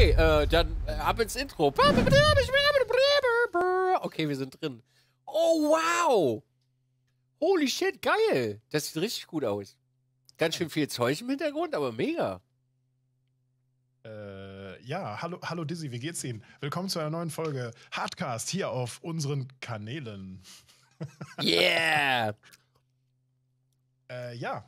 Okay, äh, dann äh, ab ins Intro. Okay, wir sind drin. Oh, wow. Holy shit, geil. Das sieht richtig gut aus. Ganz schön viel Zeug im Hintergrund, aber mega. Äh, ja, hallo, hallo Dizzy, wie geht's Ihnen? Willkommen zu einer neuen Folge Hardcast hier auf unseren Kanälen. Yeah! äh, ja.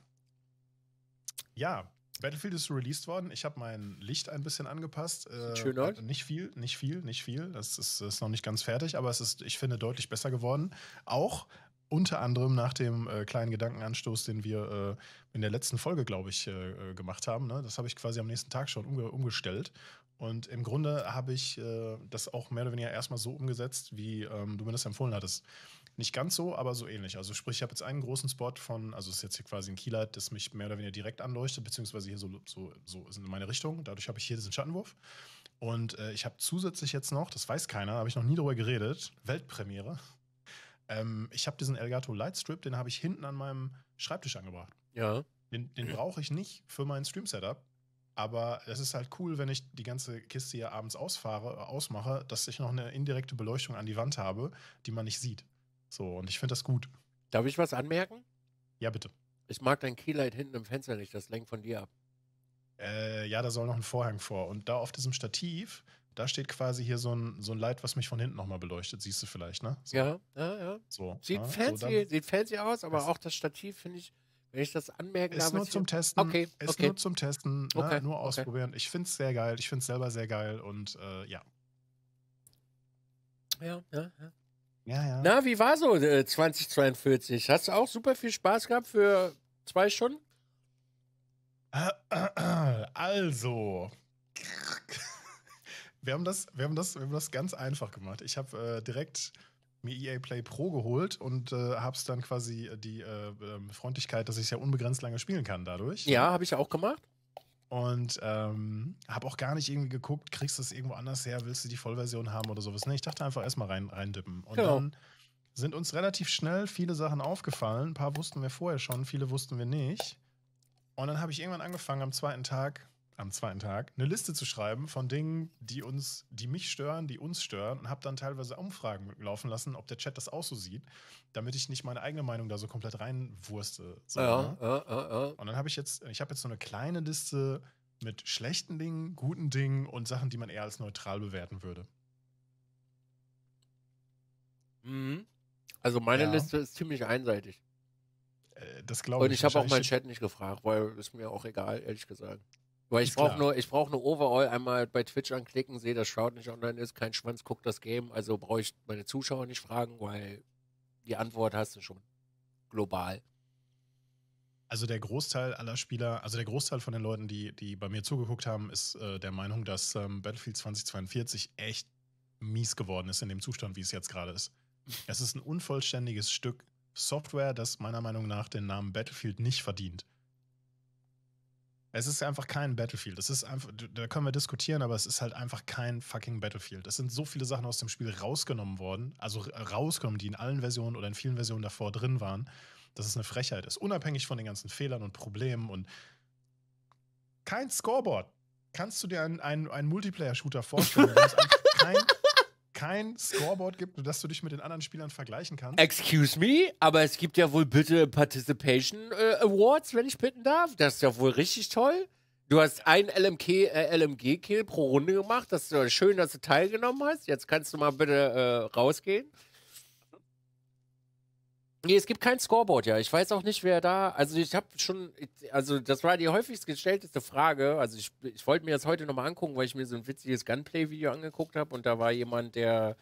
Ja, Battlefield ist released worden. Ich habe mein Licht ein bisschen angepasst. Äh, Schön aus. Nicht viel, nicht viel, nicht viel. Das ist, ist noch nicht ganz fertig, aber es ist, ich finde, deutlich besser geworden. Auch unter anderem nach dem äh, kleinen Gedankenanstoß, den wir äh, in der letzten Folge, glaube ich, äh, äh, gemacht haben. Ne? Das habe ich quasi am nächsten Tag schon umge umgestellt. Und im Grunde habe ich äh, das auch mehr oder weniger erstmal so umgesetzt, wie ähm, du mir das empfohlen hattest. Nicht ganz so, aber so ähnlich. Also sprich, ich habe jetzt einen großen Spot von, also es ist jetzt hier quasi ein Keylight, das mich mehr oder weniger direkt anleuchtet, beziehungsweise hier so, so, so in meine Richtung. Dadurch habe ich hier diesen Schattenwurf. Und äh, ich habe zusätzlich jetzt noch, das weiß keiner, habe ich noch nie darüber geredet, Weltpremiere. Ähm, ich habe diesen Elgato Lightstrip, den habe ich hinten an meinem Schreibtisch angebracht. Ja. Den, den brauche ich nicht für mein Stream-Setup. Aber es ist halt cool, wenn ich die ganze Kiste hier abends ausfahre, ausmache, dass ich noch eine indirekte Beleuchtung an die Wand habe, die man nicht sieht. So, und ich finde das gut. Darf ich was anmerken? Ja, bitte. Ich mag dein Keylight hinten im Fenster nicht, das lenkt von dir ab. Äh, ja, da soll noch ein Vorhang vor. Und da auf diesem Stativ, da steht quasi hier so ein, so ein Light, was mich von hinten nochmal beleuchtet. Siehst du vielleicht, ne? So. Ja, ja, ja. So, sieht, ja, fancy, so sieht fancy aus, aber auch das Stativ finde ich, wenn ich das anmerken ist darf. Nur zum Testen, okay, ist okay. nur zum Testen, ne? okay, nur ausprobieren. Okay. Ich finde es sehr geil, ich finde es selber sehr geil und äh, ja. Ja, ja, ja. Ja, ja. Na, wie war so äh, 2042? Hast du auch super viel Spaß gehabt für zwei Stunden? Also. Wir haben, das, wir, haben das, wir haben das ganz einfach gemacht. Ich habe äh, direkt mir EA Play Pro geholt und äh, habe es dann quasi äh, die äh, ähm, Freundlichkeit, dass ich es ja unbegrenzt lange spielen kann dadurch. Ja, habe ich auch gemacht. Und ähm, habe auch gar nicht irgendwie geguckt, kriegst du es irgendwo anders her, willst du die Vollversion haben oder sowas. Ne, ich dachte einfach erstmal rein, reindippen. Und genau. dann sind uns relativ schnell viele Sachen aufgefallen. Ein paar wussten wir vorher schon, viele wussten wir nicht. Und dann habe ich irgendwann angefangen, am zweiten Tag am zweiten Tag eine Liste zu schreiben von Dingen, die uns, die mich stören, die uns stören und habe dann teilweise Umfragen laufen lassen, ob der Chat das auch so sieht, damit ich nicht meine eigene Meinung da so komplett reinwurste. So, ja, ne? ja, ja, Und dann habe ich jetzt, ich habe jetzt so eine kleine Liste mit schlechten Dingen, guten Dingen und Sachen, die man eher als neutral bewerten würde. Mhm. Also meine Liste ist ziemlich einseitig. Äh, das glaube ich. Und ich habe auch also meinen Chat nicht gefragt, weil ist mir auch egal, ehrlich gesagt. Weil ich brauche nur, ich nur Overall einmal bei Twitch anklicken, sehe, dass Shroud nicht online ist, kein Schwanz guckt das Game, also brauche ich meine Zuschauer nicht fragen, weil die Antwort hast du schon global. Also der Großteil aller Spieler, also der Großteil von den Leuten, die, die bei mir zugeguckt haben, ist äh, der Meinung, dass ähm, Battlefield 2042 echt mies geworden ist in dem Zustand, wie es jetzt gerade ist. es ist ein unvollständiges Stück Software, das meiner Meinung nach den Namen Battlefield nicht verdient. Es ist einfach kein Battlefield. Es ist einfach, da können wir diskutieren, aber es ist halt einfach kein fucking Battlefield. Es sind so viele Sachen aus dem Spiel rausgenommen worden, also rausgenommen, die in allen Versionen oder in vielen Versionen davor drin waren, dass es eine Frechheit ist. Unabhängig von den ganzen Fehlern und Problemen und kein Scoreboard. Kannst du dir einen, einen, einen Multiplayer-Shooter vorstellen, kein kein Scoreboard gibt, dass du dich mit den anderen Spielern vergleichen kannst. Excuse me, aber es gibt ja wohl bitte Participation äh, Awards, wenn ich bitten darf. Das ist ja wohl richtig toll. Du hast ein LMK, äh, LMG-Kill pro Runde gemacht. Das ist schön, dass du teilgenommen hast. Jetzt kannst du mal bitte äh, rausgehen. Nee, es gibt kein Scoreboard, ja. Ich weiß auch nicht, wer da. Also ich habe schon, also das war die häufigst gestellteste Frage. Also ich, ich wollte mir das heute nochmal angucken, weil ich mir so ein witziges Gunplay-Video angeguckt habe und da war jemand, der,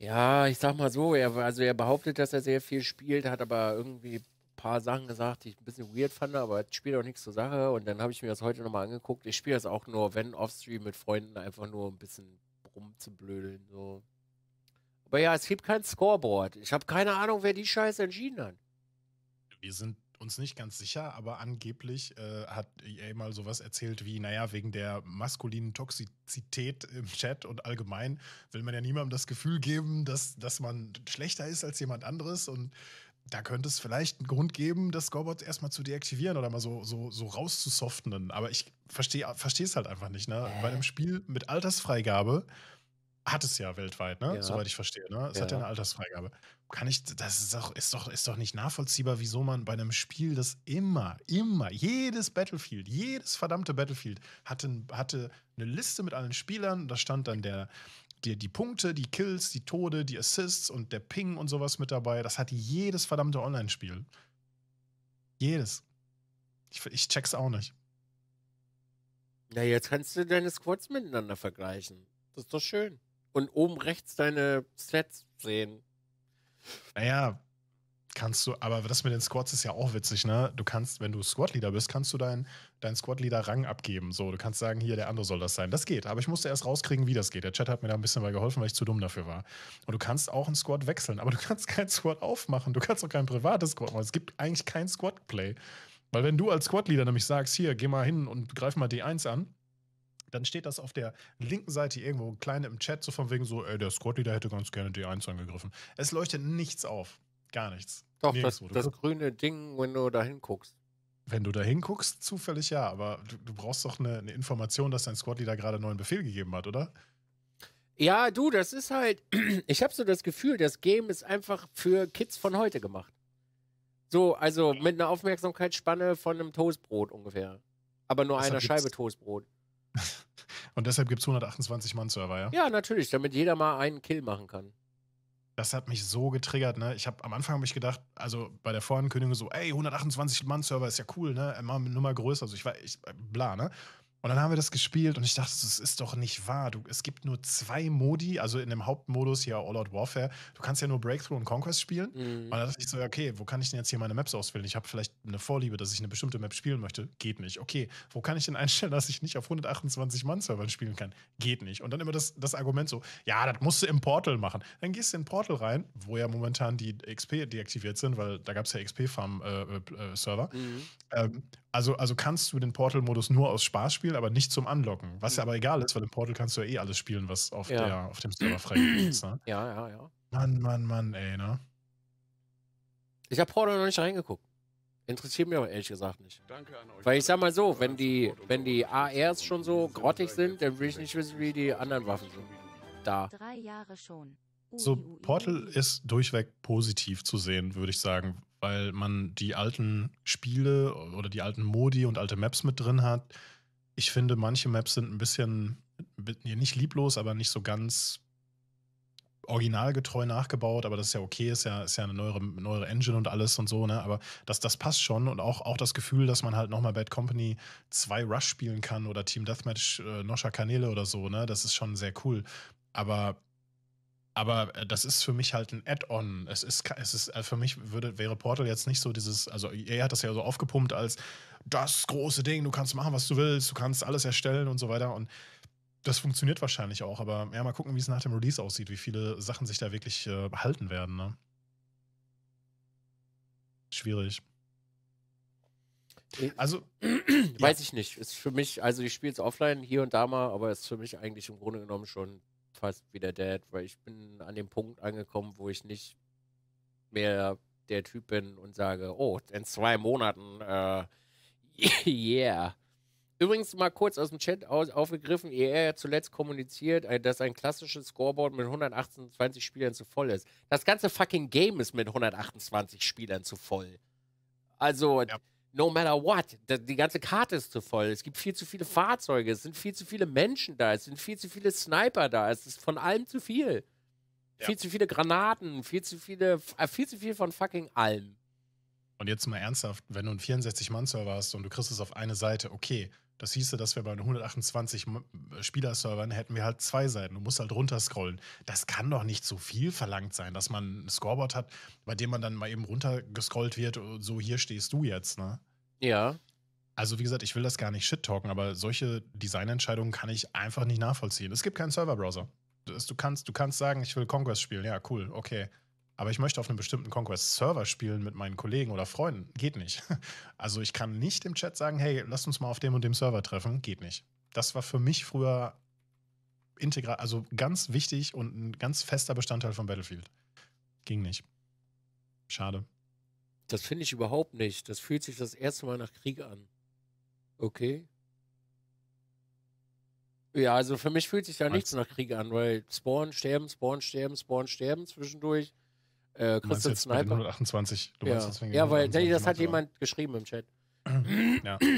ja, ich sag mal so, er, also er behauptet, dass er sehr viel spielt, hat aber irgendwie ein paar Sachen gesagt, die ich ein bisschen weird fand, aber spielt auch nichts zur Sache. Und dann habe ich mir das heute nochmal angeguckt. Ich spiele das auch nur, wenn offstream mit Freunden einfach nur ein bisschen rumzublödeln. So aber ja, es gibt kein Scoreboard. Ich habe keine Ahnung, wer die Scheiße entschieden hat. Wir sind uns nicht ganz sicher, aber angeblich äh, hat EA mal sowas erzählt wie, naja, wegen der maskulinen Toxizität im Chat und allgemein will man ja niemandem das Gefühl geben, dass, dass man schlechter ist als jemand anderes und da könnte es vielleicht einen Grund geben, das Scoreboard erstmal zu deaktivieren oder mal so, so, so rauszusoften. Aber ich verstehe es halt einfach nicht, ne? Äh. Weil im Spiel mit Altersfreigabe hat es ja weltweit, ne? Ja. Soweit ich verstehe, ne? Es ja. hat ja eine Altersfreigabe. Kann ich, das ist doch, ist doch, ist doch nicht nachvollziehbar, wieso man bei einem Spiel, das immer, immer, jedes Battlefield, jedes verdammte Battlefield hatte, hatte eine Liste mit allen Spielern, da stand dann der, die, die Punkte, die Kills, die Tode, die Assists und der Ping und sowas mit dabei. Das hatte jedes verdammte Online-Spiel. Jedes. Ich, ich check's auch nicht. Na, jetzt kannst du deine Squads miteinander vergleichen. Das ist doch schön und oben rechts deine Sets sehen. Naja, kannst du, aber das mit den Squads ist ja auch witzig, ne? Du kannst, wenn du Squad-Leader bist, kannst du deinen dein Squad-Leader-Rang abgeben. So, du kannst sagen, hier, der andere soll das sein. Das geht, aber ich musste erst rauskriegen, wie das geht. Der Chat hat mir da ein bisschen mal geholfen, weil ich zu dumm dafür war. Und du kannst auch einen Squad wechseln, aber du kannst keinen Squad aufmachen. Du kannst auch kein privates Squad machen. Es gibt eigentlich kein Squad-Play. Weil wenn du als Squad-Leader nämlich sagst, hier, geh mal hin und greif mal D1 an, dann steht das auf der linken Seite irgendwo kleine im Chat, so von wegen so, ey, der Squad Leader hätte ganz gerne die 1 angegriffen. Es leuchtet nichts auf. Gar nichts. Doch, das, das grüne Ding, wenn du da hinguckst. Wenn du da hinguckst, zufällig ja, aber du, du brauchst doch eine, eine, Information, dass dein Squad Leader gerade einen neuen Befehl gegeben hat, oder? Ja, du, das ist halt. ich habe so das Gefühl, das Game ist einfach für Kids von heute gemacht. So, also mit einer Aufmerksamkeitsspanne von einem Toastbrot ungefähr. Aber nur deshalb einer Scheibe Toastbrot. Und deshalb gibt es 128 Mann-Server, ja? Ja, natürlich, damit jeder mal einen Kill machen kann. Das hat mich so getriggert, ne? Ich habe am Anfang hab ich gedacht, also bei der Vorankündigung so, ey, 128 Mann-Server ist ja cool, ne? Immer äh, eine Nummer größer, also ich war, ich, äh, bla, ne? Und dann haben wir das gespielt und ich dachte, das ist doch nicht wahr. Du, es gibt nur zwei Modi, also in dem Hauptmodus hier All Out Warfare. Du kannst ja nur Breakthrough und Conquest spielen. Mhm. Und dann dachte ich so, okay, wo kann ich denn jetzt hier meine Maps auswählen? Ich habe vielleicht eine Vorliebe, dass ich eine bestimmte Map spielen möchte. Geht nicht. Okay, wo kann ich denn einstellen, dass ich nicht auf 128 Mann-Servern spielen kann? Geht nicht. Und dann immer das, das Argument so, ja, das musst du im Portal machen. Dann gehst du in Portal rein, wo ja momentan die XP deaktiviert sind, weil da gab es ja XP-Farm-Server. Äh, äh, äh mhm. ähm, also, also kannst du den Portal-Modus nur aus Spaß spielen, aber nicht zum Anlocken. Was ja aber egal ist, weil im Portal kannst du ja eh alles spielen, was auf, ja. der, auf dem Server freigegeben ist. Ne? Ja, ja, ja. Mann, Mann, Mann, ey, ne? Ich habe Portal noch nicht reingeguckt. Interessiert mich aber ehrlich gesagt nicht. Danke an euch. Weil ich sag mal so, wenn die, wenn die ARs schon so grottig sind, dann will ich nicht wissen, wie die anderen Waffen sind. Da. Drei Jahre schon. So, Portal ist durchweg positiv zu sehen, würde ich sagen weil man die alten Spiele oder die alten Modi und alte Maps mit drin hat. Ich finde, manche Maps sind ein bisschen, nicht lieblos, aber nicht so ganz originalgetreu nachgebaut, aber das ist ja okay, ist ja, ist ja eine neuere, neuere Engine und alles und so, ne? Aber das, das passt schon und auch, auch das Gefühl, dass man halt nochmal Bad Company 2 Rush spielen kann oder Team Deathmatch äh, Nosha Kanäle oder so, ne? Das ist schon sehr cool. Aber aber äh, das ist für mich halt ein Add-on. Es ist, es ist, äh, für mich würde, wäre Portal jetzt nicht so dieses, also er hat das ja so aufgepumpt als das große Ding, du kannst machen, was du willst, du kannst alles erstellen und so weiter. Und das funktioniert wahrscheinlich auch, aber ja, mal gucken, wie es nach dem Release aussieht, wie viele Sachen sich da wirklich äh, halten werden. Ne? Schwierig. Äh, also, weiß ja. ich nicht. Ist für mich, also ich spiele es offline hier und da mal, aber ist für mich eigentlich im Grunde genommen schon fast wie der Dad, weil ich bin an dem Punkt angekommen, wo ich nicht mehr der Typ bin und sage, oh, in zwei Monaten, äh, yeah. Übrigens mal kurz aus dem Chat aus, aufgegriffen, ER hat zuletzt kommuniziert, äh, dass ein klassisches Scoreboard mit 128 Spielern zu voll ist. Das ganze fucking Game ist mit 128 Spielern zu voll. Also, ja no matter what. Die ganze Karte ist zu voll. Es gibt viel zu viele Fahrzeuge, es sind viel zu viele Menschen da, es sind viel zu viele Sniper da, es ist von allem zu viel. Ja. Viel zu viele Granaten, viel zu viele, äh, viel zu viel von fucking allem. Und jetzt mal ernsthaft, wenn du einen 64-Mann-Server hast und du kriegst es auf eine Seite, okay, das hieße, dass wir bei 128 äh, Spielerservern hätten wir halt zwei Seiten. Du musst halt runterscrollen. Das kann doch nicht so viel verlangt sein, dass man ein Scoreboard hat, bei dem man dann mal eben runtergescrollt wird, äh, so hier stehst du jetzt, ne? Ja. Also, wie gesagt, ich will das gar nicht shit-talken, aber solche Designentscheidungen kann ich einfach nicht nachvollziehen. Es gibt keinen Serverbrowser. Du kannst, du kannst sagen, ich will Congress spielen. Ja, cool, okay aber ich möchte auf einem bestimmten Conquest-Server spielen mit meinen Kollegen oder Freunden. Geht nicht. Also ich kann nicht im Chat sagen, hey, lass uns mal auf dem und dem Server treffen. Geht nicht. Das war für mich früher integral, also ganz wichtig und ein ganz fester Bestandteil von Battlefield. Ging nicht. Schade. Das finde ich überhaupt nicht. Das fühlt sich das erste Mal nach Krieg an. Okay. Ja, also für mich fühlt sich da nichts nach Krieg an, weil Spawn, sterben, Spawn, sterben, Spawn, sterben zwischendurch. Äh, Crystal Sniper. 128, du ja. meinst jetzt ja, weil nee, das hat jemand geschrieben im Chat. ja.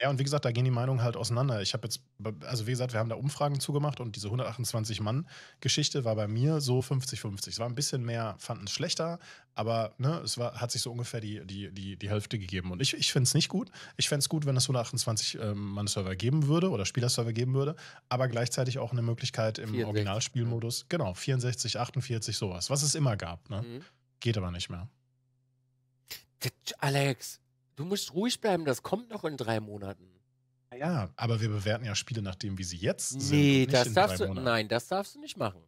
Ja, und wie gesagt, da gehen die Meinungen halt auseinander. Ich habe jetzt, also wie gesagt, wir haben da Umfragen zugemacht und diese 128-Mann-Geschichte war bei mir so 50-50. Es war ein bisschen mehr, fanden es schlechter, aber ne, es war, hat sich so ungefähr die, die, die, die Hälfte gegeben. Und ich, ich finde es nicht gut. Ich fände es gut, wenn es 128-Mann-Server ähm, geben würde oder Spielerserver geben würde, aber gleichzeitig auch eine Möglichkeit im Originalspielmodus, ne? genau, 64, 48, sowas, was es immer gab. Ne? Mhm. Geht aber nicht mehr. Alex, Du musst ruhig bleiben, das kommt noch in drei Monaten. Ja, aber wir bewerten ja Spiele nach dem, wie sie jetzt nee, sind. Nee, das darfst du. Nein, das darfst du nicht machen.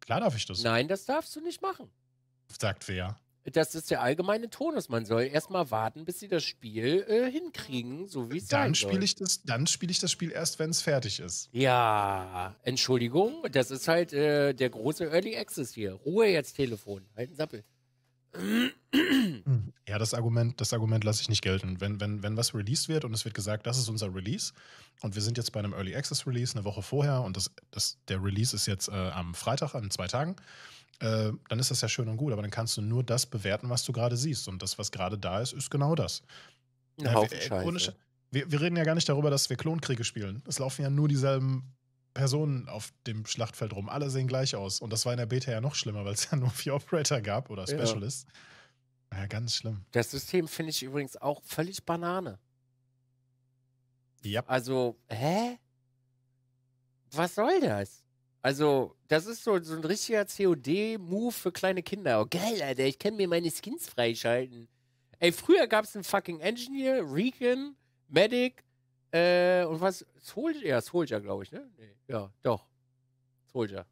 Klar darf ich das. Nein, das darfst du nicht machen. Sagt wer? Das ist der allgemeine Tonus. Man soll erstmal warten, bis sie das Spiel äh, hinkriegen, so wie es dann sein spiel ich das, Dann spiele ich das Spiel erst, wenn es fertig ist. Ja, Entschuldigung, das ist halt äh, der große Early Access hier. Ruhe jetzt, Telefon. Halt einen Sappel. Ja, das Argument, das Argument lasse ich nicht gelten. Wenn, wenn, wenn was released wird und es wird gesagt, das ist unser Release und wir sind jetzt bei einem Early Access Release eine Woche vorher und das, das, der Release ist jetzt äh, am Freitag, an zwei Tagen, äh, dann ist das ja schön und gut, aber dann kannst du nur das bewerten, was du gerade siehst und das, was gerade da ist, ist genau das. Ein ja, Haufen wir, äh, Scheiße. Wir, wir, reden ja gar nicht darüber, dass wir Klonkriege spielen. Es laufen ja nur dieselben Personen auf dem Schlachtfeld rum. Alle sehen gleich aus. Und das war in der Beta ja noch schlimmer, weil es ja nur vier Operator gab oder Specialists. Ja, ja ganz schlimm. Das System finde ich übrigens auch völlig Banane. Ja. Also, hä? Was soll das? Also, das ist so, so ein richtiger COD-Move für kleine Kinder. Oh, geil, Alter, ich kann mir meine Skins freischalten. Ey, früher gab es einen fucking Engineer, Regan, Medic, äh, und was? Soldier? Ja, Soldier, glaube ich, ne? Nee, ja, doch. Soldier.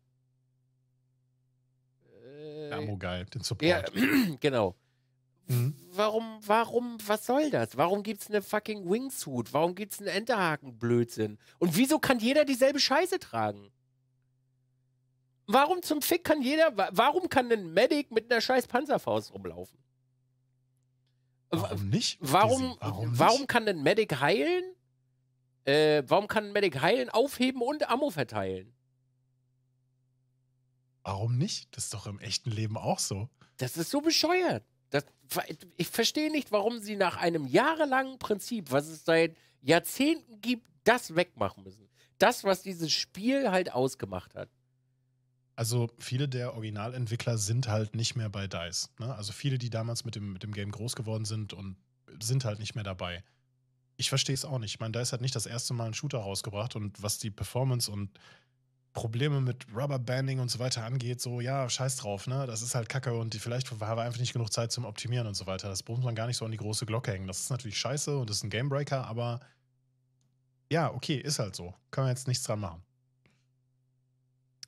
Äh, Ammo geil, den Support. Ja, genau. Mhm. Warum, warum, was soll das? Warum gibt's eine fucking Wingsuit? Warum gibt's einen Enterhaken-Blödsinn? Und wieso kann jeder dieselbe Scheiße tragen? Warum zum Fick kann jeder, warum kann ein Medic mit einer scheiß Panzerfaust rumlaufen? Warum nicht? Warum, warum, nicht? warum kann ein Medic heilen? Äh, warum kann ein Medic heilen, aufheben und Ammo verteilen? Warum nicht? Das ist doch im echten Leben auch so. Das ist so bescheuert. Das, ich verstehe nicht, warum sie nach einem jahrelangen Prinzip, was es seit Jahrzehnten gibt, das wegmachen müssen. Das, was dieses Spiel halt ausgemacht hat. Also viele der Originalentwickler sind halt nicht mehr bei DICE. Ne? Also viele, die damals mit dem, mit dem Game groß geworden sind und sind halt nicht mehr dabei ich verstehe es auch nicht. Ich meine, DICE hat nicht das erste Mal einen Shooter rausgebracht und was die Performance und Probleme mit Rubberbanding und so weiter angeht, so, ja, scheiß drauf, ne? Das ist halt kacke und die, vielleicht wir einfach nicht genug Zeit zum Optimieren und so weiter. Das muss man gar nicht so an die große Glocke hängen. Das ist natürlich scheiße und ist ein Gamebreaker, aber ja, okay, ist halt so. Können wir jetzt nichts dran machen.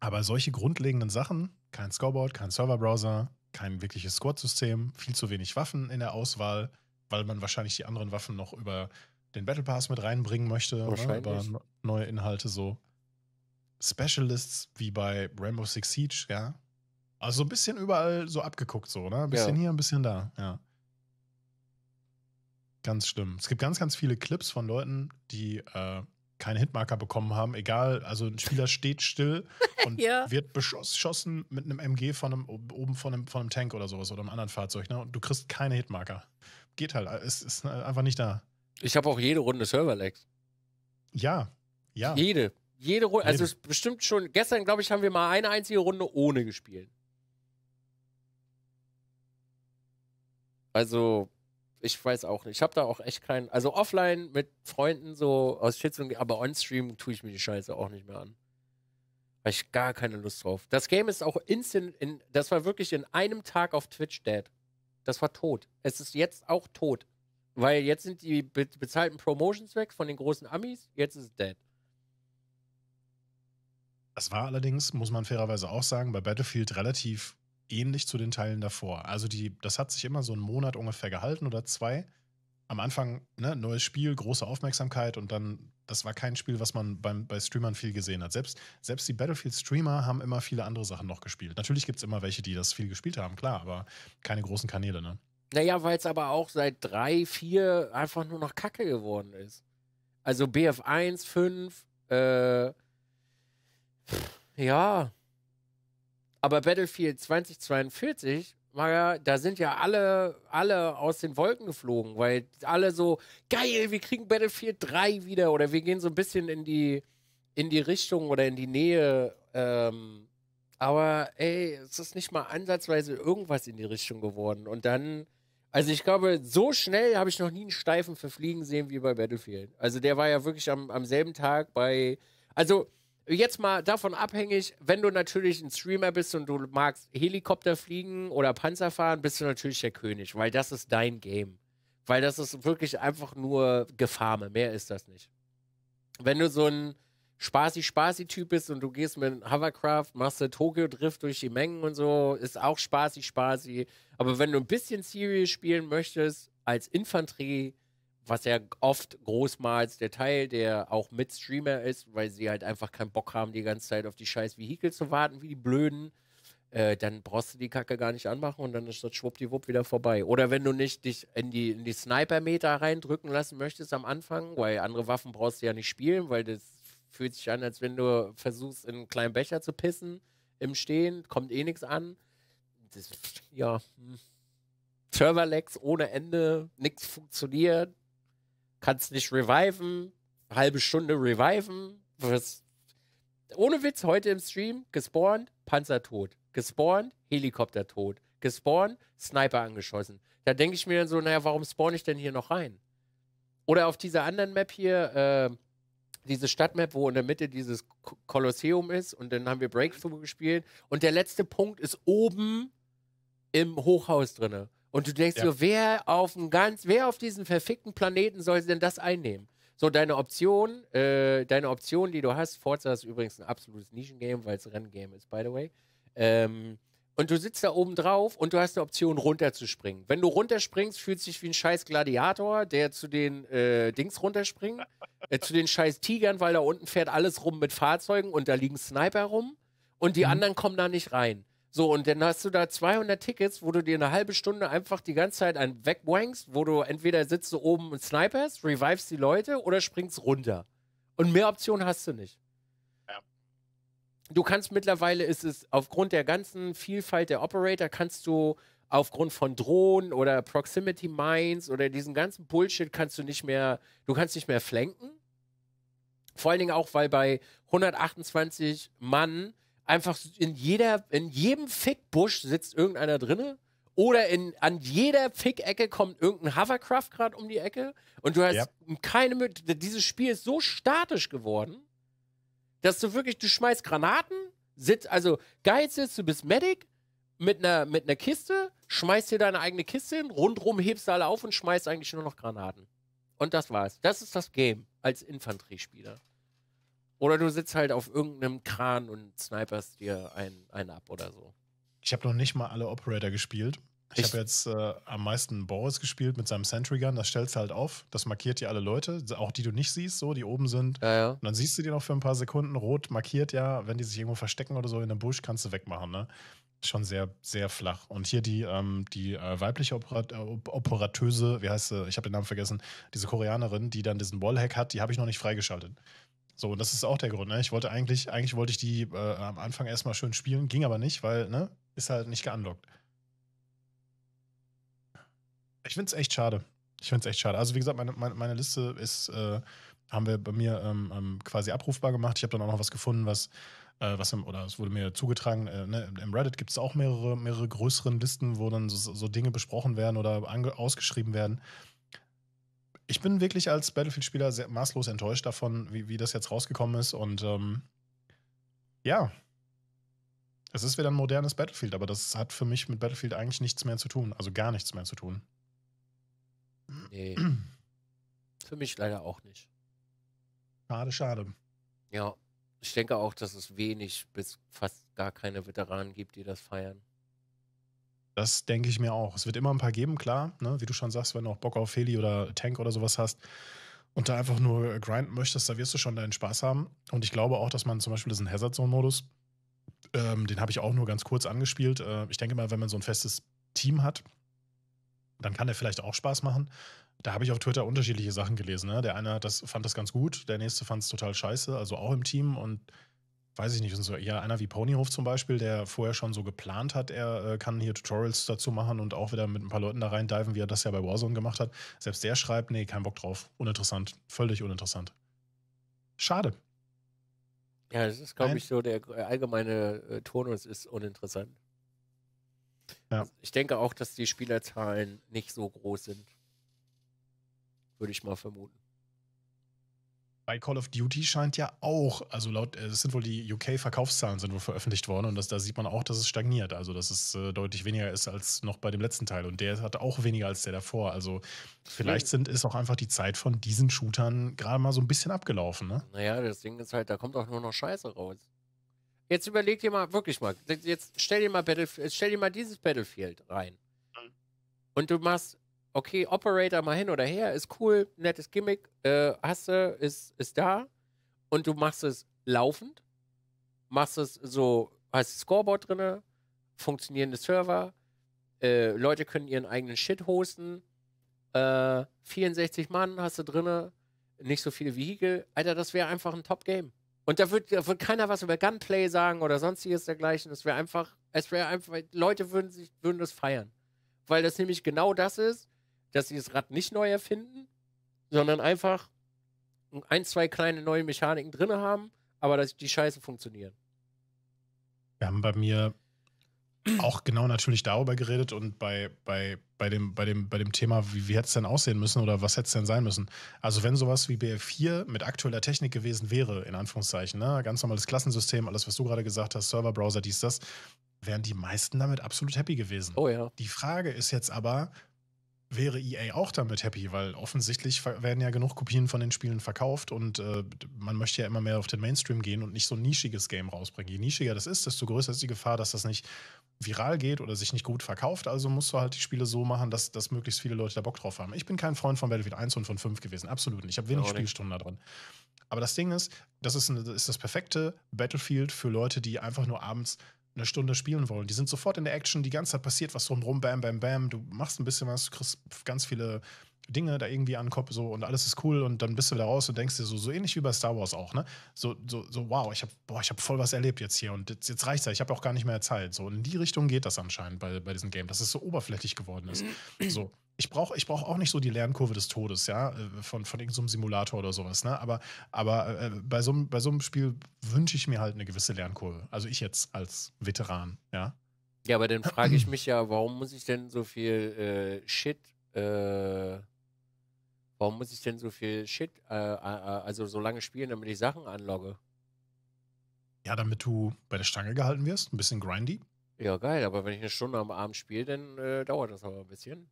Aber solche grundlegenden Sachen, kein Scoreboard, kein Serverbrowser, kein wirkliches Squad-System, viel zu wenig Waffen in der Auswahl, weil man wahrscheinlich die anderen Waffen noch über den Battle Pass mit reinbringen möchte, ne, aber ne, neue Inhalte so. Specialists wie bei Rainbow Six Siege, ja. Also ein bisschen überall so abgeguckt, so, ne? Ein bisschen ja. hier, ein bisschen da, ja. Ganz schlimm. Es gibt ganz, ganz viele Clips von Leuten, die äh, keine Hitmarker bekommen haben. Egal, also ein Spieler steht still und ja. wird beschossen mit einem MG von einem, oben von einem, von einem Tank oder sowas oder einem anderen Fahrzeug. Ne? Und du kriegst keine Hitmarker. Geht halt, es ist einfach nicht da. Ich habe auch jede Runde Server-Lags. Ja, ja. Jede. Jede Runde. Also es ist bestimmt schon. Gestern, glaube ich, haben wir mal eine einzige Runde ohne gespielt. Also, ich weiß auch nicht. Ich habe da auch echt keinen. Also offline mit Freunden so aus Schätzung, aber on-stream tue ich mir die Scheiße auch nicht mehr an. Habe ich gar keine Lust drauf. Das Game ist auch instant. In, das war wirklich in einem Tag auf Twitch dead. Das war tot. Es ist jetzt auch tot. Weil jetzt sind die be bezahlten Promotions weg von den großen Amis, jetzt ist es dead. Das war allerdings, muss man fairerweise auch sagen, bei Battlefield relativ ähnlich zu den Teilen davor. Also die, das hat sich immer so einen Monat ungefähr gehalten oder zwei. Am Anfang, ne, neues Spiel, große Aufmerksamkeit und dann, das war kein Spiel, was man beim, bei Streamern viel gesehen hat. Selbst, selbst die Battlefield-Streamer haben immer viele andere Sachen noch gespielt. Natürlich gibt es immer welche, die das viel gespielt haben, klar, aber keine großen Kanäle, ne? Naja, weil es aber auch seit drei, vier einfach nur noch Kacke geworden ist. Also BF1, 5, äh, ja. Aber Battlefield 2042 Maga, da sind ja alle, alle aus den Wolken geflogen, weil alle so, geil, wir kriegen Battlefield 3 wieder oder wir gehen so ein bisschen in die, in die Richtung oder in die Nähe. Ähm, aber ey, es ist nicht mal ansatzweise irgendwas in die Richtung geworden. Und dann also ich glaube, so schnell habe ich noch nie einen Steifen verfliegen sehen wie bei Battlefield. Also der war ja wirklich am, am selben Tag bei. Also jetzt mal davon abhängig, wenn du natürlich ein Streamer bist und du magst Helikopter fliegen oder Panzer fahren, bist du natürlich der König, weil das ist dein Game. Weil das ist wirklich einfach nur Gefahme. mehr ist das nicht. Wenn du so ein spaßig, spaßig Typ bist und du gehst mit Hovercraft, machst du Tokyo Drift durch die Mengen und so, ist auch spaßig, spaßig. Aber wenn du ein bisschen serious spielen möchtest, als Infanterie, was ja oft großmals der Teil, der auch mit Streamer ist, weil sie halt einfach keinen Bock haben, die ganze Zeit auf die scheiß Vehikel zu warten, wie die Blöden, äh, dann brauchst du die Kacke gar nicht anmachen und dann ist das schwuppdiwupp wieder vorbei. Oder wenn du nicht dich in die, in die Sniper-Meter reindrücken lassen möchtest am Anfang, weil andere Waffen brauchst du ja nicht spielen, weil das fühlt sich an, als wenn du versuchst, in einen kleinen Becher zu pissen, im Stehen, kommt eh nichts an. Das, ja, hm. Serverlex ohne Ende, nichts funktioniert, kannst nicht reviven, halbe Stunde reviven, wirst ohne Witz heute im Stream gespawnt, Panzer tot, gespawnt, Helikopter tot, gespawnt, Sniper angeschossen. Da denke ich mir dann so, naja, warum spawn ich denn hier noch rein? Oder auf dieser anderen Map hier, äh, diese Stadtmap, wo in der Mitte dieses Kolosseum ist und dann haben wir Breakthrough gespielt und der letzte Punkt ist oben im Hochhaus drinne. Und du denkst ja. so, wer auf dem ganz, wer auf diesem verfickten Planeten soll denn das einnehmen? So, deine Option, äh, deine Option, die du hast, Forza ist übrigens ein absolutes Nischengame, weil es Renngame ist, by the way. Ähm, und du sitzt da oben drauf und du hast eine Option, runterzuspringen. Wenn du runterspringst, fühlt sich wie ein scheiß Gladiator, der zu den äh, Dings runterspringt, äh, zu den scheiß Tigern, weil da unten fährt alles rum mit Fahrzeugen und da liegen Sniper rum und die mhm. anderen kommen da nicht rein. So, und dann hast du da 200 Tickets, wo du dir eine halbe Stunde einfach die ganze Zeit einen wegwankst, wo du entweder sitzt du oben und sniperst, revives die Leute oder springst runter. Und mehr Optionen hast du nicht du kannst mittlerweile ist es aufgrund der ganzen Vielfalt der Operator kannst du aufgrund von Drohnen oder Proximity Mines oder diesen ganzen Bullshit kannst du nicht mehr, du kannst nicht mehr flanken. Vor allen Dingen auch, weil bei 128 Mann einfach in jeder, in jedem Fickbusch sitzt irgendeiner drinne. Oder in, an jeder Fick-Ecke kommt irgendein Hovercraft gerade um die Ecke. Und du hast ja. keine Möglichkeit. Dieses Spiel ist so statisch geworden dass du wirklich, du schmeißt Granaten, sitz, also geil ist, du bist Medic mit einer, mit einer Kiste, schmeißt dir deine eigene Kiste hin, rundrum hebst du alle auf und schmeißt eigentlich nur noch Granaten. Und das war's. Das ist das Game als Infanteriespieler. Oder du sitzt halt auf irgendeinem Kran und sniperst dir einen, einen ab oder so. Ich habe noch nicht mal alle Operator gespielt. Ich habe jetzt äh, am meisten Boris gespielt mit seinem Sentry Gun. Das stellst du halt auf. Das markiert dir alle Leute, auch die du nicht siehst, so, die oben sind. Ja, ja. Und dann siehst du die noch für ein paar Sekunden. Rot markiert ja, wenn die sich irgendwo verstecken oder so in einem Busch, kannst du wegmachen, ne? Schon sehr, sehr flach. Und hier die, ähm, die äh, weibliche Operat äh, Operatöse, wie heißt sie? Ich habe den Namen vergessen. Diese Koreanerin, die dann diesen Wallhack hat, die habe ich noch nicht freigeschaltet. So, und das ist auch der Grund. Ne? Ich wollte eigentlich, eigentlich wollte ich die äh, am Anfang erstmal schön spielen, ging aber nicht, weil, ne, ist halt nicht geunlockt. Ich finde es echt schade. Ich finde es echt schade. Also, wie gesagt, meine, meine, meine Liste ist, äh, haben wir bei mir ähm, ähm quasi abrufbar gemacht. Ich habe dann auch noch was gefunden, was, äh, was im, oder es wurde mir zugetragen, äh, ne, im Reddit gibt es auch mehrere, mehrere größeren Listen, wo dann so, so Dinge besprochen werden oder ausgeschrieben werden. Ich bin wirklich als Battlefield-Spieler maßlos enttäuscht davon, wie, wie das jetzt rausgekommen ist. Und ähm, ja, es ist wieder ein modernes Battlefield, aber das hat für mich mit Battlefield eigentlich nichts mehr zu tun. Also gar nichts mehr zu tun. Nee. Für mich leider auch nicht. Schade, schade. Ja, ich denke auch, dass es wenig bis fast gar keine Veteranen gibt, die das feiern. Das denke ich mir auch. Es wird immer ein paar geben, klar. Ne? Wie du schon sagst, wenn du auch Bock auf Heli oder Tank oder sowas hast und da einfach nur grinden möchtest, da wirst du schon deinen Spaß haben. Und ich glaube auch, dass man zum Beispiel diesen Hazard Zone-Modus, ähm, den habe ich auch nur ganz kurz angespielt. Äh, ich denke mal, wenn man so ein festes Team hat, dann kann der vielleicht auch Spaß machen. Da habe ich auf Twitter unterschiedliche Sachen gelesen. Ne? Der eine das, fand das ganz gut, der nächste fand es total scheiße, also auch im Team und weiß ich nicht. so, ja, einer wie Ponyhof zum Beispiel, der vorher schon so geplant hat, er äh, kann hier Tutorials dazu machen und auch wieder mit ein paar Leuten da rein diven, wie er das ja bei Warzone gemacht hat. Selbst der schreibt, nee, kein Bock drauf. Uninteressant. Völlig uninteressant. Schade. Ja, das ist, glaube ich, so der allgemeine äh, Tonus ist uninteressant. Ja. Also ich denke auch, dass die Spielerzahlen nicht so groß sind. Würde ich mal vermuten. Bei Call of Duty scheint ja auch, also laut, es äh, sind wohl die UK-Verkaufszahlen sind wohl veröffentlicht worden und das, da sieht man auch, dass es stagniert, also dass es äh, deutlich weniger ist als noch bei dem letzten Teil und der hat auch weniger als der davor. Also vielleicht sind, ist auch einfach die Zeit von diesen Shootern gerade mal so ein bisschen abgelaufen, ne? Naja, das Ding ist halt, da kommt auch nur noch Scheiße raus. Jetzt überleg dir mal, wirklich mal, jetzt stell dir mal, Battlefield, stell dir mal dieses Battlefield rein. Mhm. Und du machst, okay, Operator mal hin oder her, ist cool, nettes Gimmick, äh, hast du, ist, ist da. Und du machst es laufend, machst es so, hast Scoreboard drin, funktionierende Server, äh, Leute können ihren eigenen Shit hosten, äh, 64 Mann hast du drinne, nicht so viele Vehikel. Alter, das wäre einfach ein Top-Game. Und da wird, da wird keiner was über Gunplay sagen oder sonstiges dergleichen. Es wäre einfach, es wäre einfach, Leute würden sich, würden das feiern. Weil das nämlich genau das ist, dass sie das Rad nicht neu erfinden, sondern einfach ein, zwei kleine neue Mechaniken drin haben, aber dass die Scheiße funktionieren. Wir haben bei mir auch genau natürlich darüber geredet und bei, bei, bei, dem, bei, dem, bei dem Thema, wie, wie hätte es denn aussehen müssen oder was hätte es denn sein müssen. Also wenn sowas wie BF4 mit aktueller Technik gewesen wäre, in Anführungszeichen, ne? ganz normales Klassensystem, alles, was du gerade gesagt hast, Server, Browser, dies, das, wären die meisten damit absolut happy gewesen. Oh ja. Die Frage ist jetzt aber, wäre EA auch damit happy, weil offensichtlich werden ja genug Kopien von den Spielen verkauft und äh, man möchte ja immer mehr auf den Mainstream gehen und nicht so ein nischiges Game rausbringen. Je nischiger das ist, desto größer ist die Gefahr, dass das nicht viral geht oder sich nicht gut verkauft. Also musst du halt die Spiele so machen, dass, dass möglichst viele Leute da Bock drauf haben. Ich bin kein Freund von Battlefield 1 und von 5 gewesen. Absolut nicht. Ich habe wenig ja, Spielstunden da drin. Aber das Ding ist, das ist, eine, ist das perfekte Battlefield für Leute, die einfach nur abends eine Stunde spielen wollen. Die sind sofort in der Action, die ganze Zeit passiert was drumherum, bam, bam, bam. Du machst ein bisschen was, du kriegst ganz viele Dinge da irgendwie an den Kopf so und alles ist cool und dann bist du da raus und denkst dir so, so ähnlich wie bei Star Wars auch, ne? So, so, so wow, ich habe hab voll was erlebt jetzt hier und jetzt, jetzt reicht's ja, ich habe auch gar nicht mehr Zeit. So, und in die Richtung geht das anscheinend bei, bei diesem Game, dass es so oberflächlich geworden ist. So, ich brauche ich brauch auch nicht so die Lernkurve des Todes, ja, äh, von, von irgendeinem so Simulator oder sowas, ne? Aber, aber äh, bei, so, bei einem Spiel wünsche ich mir halt eine gewisse Lernkurve. Also ich jetzt als Veteran, ja. Ja, aber dann frage ich mich ja, warum muss ich denn so viel äh, Shit äh, Warum muss ich denn so viel Shit, äh, äh, äh, also so lange spielen, damit ich Sachen anlogge? Ja, damit du bei der Stange gehalten wirst, ein bisschen grindy. Ja, geil, aber wenn ich eine Stunde am Abend spiele, dann äh, dauert das aber ein bisschen.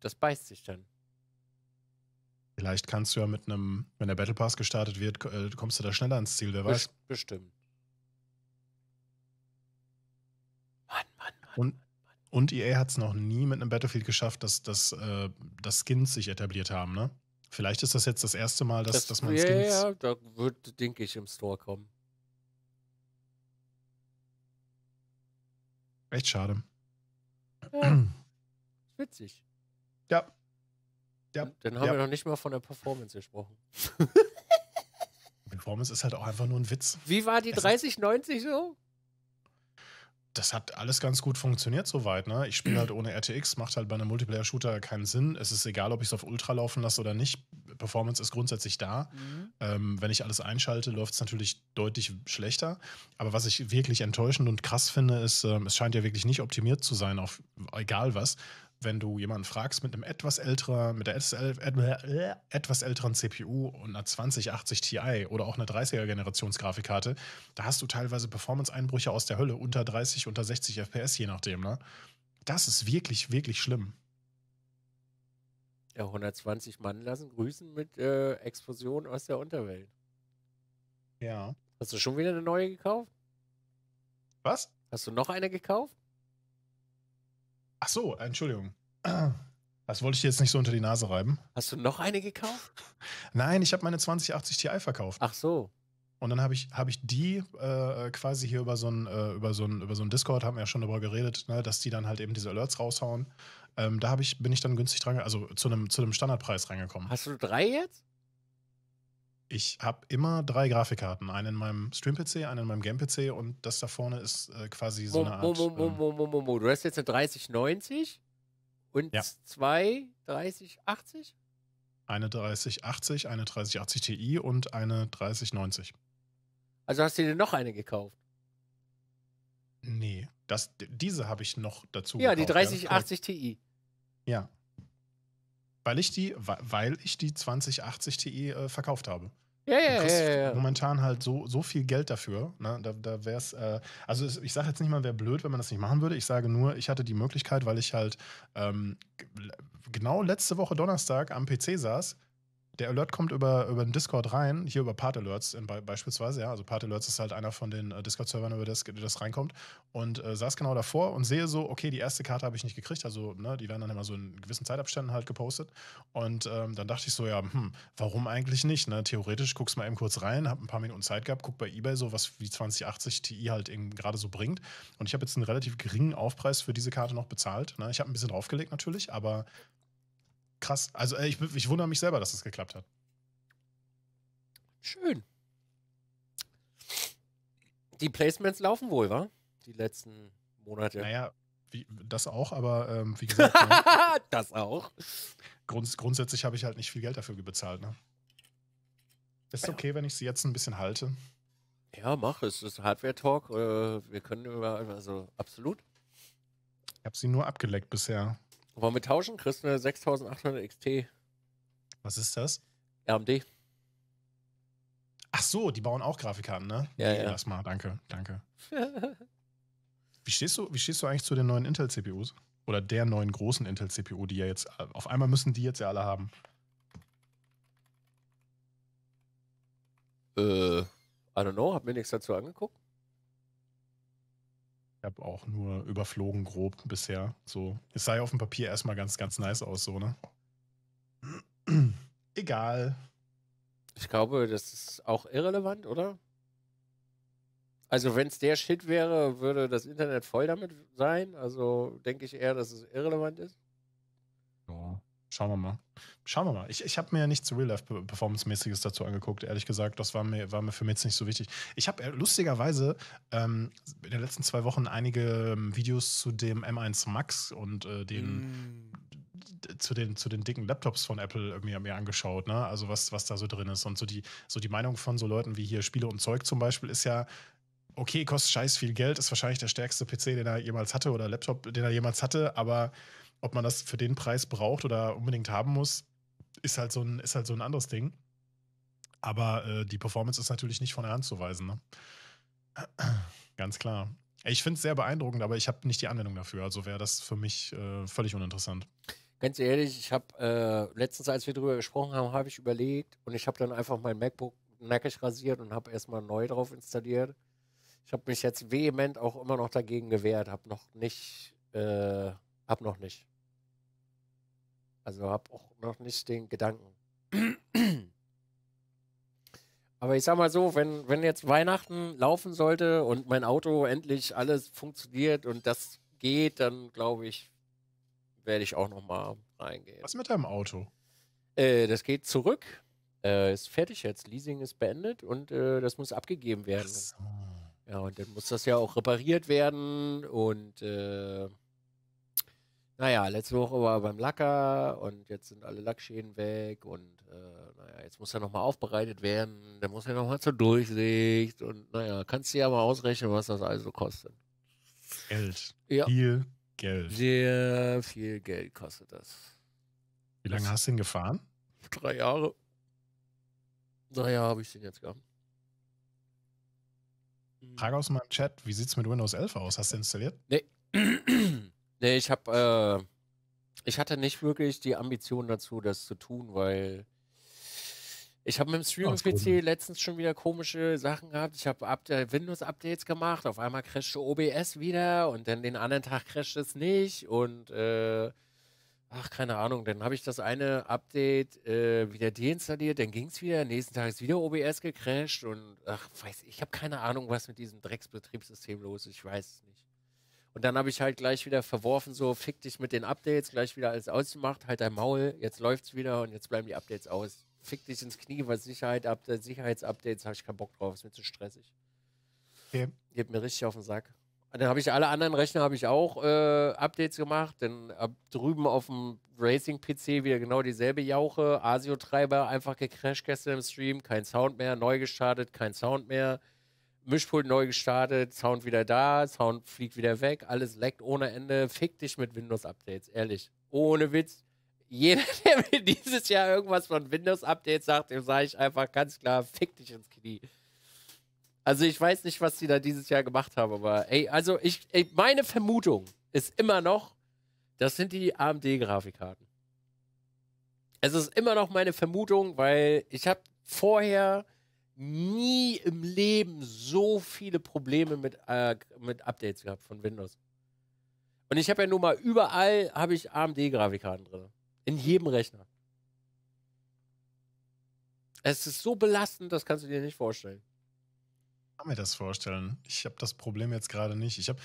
Das beißt sich dann. Vielleicht kannst du ja mit einem, wenn der Battle Pass gestartet wird, äh, kommst du da schneller ans Ziel, wer weiß. Bestimmt. Mann, Mann, Mann. Und und EA hat es noch nie mit einem Battlefield geschafft, dass, dass, äh, dass Skins sich etabliert haben, ne? Vielleicht ist das jetzt das erste Mal, dass, das, dass man Skins. Ja, da wird, denke ich, im Store kommen. Echt schade. Ja. Witzig. Ja. ja. Dann haben ja. wir noch nicht mal von der Performance gesprochen. Performance ist halt auch einfach nur ein Witz. Wie war die 3090 so? das hat alles ganz gut funktioniert soweit. Ne? Ich spiele halt ohne RTX, macht halt bei einem Multiplayer-Shooter keinen Sinn. Es ist egal, ob ich es auf Ultra laufen lasse oder nicht. Performance ist grundsätzlich da. Mhm. Ähm, wenn ich alles einschalte, läuft es natürlich deutlich schlechter. Aber was ich wirklich enttäuschend und krass finde, ist, ähm, es scheint ja wirklich nicht optimiert zu sein auf egal was, wenn du jemanden fragst mit einem etwas älteren, mit der äh, etwas älteren CPU und einer 2080 Ti oder auch einer 30er Generations Grafikkarte, da hast du teilweise Performance-Einbrüche aus der Hölle, unter 30, unter 60 FPS, je nachdem, ne? Das ist wirklich, wirklich schlimm. Ja, 120 Mann lassen grüßen mit äh, Explosion aus der Unterwelt. Ja. Hast du schon wieder eine neue gekauft? Was? Hast du noch eine gekauft? Ach so, Entschuldigung. Das wollte ich jetzt nicht so unter die Nase reiben. Hast du noch eine gekauft? Nein, ich habe meine 2080 Ti verkauft. Ach so. Und dann habe ich, hab ich die äh, quasi hier über so einen äh, so so Discord, haben wir ja schon darüber geredet, ne, dass die dann halt eben diese Alerts raushauen. Ähm, da ich, bin ich dann günstig dran, also zu einem, zu einem Standardpreis reingekommen. Hast du drei jetzt? ich habe immer drei Grafikkarten. Eine in meinem Stream-PC, eine in meinem Game-PC und das da vorne ist äh, quasi so eine Art. Mo, Mo, Mo, Du hast jetzt eine 3090 und ja. zwei 3080? Eine 3080, eine 3080 Ti und eine 3090. Also hast du dir noch eine gekauft? Nee, das, diese habe ich noch dazu. Ja, gekauft, die 3080 ja. Ti. Ja. Weil ich die, weil ich die 2080 Ti äh, verkauft habe. Ja, ja, ja, ja, Momentan halt so, so viel Geld dafür. Ne? Da, da wäre es, äh, also ich sage jetzt nicht mal, wäre blöd, wenn man das nicht machen würde. Ich sage nur, ich hatte die Möglichkeit, weil ich halt ähm, genau letzte Woche Donnerstag am PC saß der Alert kommt über, über den Discord rein, hier über Part Alerts in, beispielsweise, ja. Also Part Alerts ist halt einer von den äh, Discord-Servern, über das, das reinkommt. Und äh, saß genau davor und sehe so, okay, die erste Karte habe ich nicht gekriegt. Also, ne, die werden dann immer so in gewissen Zeitabständen halt gepostet. Und ähm, dann dachte ich so, ja, hm, warum eigentlich nicht? Ne? Theoretisch guckst mal eben kurz rein, hab ein paar Minuten Zeit gehabt, guck bei Ebay so, was wie 2080 Ti halt eben gerade so bringt. Und ich habe jetzt einen relativ geringen Aufpreis für diese Karte noch bezahlt. Ne? Ich habe ein bisschen draufgelegt natürlich, aber krass. Also äh, ich, ich wundere mich selber, dass das geklappt hat. Schön. Die Placements laufen wohl, wa? Die letzten Monate. Naja, wie, das auch, aber ähm, wie gesagt. ja, ne? das auch. Grunds grundsätzlich habe ich halt nicht viel Geld dafür bezahlt. Ne? Ist okay, wenn ich sie jetzt ein bisschen halte. Ja, mach es. ist Hardware-Talk. Äh, wir können über, also absolut. Ich habe sie nur abgeleckt bisher. Wollen wir tauschen? Kriegst du eine 6800 XT. Was ist das? AMD. Ach so, die bauen auch Grafikkarten, ne? Ja, nee, ja. Erstmal, danke, danke. wie, stehst du, wie stehst du eigentlich zu den neuen Intel-CPUs? Oder der neuen großen Intel-CPU, die ja jetzt, auf einmal müssen die jetzt ja alle haben. Äh, I don't know, hab mir nichts dazu angeguckt habe auch nur überflogen grob bisher. So, es sah ja auf dem Papier erstmal ganz, ganz nice aus, so, ne? Egal. Ich glaube, das ist auch irrelevant, oder? Also, wenn es der Shit wäre, würde das Internet voll damit sein. Also denke ich eher, dass es irrelevant ist. Schauen wir mal. Schauen wir mal. Ich, ich habe mir ja nichts Real-Life-Performance-mäßiges dazu angeguckt, ehrlich gesagt. Das war mir, war mir für mich jetzt nicht so wichtig. Ich habe äh, lustigerweise ähm, in den letzten zwei Wochen einige ähm, Videos zu dem M1 Max und äh, den. Mm zu den, zu den dicken Laptops von Apple mir, mir angeschaut, ne? Also was, was da so drin ist. Und so die, so die Meinung von so Leuten wie hier Spiele und Zeug zum Beispiel ist ja, okay, kostet scheiß viel Geld, ist wahrscheinlich der stärkste PC, den er jemals hatte oder Laptop, den er jemals hatte, aber ob man das für den Preis braucht oder unbedingt haben muss, ist halt so ein, ist halt so ein anderes Ding. Aber äh, die Performance ist natürlich nicht von der Hand zu weisen. Ne? Ganz klar. Ich finde es sehr beeindruckend, aber ich habe nicht die Anwendung dafür. Also wäre das für mich äh, völlig uninteressant. Ganz ehrlich, ich habe äh, letztens, als wir darüber gesprochen haben, habe ich überlegt und ich habe dann einfach mein MacBook nackig rasiert und habe erstmal neu drauf installiert. Ich habe mich jetzt vehement auch immer noch dagegen gewehrt, habe noch nicht äh, hab noch nicht. Also hab auch noch nicht den Gedanken. Aber ich sag mal so, wenn, wenn jetzt Weihnachten laufen sollte und mein Auto endlich alles funktioniert und das geht, dann glaube ich, werde ich auch nochmal reingehen. Was mit deinem Auto? Äh, das geht zurück. Äh, ist fertig jetzt. Leasing ist beendet und äh, das muss abgegeben werden. So. Ja, und dann muss das ja auch repariert werden und äh, naja, letzte Woche war er beim Lacker und jetzt sind alle Lackschäden weg und äh, naja, jetzt muss er nochmal aufbereitet werden, der muss ja nochmal zur Durchsicht und naja, kannst du ja mal ausrechnen, was das alles so kostet. Geld. Ja. Viel Geld. Sehr viel Geld kostet das. Wie lange das hast du ihn gefahren? Drei Jahre. Drei Jahre habe ich den jetzt gehabt. Frage aus meinem Chat, wie sieht es mit Windows 11 aus? Hast du installiert? Nee. Nee, ich habe, äh, ich hatte nicht wirklich die Ambition dazu, das zu tun, weil ich habe mit dem Streaming-PC letztens schon wieder komische Sachen gehabt. Ich habe äh, Windows-Updates gemacht, auf einmal crashte OBS wieder und dann den anderen Tag crasht es nicht und äh, ach, keine Ahnung, dann habe ich das eine Update äh, wieder deinstalliert, dann ging es wieder, nächsten Tag ist wieder OBS gecrashed und ach, weiß ich, habe keine Ahnung, was mit diesem Drecksbetriebssystem los ist, ich weiß es nicht. Und dann habe ich halt gleich wieder verworfen, so fick dich mit den Updates, gleich wieder alles ausgemacht, halt dein Maul, jetzt läuft's wieder und jetzt bleiben die Updates aus. Fick dich ins Knie, weil Sicherheit, Sicherheitsupdates habe ich keinen Bock drauf, ist mir zu stressig. Okay. Geht mir richtig auf den Sack. Und dann habe ich alle anderen Rechner habe ich auch äh, Updates gemacht. Dann ab drüben auf dem Racing-PC wieder genau dieselbe Jauche. ASIO-Treiber einfach gecrashed gestern im Stream, kein Sound mehr, neu gestartet, kein Sound mehr. Mischpult neu gestartet, Sound wieder da, Sound fliegt wieder weg, alles leckt ohne Ende. Fick dich mit Windows-Updates, ehrlich. Ohne Witz. Jeder, der mir dieses Jahr irgendwas von Windows-Updates sagt, dem sage ich einfach ganz klar, fick dich ins Knie. Also ich weiß nicht, was die da dieses Jahr gemacht haben, aber ey, also ich, ey, meine Vermutung ist immer noch, das sind die AMD-Grafikkarten. Es ist immer noch meine Vermutung, weil ich habe vorher nie im Leben so viele Probleme mit, äh, mit Updates gehabt von Windows. Und ich habe ja nun mal überall habe ich AMD-Grafikkarten drin. In jedem Rechner. Es ist so belastend, das kannst du dir nicht vorstellen. Ich kann mir das vorstellen. Ich habe das Problem jetzt gerade nicht. Ich habe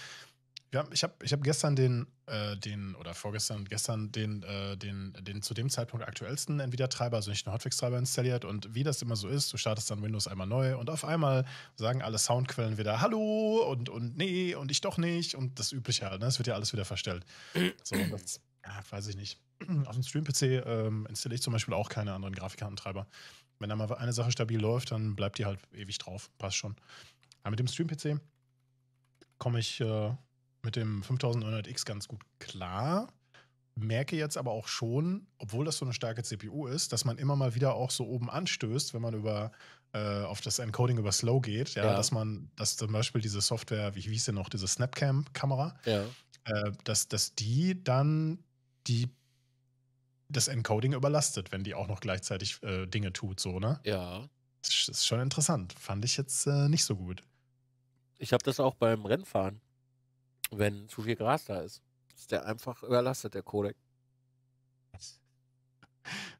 ja, ich habe ich hab gestern den, äh, den, oder vorgestern, gestern den, äh, den, den zu dem Zeitpunkt aktuellsten Nvidia-Treiber, also nicht den Hotfix-Treiber installiert. Und wie das immer so ist, du startest dann Windows einmal neu und auf einmal sagen alle Soundquellen wieder Hallo und, und nee und ich doch nicht und das Übliche halt. Ne? Es wird ja alles wieder verstellt. So, das ja, weiß ich nicht. Auf dem Stream-PC ähm, installiere ich zum Beispiel auch keine anderen Grafikkartentreiber. Wenn da mal eine Sache stabil läuft, dann bleibt die halt ewig drauf. Passt schon. Aber mit dem Stream-PC komme ich. Äh, mit dem 5900X ganz gut klar. Merke jetzt aber auch schon, obwohl das so eine starke CPU ist, dass man immer mal wieder auch so oben anstößt, wenn man über äh, auf das Encoding über Slow geht, ja, ja, dass man, dass zum Beispiel diese Software, wie hieß denn noch, diese Snapcam-Kamera, ja. äh, dass, dass die dann die das Encoding überlastet, wenn die auch noch gleichzeitig äh, Dinge tut, so, ne? Ja. Das ist schon interessant. Fand ich jetzt äh, nicht so gut. Ich habe das auch beim Rennfahren wenn zu viel Gras da ist. Ist der einfach überlastet, der Codec.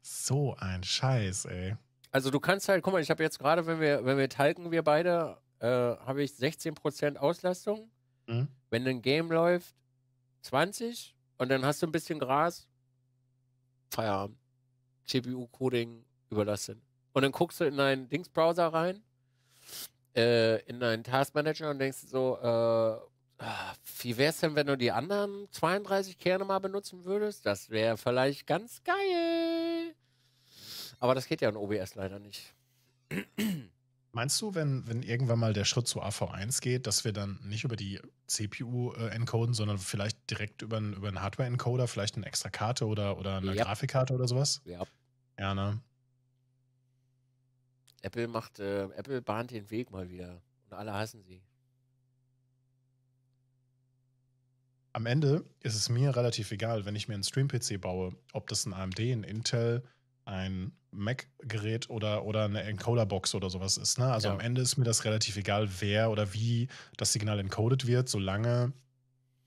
So ein Scheiß, ey. Also du kannst halt, guck mal, ich habe jetzt gerade, wenn wir, wenn wir talken, wir beide, äh, habe ich 16% Auslastung. Mhm. Wenn ein Game läuft, 20 und dann hast du ein bisschen Gras, Feierabend. CPU-Coding überlastet. Und dann guckst du in deinen Dings-Browser rein, äh, in deinen Taskmanager und denkst so, äh, wie wäre es denn, wenn du die anderen 32 Kerne mal benutzen würdest? Das wäre vielleicht ganz geil. Aber das geht ja in OBS leider nicht. Meinst du, wenn, wenn irgendwann mal der Schritt zu AV1 geht, dass wir dann nicht über die CPU äh, encoden, sondern vielleicht direkt über einen, über einen Hardware-Encoder, vielleicht eine extra Karte oder, oder eine yep. Grafikkarte oder sowas? Ja. Ja, ne? Apple macht, äh, Apple bahnt den Weg mal wieder. Und alle hassen sie. am Ende ist es mir relativ egal, wenn ich mir einen Stream-PC baue, ob das ein AMD, ein Intel, ein Mac-Gerät oder, oder eine Encoder-Box oder sowas ist. Ne? Also ja. am Ende ist mir das relativ egal, wer oder wie das Signal encoded wird, solange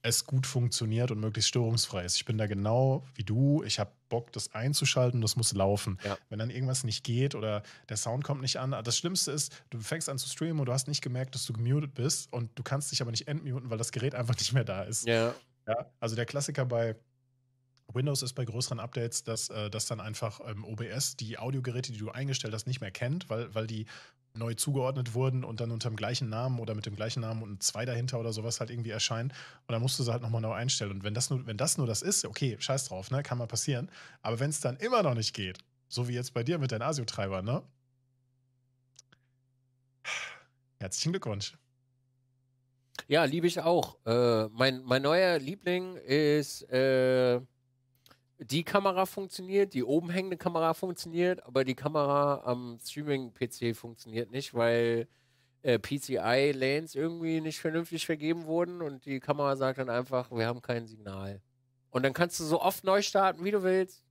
es gut funktioniert und möglichst störungsfrei ist. Ich bin da genau wie du. Ich habe Bock, das einzuschalten, das muss laufen. Ja. Wenn dann irgendwas nicht geht oder der Sound kommt nicht an. Das Schlimmste ist, du fängst an zu streamen und du hast nicht gemerkt, dass du gemutet bist und du kannst dich aber nicht entmuten, weil das Gerät einfach nicht mehr da ist. Ja. ja also der Klassiker bei Windows ist bei größeren Updates, dass, äh, dass dann einfach ähm, OBS die Audiogeräte, die du eingestellt hast, nicht mehr kennt, weil, weil die neu zugeordnet wurden und dann unter dem gleichen Namen oder mit dem gleichen Namen und zwei dahinter oder sowas halt irgendwie erscheinen. Und dann musst du sie halt nochmal neu einstellen. Und wenn das, nur, wenn das nur das ist, okay, scheiß drauf, ne? Kann mal passieren. Aber wenn es dann immer noch nicht geht, so wie jetzt bei dir mit deinen ASIO-Treibern, ne? Herzlichen Glückwunsch. Ja, liebe ich auch. Äh, mein, mein neuer Liebling ist äh, die Kamera funktioniert, die oben hängende Kamera funktioniert, aber die Kamera am Streaming-PC funktioniert nicht, weil äh, PCI-Lanes irgendwie nicht vernünftig vergeben wurden und die Kamera sagt dann einfach, wir haben kein Signal. Und dann kannst du so oft neu starten, wie du willst.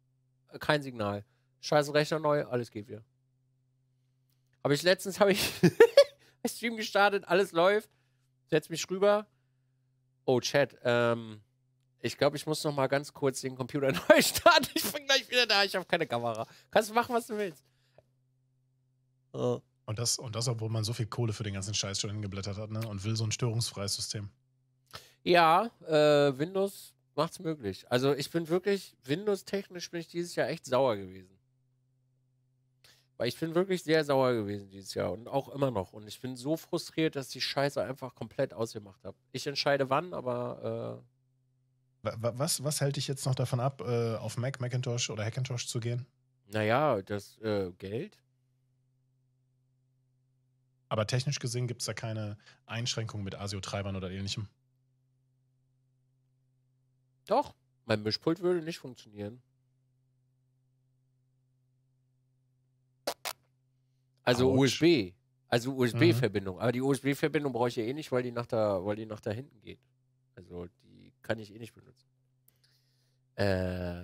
Äh, kein Signal. Scheiße Rechner neu, alles geht wieder. Habe ich letztens, habe ich Stream gestartet, alles läuft, setz mich rüber. Oh, Chat, ähm, ich glaube, ich muss noch mal ganz kurz den Computer neu starten. Ich bin gleich wieder da. Ich habe keine Kamera. Kannst machen, was du willst. Oh. Und das, und das, obwohl man so viel Kohle für den ganzen Scheiß schon hingeblättert hat, ne? Und will so ein störungsfreies System. Ja, äh, Windows macht's möglich. Also ich bin wirklich, Windows-technisch bin ich dieses Jahr echt sauer gewesen. Weil ich bin wirklich sehr sauer gewesen dieses Jahr und auch immer noch. Und ich bin so frustriert, dass ich die Scheiße einfach komplett ausgemacht habe. Ich entscheide wann, aber äh, was, was hält dich jetzt noch davon ab, äh, auf Mac, Macintosh oder Hackintosh zu gehen? Naja, das äh, Geld. Aber technisch gesehen gibt es da keine Einschränkungen mit ASIO-Treibern oder ähnlichem. Doch, mein Mischpult würde nicht funktionieren. Also Ouch. USB. Also USB-Verbindung. Mhm. Aber die USB-Verbindung brauche ich ja eh nicht, weil die, nach da, weil die nach da hinten geht. Also kann ich eh nicht benutzen. Äh,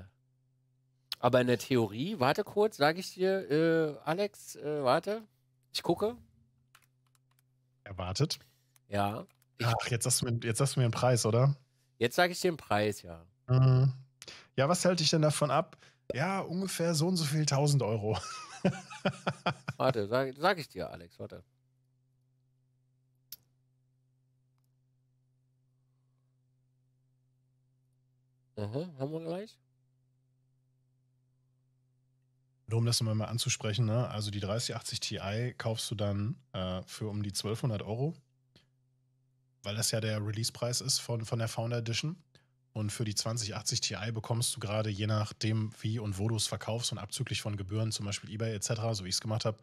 aber in der Theorie, warte kurz, sage ich dir, äh, Alex, äh, warte, ich gucke. Erwartet. Ja. Ach, jetzt hast, du mir, jetzt hast du mir einen Preis, oder? Jetzt sage ich dir einen Preis, ja. Mhm. Ja, was hält dich denn davon ab? Ja, ungefähr so und so viel 1000 Euro. warte, sage sag ich dir, Alex, warte. Aha, haben wir gleich. Nur Um das nochmal mal anzusprechen, ne? also die 3080 Ti kaufst du dann äh, für um die 1200 Euro, weil das ja der Release-Preis ist von, von der Founder Edition. Und für die 2080 Ti bekommst du gerade, je nachdem, wie und wo du es verkaufst und abzüglich von Gebühren, zum Beispiel eBay etc., so wie ich es gemacht habe,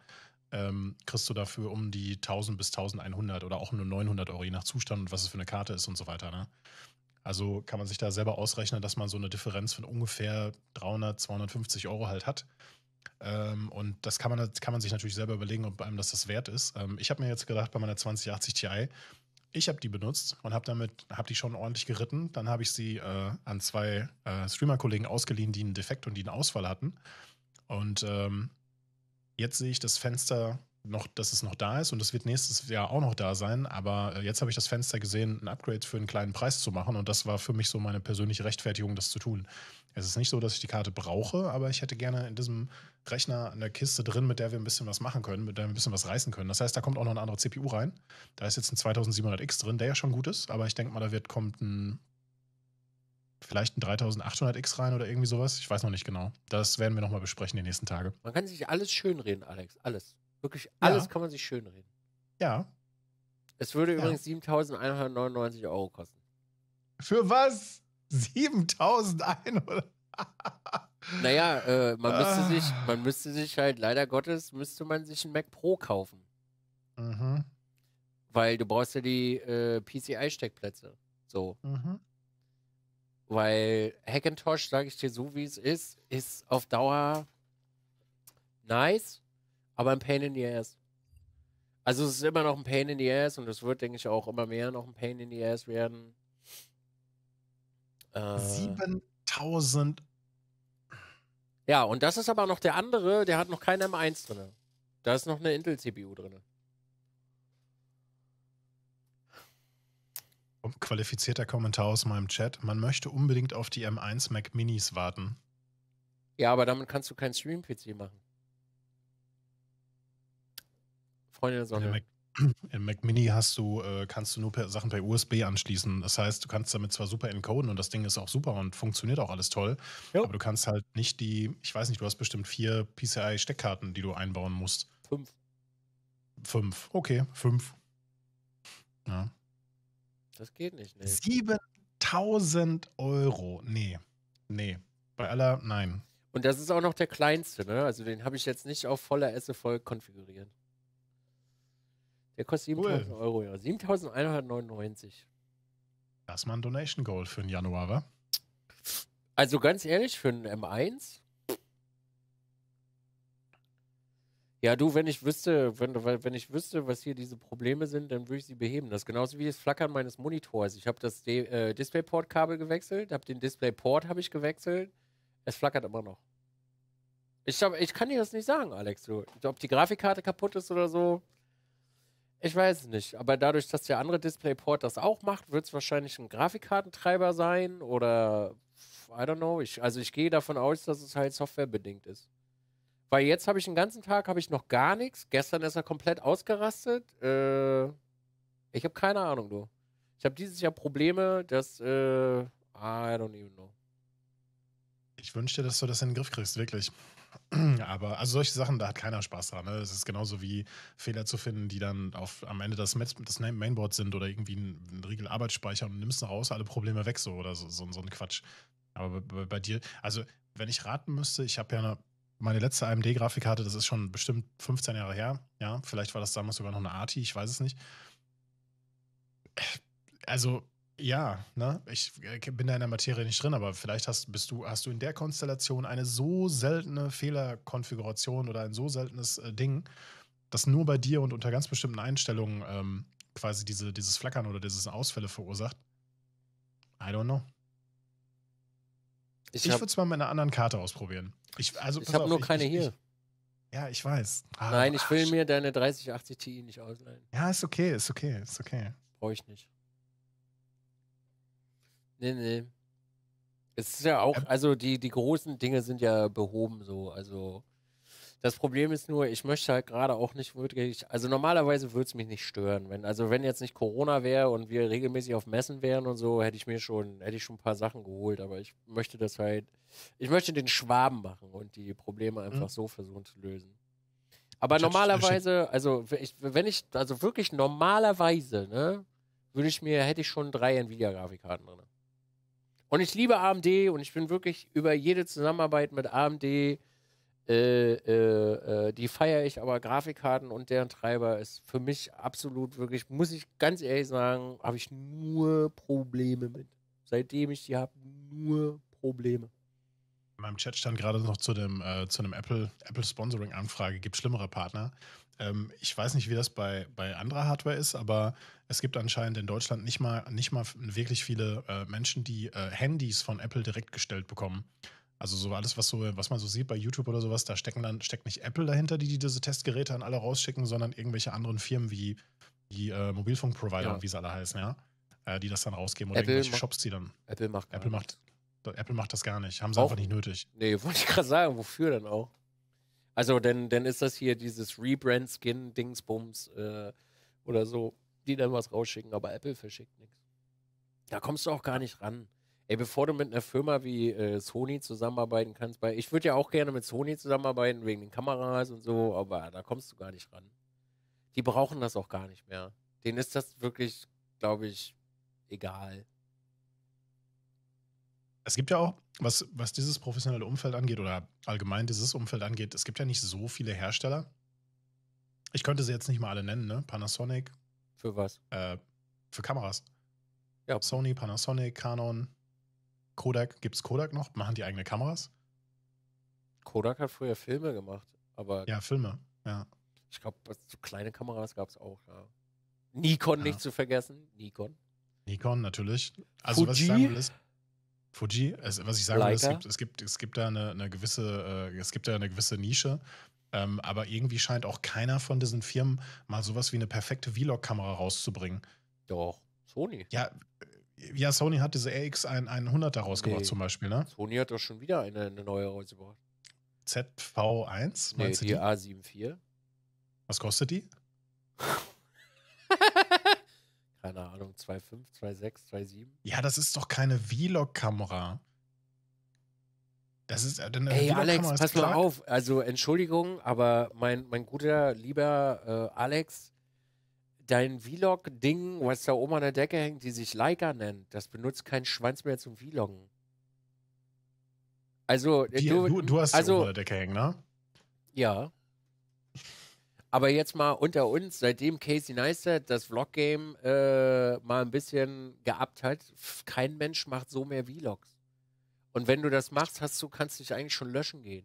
ähm, kriegst du dafür um die 1000 bis 1100 oder auch nur 900 Euro, je nach Zustand und was es für eine Karte ist und so weiter. Ne? Also kann man sich da selber ausrechnen, dass man so eine Differenz von ungefähr 300, 250 Euro halt hat. Ähm, und das kann man, kann man sich natürlich selber überlegen, ob einem das das wert ist. Ähm, ich habe mir jetzt gedacht, bei meiner 2080 Ti, ich habe die benutzt und habe damit, habe die schon ordentlich geritten. Dann habe ich sie äh, an zwei äh, Streamer-Kollegen ausgeliehen, die einen Defekt und die einen Ausfall hatten. Und ähm, jetzt sehe ich das Fenster noch, dass es noch da ist und es wird nächstes Jahr auch noch da sein. Aber äh, jetzt habe ich das Fenster gesehen, ein Upgrade für einen kleinen Preis zu machen und das war für mich so meine persönliche Rechtfertigung, das zu tun. Es ist nicht so, dass ich die Karte brauche, aber ich hätte gerne in diesem Rechner eine Kiste drin, mit der wir ein bisschen was machen können, mit der wir ein bisschen was reißen können. Das heißt, da kommt auch noch eine andere CPU rein. Da ist jetzt ein 2700X drin, der ja schon gut ist, aber ich denke mal, da wird kommt ein vielleicht ein 3800X rein oder irgendwie sowas. Ich weiß noch nicht genau. Das werden wir nochmal besprechen die nächsten Tage. Man kann sich alles schönreden, Alex. Alles. Wirklich alles ja. kann man sich schönreden. Ja. Es würde ja. übrigens 7.199 Euro kosten. Für was? 7.100? naja, äh, man, müsste ah. sich, man müsste sich halt, leider Gottes, müsste man sich einen Mac Pro kaufen. Mhm. Weil du brauchst ja die äh, PCI-Steckplätze. So. Mhm. Weil Hackintosh, sage ich dir so, wie es ist, ist auf Dauer nice, aber ein Pain in the Ass. Also es ist immer noch ein Pain in the Ass und es wird, denke ich, auch immer mehr noch ein Pain in the Ass werden. Äh, 7000. Ja, und das ist aber noch der andere, der hat noch kein M1 drin. Da ist noch eine Intel-CPU drin. Qualifizierter Kommentar aus meinem Chat. Man möchte unbedingt auf die M1 Mac Minis warten. Ja, aber damit kannst du keinen Stream-PC machen. Freunde der Sonne. Im Mac, im Mac Mini hast du, äh, kannst du nur per, Sachen per USB anschließen. Das heißt, du kannst damit zwar super encoden und das Ding ist auch super und funktioniert auch alles toll, jo. aber du kannst halt nicht die, ich weiß nicht, du hast bestimmt vier PCI-Steckkarten, die du einbauen musst. Fünf. Fünf, okay, fünf. Ja. Das geht nicht, ne? 7000 Euro, nee. Nee. Bei aller, nein. Und das ist auch noch der kleinste, ne? Also den habe ich jetzt nicht auf voller Esse voll konfiguriert. Der kostet 7000 cool. Euro, ja. 7199. Das ist mal ein Donation Goal für den Januar, wa? Also ganz ehrlich, für einen M1? Ja, du, wenn ich wüsste, wenn, wenn ich wüsste, was hier diese Probleme sind, dann würde ich sie beheben. Das ist genauso wie das Flackern meines Monitors. Ich habe das äh, DisplayPort-Kabel gewechselt, habe den DisplayPort habe ich gewechselt. Es flackert immer noch. Ich, hab, ich kann dir das nicht sagen, Alex. Du, ob die Grafikkarte kaputt ist oder so, ich weiß es nicht, aber dadurch, dass der andere DisplayPort das auch macht, wird es wahrscheinlich ein Grafikkartentreiber sein oder I don't know. Ich, also ich gehe davon aus, dass es halt softwarebedingt ist. Weil jetzt habe ich den ganzen Tag habe ich noch gar nichts. Gestern ist er komplett ausgerastet. Äh, ich habe keine Ahnung, du. Ich habe dieses Jahr Probleme, dass äh, I don't even know. Ich wünschte, dass du das in den Griff kriegst, wirklich. Aber also solche Sachen, da hat keiner Spaß dran. Ne? Es ne? ist genauso wie Fehler zu finden, die dann auf, am Ende das, das Mainboard sind oder irgendwie ein, ein Riegel Arbeitsspeicher und nimmst raus, alle Probleme weg so oder so, so, so ein Quatsch. Aber bei, bei, dir, also wenn ich raten müsste, ich habe ja eine, meine letzte AMD-Grafikkarte, das ist schon bestimmt 15 Jahre her. Ja, vielleicht war das damals sogar noch eine ARTI, ich weiß es nicht. Äh, also ja, ne? ich äh, bin da in der Materie nicht drin, aber vielleicht hast, bist du, hast du in der Konstellation eine so seltene Fehlerkonfiguration oder ein so seltenes äh, Ding, das nur bei dir und unter ganz bestimmten Einstellungen ähm, quasi diese, dieses Flackern oder dieses Ausfälle verursacht. I don't know. Ich, ich würde es mal mit einer anderen Karte ausprobieren. Ich, also, ich habe nur keine ich, hier. ja, ich weiß. Ah, Nein, ich will Arsch. mir deine 3080 Ti nicht ausleihen. Ja, ist okay, ist okay, ist okay. Brauche ich nicht. Nee, nee. Es ist ja auch, also die, die großen Dinge sind ja behoben so. Also das Problem ist nur, ich möchte halt gerade auch nicht wirklich, also normalerweise würde es mich nicht stören, wenn, also wenn jetzt nicht Corona wäre und wir regelmäßig auf Messen wären und so, hätte ich mir schon, hätte ich schon ein paar Sachen geholt, aber ich möchte das halt, ich möchte den Schwaben machen und die Probleme mhm. einfach mhm. so versuchen zu lösen. Aber ich normalerweise, also ich, wenn ich, also wirklich normalerweise, ne, würde ich mir, hätte ich schon drei Nvidia-Grafikkarten drin. Und ich liebe AMD und ich bin wirklich über jede Zusammenarbeit mit AMD, äh, äh, äh, die feiere ich, aber Grafikkarten und deren Treiber ist für mich absolut wirklich, muss ich ganz ehrlich sagen, habe ich nur Probleme mit. Seitdem ich die habe, nur Probleme. In meinem Chat stand gerade noch zu dem, äh, zu einem Apple, Apple Sponsoring Anfrage, gibt schlimmere Partner. Ähm, ich weiß nicht, wie das bei, bei anderer Hardware ist, aber es gibt anscheinend in Deutschland nicht mal, nicht mal wirklich viele äh, Menschen, die äh, Handys von Apple direkt gestellt bekommen. Also so alles, was, so, was man so sieht bei YouTube oder sowas, da stecken dann, steckt nicht Apple dahinter, die, die diese Testgeräte an alle rausschicken, sondern irgendwelche anderen Firmen wie die äh, Mobilfunkprovider, ja. wie sie alle heißen, ja. Äh, die das dann rausgeben oder Apple irgendwelche Shops, die dann. Apple macht Apple macht, Apple macht das gar nicht. Haben sie auch? einfach nicht nötig. Nee, wollte ich gerade sagen, wofür dann auch? Also dann, dann ist das hier dieses Rebrand-Skin-Dingsbums äh, oder so, die dann was rausschicken, aber Apple verschickt nichts. Da kommst du auch gar nicht ran. Ey, bevor du mit einer Firma wie äh, Sony zusammenarbeiten kannst, weil ich würde ja auch gerne mit Sony zusammenarbeiten wegen den Kameras und so, aber da kommst du gar nicht ran. Die brauchen das auch gar nicht mehr. Denen ist das wirklich, glaube ich, egal es gibt ja auch, was, was dieses professionelle Umfeld angeht oder allgemein dieses Umfeld angeht, es gibt ja nicht so viele Hersteller. Ich könnte sie jetzt nicht mal alle nennen, ne? Panasonic. Für was? Äh, für Kameras. Ja. Sony, Panasonic, Canon, Kodak. Gibt es Kodak noch? Machen die eigene Kameras? Kodak hat früher Filme gemacht, aber. Ja, Filme, ja. Ich glaube, so kleine Kameras gab es auch, ja. Nikon ja. nicht zu vergessen. Nikon. Nikon, natürlich. Also, Fuji? was ich sagen will, ist. Fuji, also, was ich sagen will, es gibt, es gibt, es gibt da eine, eine gewisse, äh, es gibt da eine gewisse Nische. Ähm, aber irgendwie scheint auch keiner von diesen Firmen mal sowas wie eine perfekte Vlog-Kamera rauszubringen. Doch, Sony. Ja, äh, ja, Sony hat diese RX100 rausgebracht nee. zum Beispiel, ne? Sony hat doch schon wieder eine, eine neue rausgebracht. ZV1? Nee, meinst die, die A74. Was kostet die? keine Ahnung, 2,5, 2,6, 2,7. Ja, das ist doch keine Vlog-Kamera. Das ist äh, eine Ey, Alex, pass mal auf. Also Entschuldigung, aber mein, mein guter, lieber äh, Alex, dein Vlog-Ding, was da oben an der Decke hängt, die sich Leica nennt, das benutzt kein Schwanz mehr zum Vloggen. Also, die, äh, du, du, du, hast also, die oben an der Decke hängen, ne? Ja. Aber jetzt mal unter uns, seitdem Casey Neistat das Vlog-Game äh, mal ein bisschen geabt hat, kein Mensch macht so mehr Vlogs. Und wenn du das machst, hast du, kannst du dich eigentlich schon löschen gehen.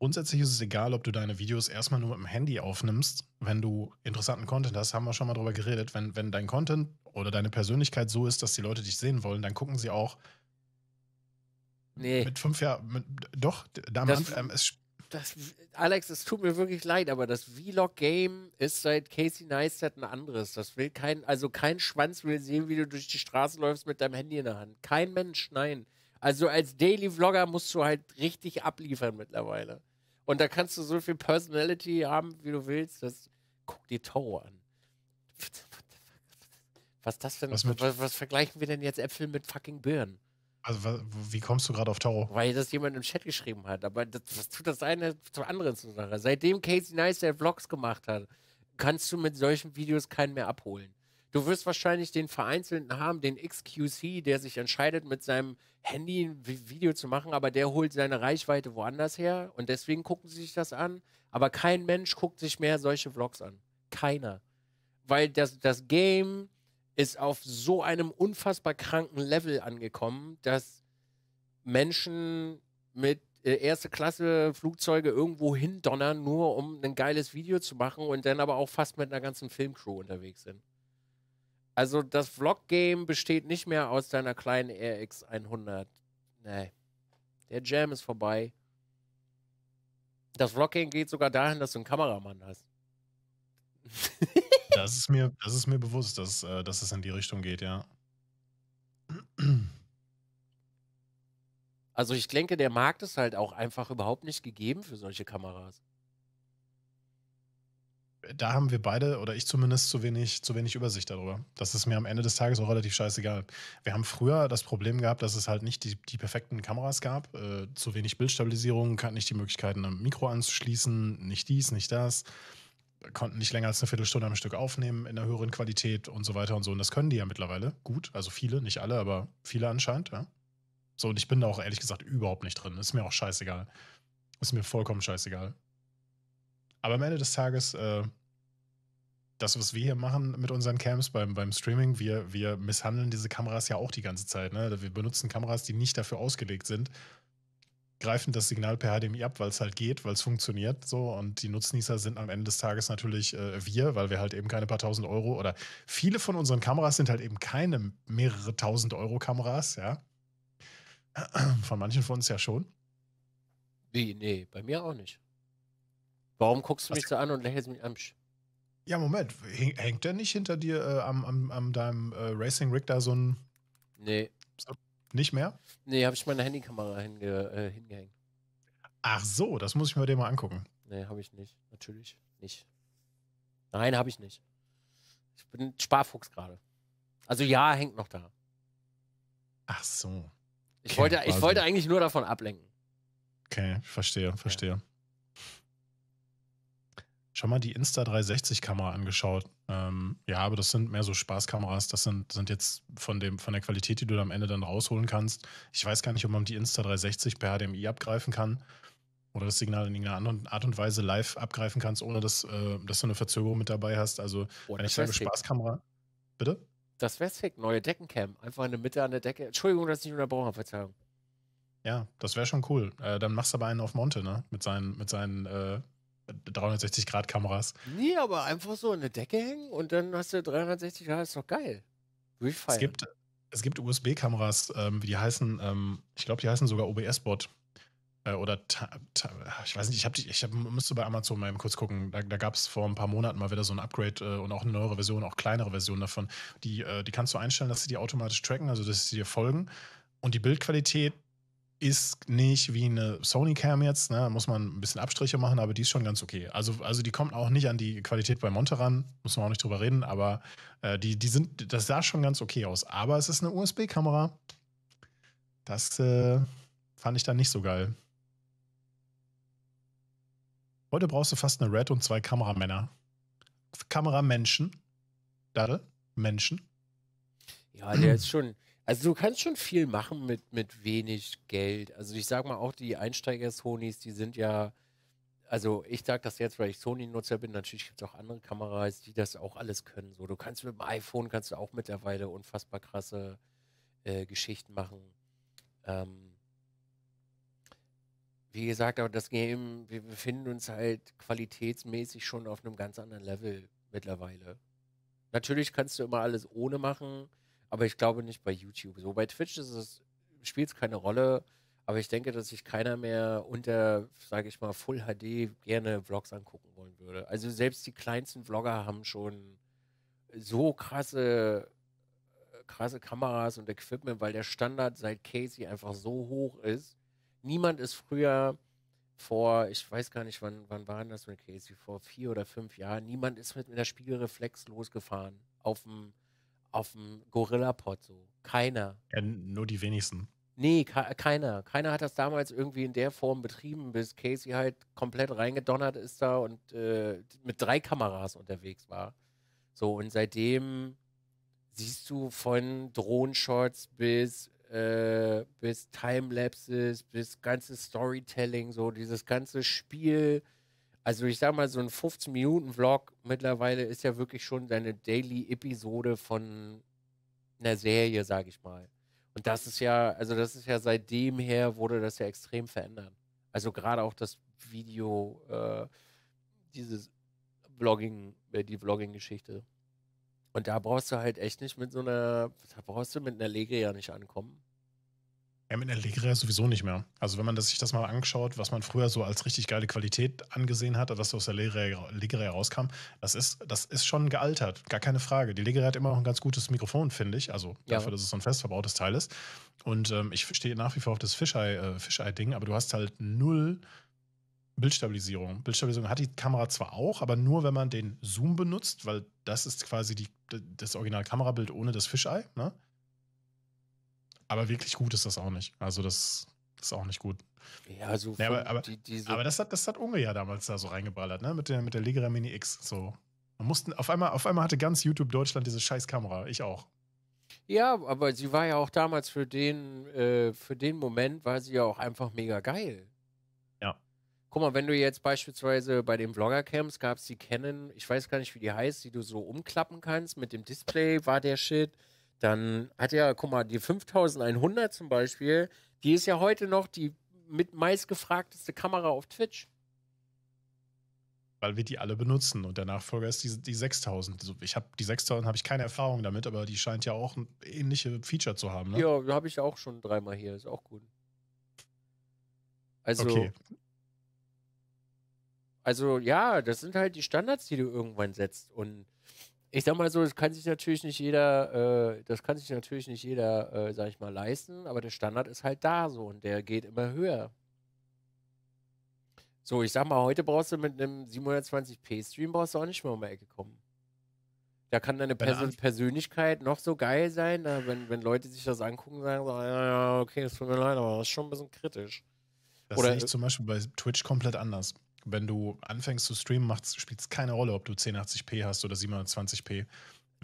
Grundsätzlich ist es egal, ob du deine Videos erstmal nur mit dem Handy aufnimmst, wenn du interessanten Content hast, haben wir schon mal drüber geredet. Wenn, wenn dein Content oder deine Persönlichkeit so ist, dass die Leute dich sehen wollen, dann gucken sie auch, Nee. Mit fünf Jahren, doch, damals, ähm, es, das, Alex, es tut mir wirklich leid, aber das Vlog-Game ist seit Casey Neistat ein anderes. Das will kein, also kein Schwanz will sehen, wie du durch die Straße läufst mit deinem Handy in der Hand. Kein Mensch, nein. Also als Daily Vlogger musst du halt richtig abliefern mittlerweile. Und da kannst du so viel Personality haben, wie du willst. Das, guck dir Toro an. Was das denn? Was, was, was vergleichen wir denn jetzt Äpfel mit fucking Birnen? Also, wie kommst du gerade auf Toro? Weil das jemand im Chat geschrieben hat. Aber das, was tut das eine zum anderen zur Sache? Seitdem Casey Neistat Vlogs gemacht hat, kannst du mit solchen Videos keinen mehr abholen. Du wirst wahrscheinlich den Vereinzelten haben, den XQC, der sich entscheidet, mit seinem Handy ein Video zu machen, aber der holt seine Reichweite woanders her und deswegen gucken sie sich das an. Aber kein Mensch guckt sich mehr solche Vlogs an. Keiner. Weil das, das Game, ist auf so einem unfassbar kranken Level angekommen, dass Menschen mit äh, erste Klasse Flugzeuge irgendwo hindonnern, nur um ein geiles Video zu machen und dann aber auch fast mit einer ganzen Filmcrew unterwegs sind. Also das Vlog-Game besteht nicht mehr aus deiner kleinen RX 100. Nee. Der Jam ist vorbei. Das Vlogging geht sogar dahin, dass du einen Kameramann hast. Das ist mir, das ist mir bewusst, dass, äh, dass es in die Richtung geht, ja. Also ich denke, der Markt ist halt auch einfach überhaupt nicht gegeben für solche Kameras. Da haben wir beide, oder ich zumindest, zu wenig, zu wenig Übersicht darüber. Das ist mir am Ende des Tages auch relativ scheißegal. Wir haben früher das Problem gehabt, dass es halt nicht die, die perfekten Kameras gab, äh, zu wenig Bildstabilisierung, nicht die Möglichkeiten, ein Mikro anzuschließen, nicht dies, nicht das konnten nicht länger als eine Viertelstunde am Stück aufnehmen in einer höheren Qualität und so weiter und so. Und das können die ja mittlerweile gut. Also viele, nicht alle, aber viele anscheinend, ja. So, und ich bin da auch ehrlich gesagt überhaupt nicht drin. Ist mir auch scheißegal. Ist mir vollkommen scheißegal. Aber am Ende des Tages, äh, das, was wir hier machen mit unseren Camps beim, beim Streaming, wir, wir misshandeln diese Kameras ja auch die ganze Zeit. Ne? Wir benutzen Kameras, die nicht dafür ausgelegt sind, greifen das Signal per HDMI ab, weil es halt geht, weil es funktioniert so und die Nutznießer sind am Ende des Tages natürlich äh, wir, weil wir halt eben keine paar tausend Euro oder viele von unseren Kameras sind halt eben keine mehrere tausend Euro Kameras, ja. Von manchen von uns ja schon. Wie? Nee, bei mir auch nicht. Warum guckst du mich so an und lächelst mich an? Ja, Moment, hängt der nicht hinter dir äh, am, am, am deinem äh, Racing Rig da so ein Nee. So, nicht mehr? Nee, habe ich meine Handykamera hinge äh, hingehängt. Ach so, das muss ich mir dir mal angucken. Nee, habe ich nicht. Natürlich nicht. Nein, habe ich nicht. Ich bin Sparfuchs gerade. Also ja, hängt noch da. Ach so. Ich, okay, wollte, ich wollte eigentlich nur davon ablenken. Okay, verstehe, verstehe. Ja schon mal die Insta360-Kamera angeschaut. Ähm, ja, aber das sind mehr so Spaßkameras. Das sind, sind jetzt von, dem, von der Qualität, die du am Ende dann rausholen kannst. Ich weiß gar nicht, ob man die Insta360 per HDMI abgreifen kann oder das Signal in irgendeiner anderen Art und Weise live abgreifen kannst, ohne dass, äh, dass du eine Verzögerung mit dabei hast. Also, oh, wenn ich sage Spaßkamera. Bitte? Das wäre schick. Neue Deckencam. Einfach in der Mitte an der Decke. Entschuldigung, dass ich nicht unterbrochen habe. Verzeihung. Ja, das wäre schon cool. Äh, dann machst du aber einen auf Monte, ne? Mit seinen, mit seinen äh, 360-Grad-Kameras. Nee, aber einfach so eine Decke hängen und dann hast du 360 Grad, ist doch geil. Durchfallen. Es gibt, es gibt USB-Kameras, ähm, die heißen, ähm, ich glaube, die heißen sogar OBS-Bot. Äh, oder, ta, ta, ah, ich weiß nicht, ich, hab die, ich hab, müsste bei Amazon mal eben kurz gucken. Da, da gab es vor ein paar Monaten mal wieder so ein Upgrade äh, und auch eine neuere Version, auch kleinere Version davon. Die, äh, die kannst du einstellen, dass sie die automatisch tracken, also dass sie dir folgen. Und die Bildqualität ist nicht wie eine Sony Cam jetzt, ne? muss man ein bisschen Abstriche machen, aber die ist schon ganz okay. Also, also die kommt auch nicht an die Qualität bei Monte ran, muss man auch nicht drüber reden, aber äh, die, die sind, das sah schon ganz okay aus. Aber es ist eine USB-Kamera. Das äh, fand ich dann nicht so geil. Heute brauchst du fast eine Red und zwei Kameramänner. Kameramenschen. Dadel? Menschen. Ja, der ist schon also du kannst schon viel machen mit, mit wenig Geld. Also ich sag mal auch die Einsteiger-Sonys, die sind ja, also ich sag das jetzt, weil ich Sony-Nutzer bin, natürlich gibt es auch andere Kameras, die das auch alles können. So, du kannst mit dem iPhone kannst du auch mittlerweile unfassbar krasse äh, Geschichten machen. Ähm, wie gesagt, aber das Game, wir befinden uns halt qualitätsmäßig schon auf einem ganz anderen Level mittlerweile. Natürlich kannst du immer alles ohne machen aber ich glaube nicht bei YouTube. So bei Twitch spielt es keine Rolle, aber ich denke, dass sich keiner mehr unter, sage ich mal, Full HD gerne Vlogs angucken wollen würde. Also selbst die kleinsten Vlogger haben schon so krasse, krasse Kameras und Equipment, weil der Standard seit Casey einfach so hoch ist. Niemand ist früher vor, ich weiß gar nicht, wann, wann waren das mit Casey, vor vier oder fünf Jahren, niemand ist mit, mit der Spiegelreflex losgefahren auf dem auf dem Gorillapod so. Keiner. Ja, nur die wenigsten. Nee, keiner. Keiner hat das damals irgendwie in der Form betrieben, bis Casey halt komplett reingedonnert ist da und äh, mit drei Kameras unterwegs war. So, und seitdem siehst du von Drohenshots bis, äh, bis Timelapses, bis ganzes Storytelling, so dieses ganze Spiel also ich sag mal, so ein 15-Minuten-Vlog mittlerweile ist ja wirklich schon deine Daily-Episode von einer Serie, sag ich mal. Und das ist ja, also das ist ja seitdem her wurde das ja extrem verändert. Also gerade auch das Video, äh, dieses Vlogging, äh, die Vlogging-Geschichte. Und da brauchst du halt echt nicht mit so einer, da brauchst du mit einer Legre ja nicht ankommen. Ja, mit Allegria sowieso nicht mehr. Also wenn man das, sich das mal anschaut, was man früher so als richtig geile Qualität angesehen hat, was aus der Allegria rauskam, das ist, das ist schon gealtert, gar keine Frage. Die Allegria hat immer noch ein ganz gutes Mikrofon, finde ich. Also ja. dafür, dass es so ein fest verbautes Teil ist. Und ähm, ich stehe nach wie vor auf das fischei ding äh, aber du hast halt null Bildstabilisierung. Bildstabilisierung hat die Kamera zwar auch, aber nur wenn man den Zoom benutzt, weil das ist quasi die, das Original Kamerabild ohne das Fischei. Ne? Aber wirklich gut ist das auch nicht. Also das ist auch nicht gut. Ja, so ja, aber, aber, die, aber, das hat das hat Unge ja damals da so reingeballert, ne? Mit der mit der Legera Mini X so. Man mussten auf einmal auf einmal hatte ganz YouTube Deutschland diese scheiß Kamera, ich auch. Ja, aber sie war ja auch damals für den äh, für den Moment war sie ja auch einfach mega geil. Ja. Guck mal, wenn du jetzt beispielsweise bei den Vlogger-Camps gab es die Canon, ich weiß gar nicht, wie die heißt, die du so umklappen kannst, mit dem Display war der Shit dann hat er, guck mal, die 5100 zum Beispiel, die ist ja heute noch die mit meistgefragteste Kamera auf Twitch. Weil wir die alle benutzen und der Nachfolger ist die, die 6000. Also ich habe die 6000 habe ich keine Erfahrung damit, aber die scheint ja auch ähnliche Feature zu haben. Ne? Ja, habe ich auch schon dreimal hier, ist auch gut. Also, okay. also ja, das sind halt die Standards, die du irgendwann setzt und ich sag mal so, das kann sich natürlich nicht jeder, äh, das kann sich natürlich nicht jeder, äh, sag ich mal, leisten, aber der Standard ist halt da so und der geht immer höher. So, ich sag mal, heute brauchst du mit einem 720p-Stream brauchst du auch nicht mehr um die Ecke kommen. Da kann deine Pers Persönlichkeit noch so geil sein, da, wenn, wenn Leute sich das angucken, sagen so, ja, ja, okay, das tut mir leid, aber das ist schon ein bisschen kritisch. Das Oder, sehe ich zum Beispiel bei Twitch komplett anders wenn du anfängst zu streamen, spielt es keine Rolle, ob du 1080p hast oder 720p.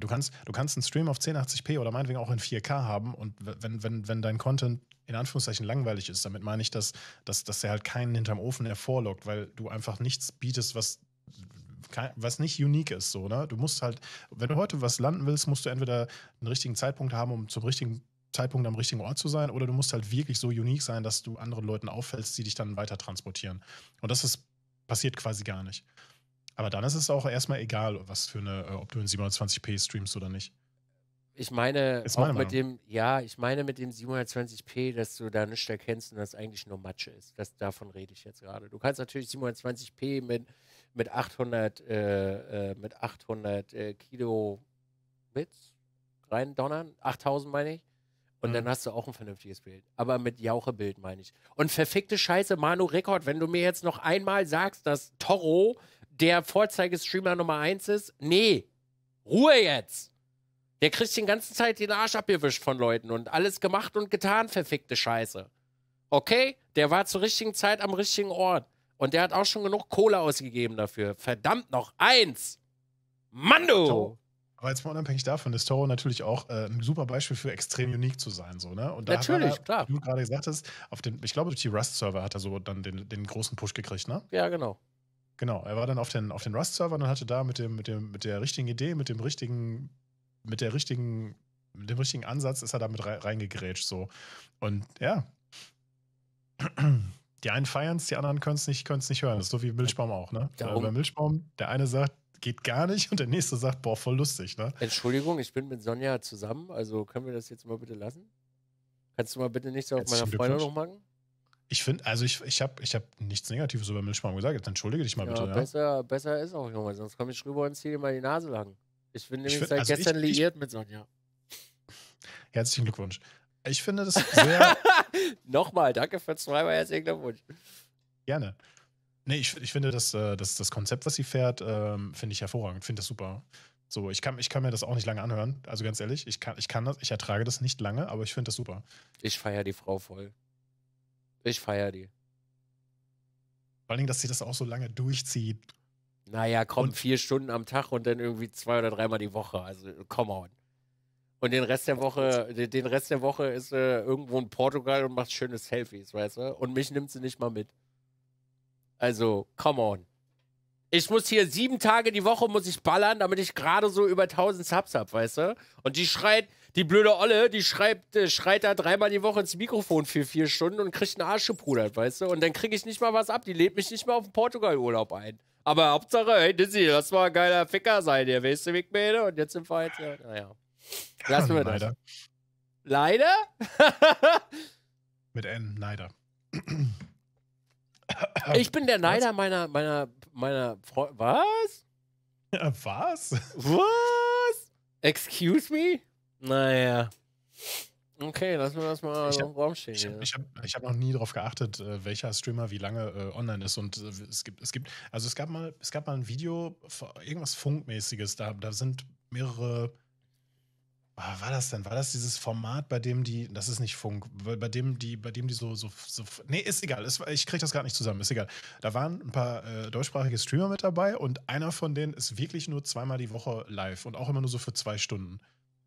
Du kannst, du kannst einen Stream auf 1080p oder meinetwegen auch in 4K haben und wenn, wenn, wenn dein Content in Anführungszeichen langweilig ist, damit meine ich, dass, dass, dass der halt keinen hinterm Ofen hervorlockt, weil du einfach nichts bietest, was was nicht unique ist, so, ne? Du musst halt, wenn du heute was landen willst, musst du entweder einen richtigen Zeitpunkt haben, um zum richtigen Zeitpunkt am richtigen Ort zu sein, oder du musst halt wirklich so unique sein, dass du anderen Leuten auffällst, die dich dann weiter transportieren. Und das ist passiert quasi gar nicht. Aber dann ist es auch erstmal egal, was für eine, äh, ob du in 720p streamst oder nicht. Ich meine, auch mit dem, ja, ich meine mit dem 720p, dass du da nichts erkennst und das eigentlich nur Matsche ist. Das, davon rede ich jetzt gerade. Du kannst natürlich 720p mit, mit 800, äh, äh, mit 800 äh, Kilo Bits reindonnern. 8000 meine ich. Und mhm. dann hast du auch ein vernünftiges Bild. Aber mit Jauchebild meine ich. Und verfickte Scheiße, Manu Rekord, wenn du mir jetzt noch einmal sagst, dass Toro der Vorzeigestreamer Nummer 1 ist, nee, Ruhe jetzt. Der kriegt den ganzen Zeit den Arsch abgewischt von Leuten und alles gemacht und getan, verfickte Scheiße. Okay? Der war zur richtigen Zeit am richtigen Ort. Und der hat auch schon genug Kohle ausgegeben dafür. Verdammt noch eins! Mando. du! Aber jetzt mal unabhängig davon ist Toro natürlich auch äh, ein super Beispiel für extrem unique zu sein. So, ne? Und da natürlich, er, klar. Wie du gerade gesagt hast, auf dem, ich glaube, durch die Rust-Server hat er so dann den, den großen Push gekriegt, ne? Ja, genau. Genau, er war dann auf den, auf den Rust-Servern und hatte da mit, dem, mit, dem, mit der richtigen Idee, mit dem richtigen, mit der richtigen, mit dem richtigen Ansatz ist er damit reingegrätscht. So. Und ja. Die einen feiern es, die anderen können es nicht, nicht hören. Das ist so wie Milchbaum auch, ne? Darum, Bei Milchbaum, der eine sagt, geht gar nicht. Und der nächste sagt, boah, voll lustig, ne? Entschuldigung, ich bin mit Sonja zusammen, also können wir das jetzt mal bitte lassen? Kannst du mal bitte nichts so auf meiner Freundin noch machen? Ich finde, also ich, ich habe ich hab nichts Negatives über Milchmann gesagt. Jetzt entschuldige dich mal ja, bitte. Besser, ja. besser ist auch, Junge, sonst komme ich rüber und ziehe dir mal die Nase lang. Ich bin nämlich ich find, seit also gestern ich, liiert ich, mit Sonja. Herzlichen Glückwunsch. Ich finde das sehr. Nochmal, danke für zweimal herzlichen Glückwunsch. Gerne. Nee, ich, ich finde das, äh, das, das Konzept, was sie fährt, ähm, finde ich hervorragend, finde das super. So, ich kann, ich kann mir das auch nicht lange anhören. Also ganz ehrlich, ich kann, ich kann das, ich ertrage das nicht lange, aber ich finde das super. Ich feiere die Frau voll. Ich feiere die. Vor allen dass sie das auch so lange durchzieht. Naja, komm, und vier Stunden am Tag und dann irgendwie zwei oder dreimal die Woche. Also, come on. Und den Rest der Woche, den Rest der Woche ist äh, irgendwo in Portugal und macht schöne Selfies, weißt du? Und mich nimmt sie nicht mal mit. Also, come on. Ich muss hier sieben Tage die Woche muss ich ballern, damit ich gerade so über 1000 Subs habe, weißt du? Und die schreit, die blöde Olle, die schreibt, äh, schreit da dreimal die Woche ins Mikrofon für vier Stunden und kriegt einen Arsch gebrudert, weißt du? Und dann kriege ich nicht mal was ab. Die lädt mich nicht mal auf den Portugal-Urlaub ein. Aber Hauptsache, hey Dizzy, das war ein geiler Ficker sein, der weißt du, wie ich meine? Und jetzt sind wir halt, äh, ja, naja. Lassen wir das. Leider? leider? Mit N, leider. Ich bin der Neider meiner, meiner, meiner Freunde. Was? Was? Was? Excuse me? Naja. Okay, lassen wir das mal im Raum stehen. Ich habe hab, hab noch nie darauf geachtet, äh, welcher Streamer wie lange äh, online ist. Und äh, es gibt, es gibt, also es gab mal, es gab mal ein Video, irgendwas Funkmäßiges, da, da sind mehrere Ah, war das denn? War das dieses Format, bei dem die, das ist nicht Funk, bei dem die, bei dem die so, so, so nee, ist egal, ist, ich kriege das gerade nicht zusammen, ist egal. Da waren ein paar äh, deutschsprachige Streamer mit dabei und einer von denen ist wirklich nur zweimal die Woche live und auch immer nur so für zwei Stunden.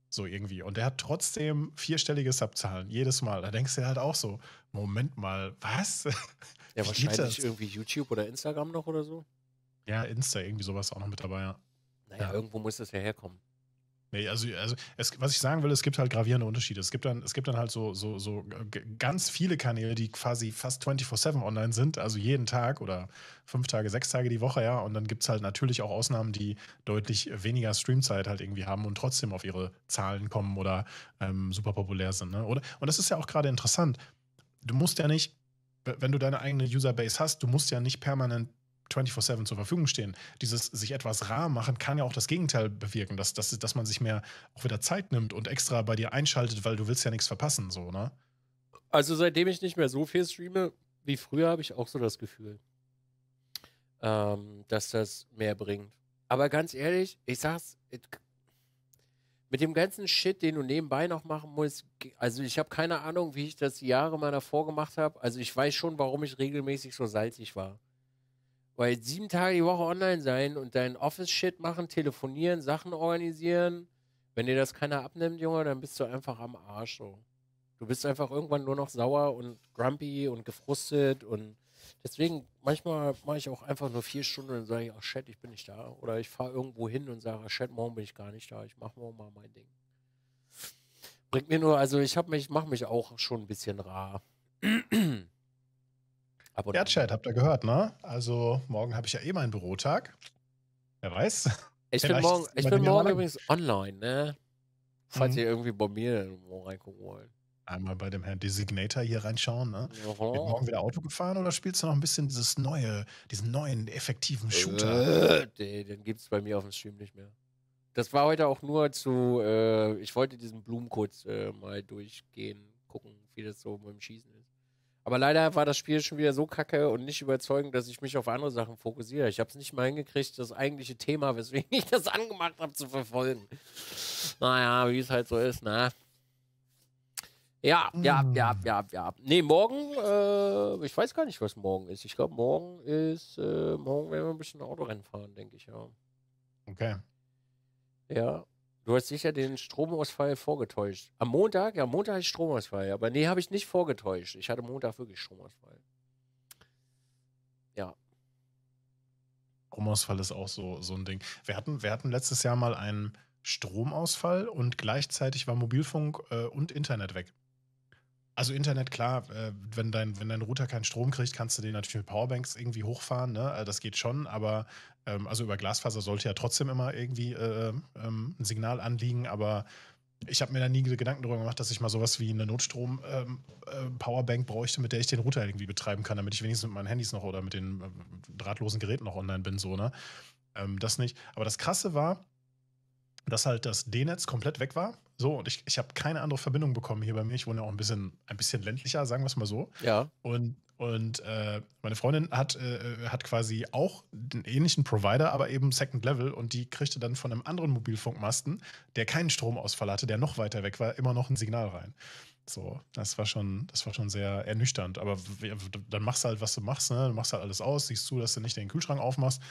So irgendwie. Und der hat trotzdem vierstellige Subzahlen, jedes Mal. Da denkst du halt auch so, Moment mal, was? Ja, wahrscheinlich irgendwie YouTube oder Instagram noch oder so. Ja, Insta, irgendwie sowas auch noch mit dabei, ja. Naja, ja. irgendwo muss das ja herkommen. Nee, also, also es, was ich sagen will, es gibt halt gravierende Unterschiede. Es gibt dann, es gibt dann halt so, so, so ganz viele Kanäle, die quasi fast 24-7 online sind, also jeden Tag oder fünf Tage, sechs Tage die Woche, ja. Und dann gibt es halt natürlich auch Ausnahmen, die deutlich weniger Streamzeit halt irgendwie haben und trotzdem auf ihre Zahlen kommen oder ähm, super populär sind. Ne? Oder, und das ist ja auch gerade interessant. Du musst ja nicht, wenn du deine eigene Userbase hast, du musst ja nicht permanent 24-7 zur Verfügung stehen. Dieses sich etwas rar machen kann ja auch das Gegenteil bewirken, dass, dass, dass man sich mehr auch wieder Zeit nimmt und extra bei dir einschaltet, weil du willst ja nichts verpassen, so, ne? Also seitdem ich nicht mehr so viel streame wie früher, habe ich auch so das Gefühl, ähm, dass das mehr bringt. Aber ganz ehrlich, ich sag's, it, äh, mit dem ganzen Shit, den du nebenbei noch machen musst, also ich habe keine Ahnung, wie ich das die Jahre meiner vorgemacht habe. Also ich weiß schon, warum ich regelmäßig so salzig war. Weil sieben Tage die Woche online sein und dein Office-Shit machen, telefonieren, Sachen organisieren, wenn dir das keiner abnimmt, Junge, dann bist du einfach am Arsch. So. Du bist einfach irgendwann nur noch sauer und grumpy und gefrustet und deswegen manchmal mache ich auch einfach nur vier Stunden und sage, ich, ach shit, ich bin nicht da. Oder ich fahre irgendwo hin und sage, ach shit, morgen bin ich gar nicht da. Ich mache morgen mal mein Ding. Bringt mir nur, also ich habe mich, mache mich auch schon ein bisschen rar. Erdscheid habt ihr gehört, ne? Also morgen habe ich ja eh meinen Bürotag. Wer weiß. Ich bin morgen, ich bin morgen übrigens online, ne? Falls mhm. ihr irgendwie bei mir reingucken wollt. Einmal bei dem Herrn Designator hier reinschauen, ne? Wird morgen wieder Auto gefahren oder spielst du noch ein bisschen dieses neue, diesen neuen, effektiven Shooter? Äh, den, gibt es bei mir auf dem Stream nicht mehr. Das war heute auch nur zu, äh, ich wollte diesen Blumen kurz äh, mal durchgehen, gucken, wie das so beim Schießen ist. Aber leider war das Spiel schon wieder so kacke und nicht überzeugend, dass ich mich auf andere Sachen fokussiere. Ich habe es nicht mal hingekriegt, das eigentliche Thema, weswegen ich das angemacht habe, zu verfolgen. Naja, wie es halt so ist, ne? Ja, ja, mm. ja, ja, ja. Nee, morgen, äh, ich weiß gar nicht, was morgen ist. Ich glaube, morgen ist, äh, morgen werden wir ein bisschen Autorennen fahren, denke ich, ja. Okay. Ja, Du hast sicher den Stromausfall vorgetäuscht. Am Montag? Ja, Montag ist Stromausfall. Aber nee, habe ich nicht vorgetäuscht. Ich hatte Montag wirklich Stromausfall. Ja. Stromausfall ist auch so, so ein Ding. Wir hatten, wir hatten letztes Jahr mal einen Stromausfall und gleichzeitig war Mobilfunk äh, und Internet weg. Also Internet, klar, äh, wenn dein, wenn dein Router keinen Strom kriegt, kannst du den natürlich mit Powerbanks irgendwie hochfahren, ne? Also das geht schon, aber ähm, also über Glasfaser sollte ja trotzdem immer irgendwie äh, ähm, ähm, ein Signal anliegen, aber ich habe mir da nie Gedanken darüber gemacht, dass ich mal sowas wie eine Notstrom-Powerbank ähm, äh, bräuchte, mit der ich den Router irgendwie betreiben kann, damit ich wenigstens mit meinen Handys noch oder mit den äh, drahtlosen Geräten noch online bin, so, ne? das nicht. Aber das krasse war, dass halt das D-Netz komplett weg war so, und ich, ich habe keine andere Verbindung bekommen hier bei mir. Ich wohne ja auch ein bisschen, ein bisschen ländlicher, sagen wir es mal so. Ja. Und, und äh, meine Freundin hat, äh, äh, hat quasi auch den ähnlichen Provider, aber eben Second Level. Und die kriegte dann von einem anderen Mobilfunkmasten, der keinen Stromausfall hatte, der noch weiter weg war, immer noch ein Signal rein. So, das war schon, das war schon sehr ernüchternd. Aber dann machst du halt, was du machst, ne? Du machst halt alles aus, siehst zu, dass du nicht den Kühlschrank aufmachst.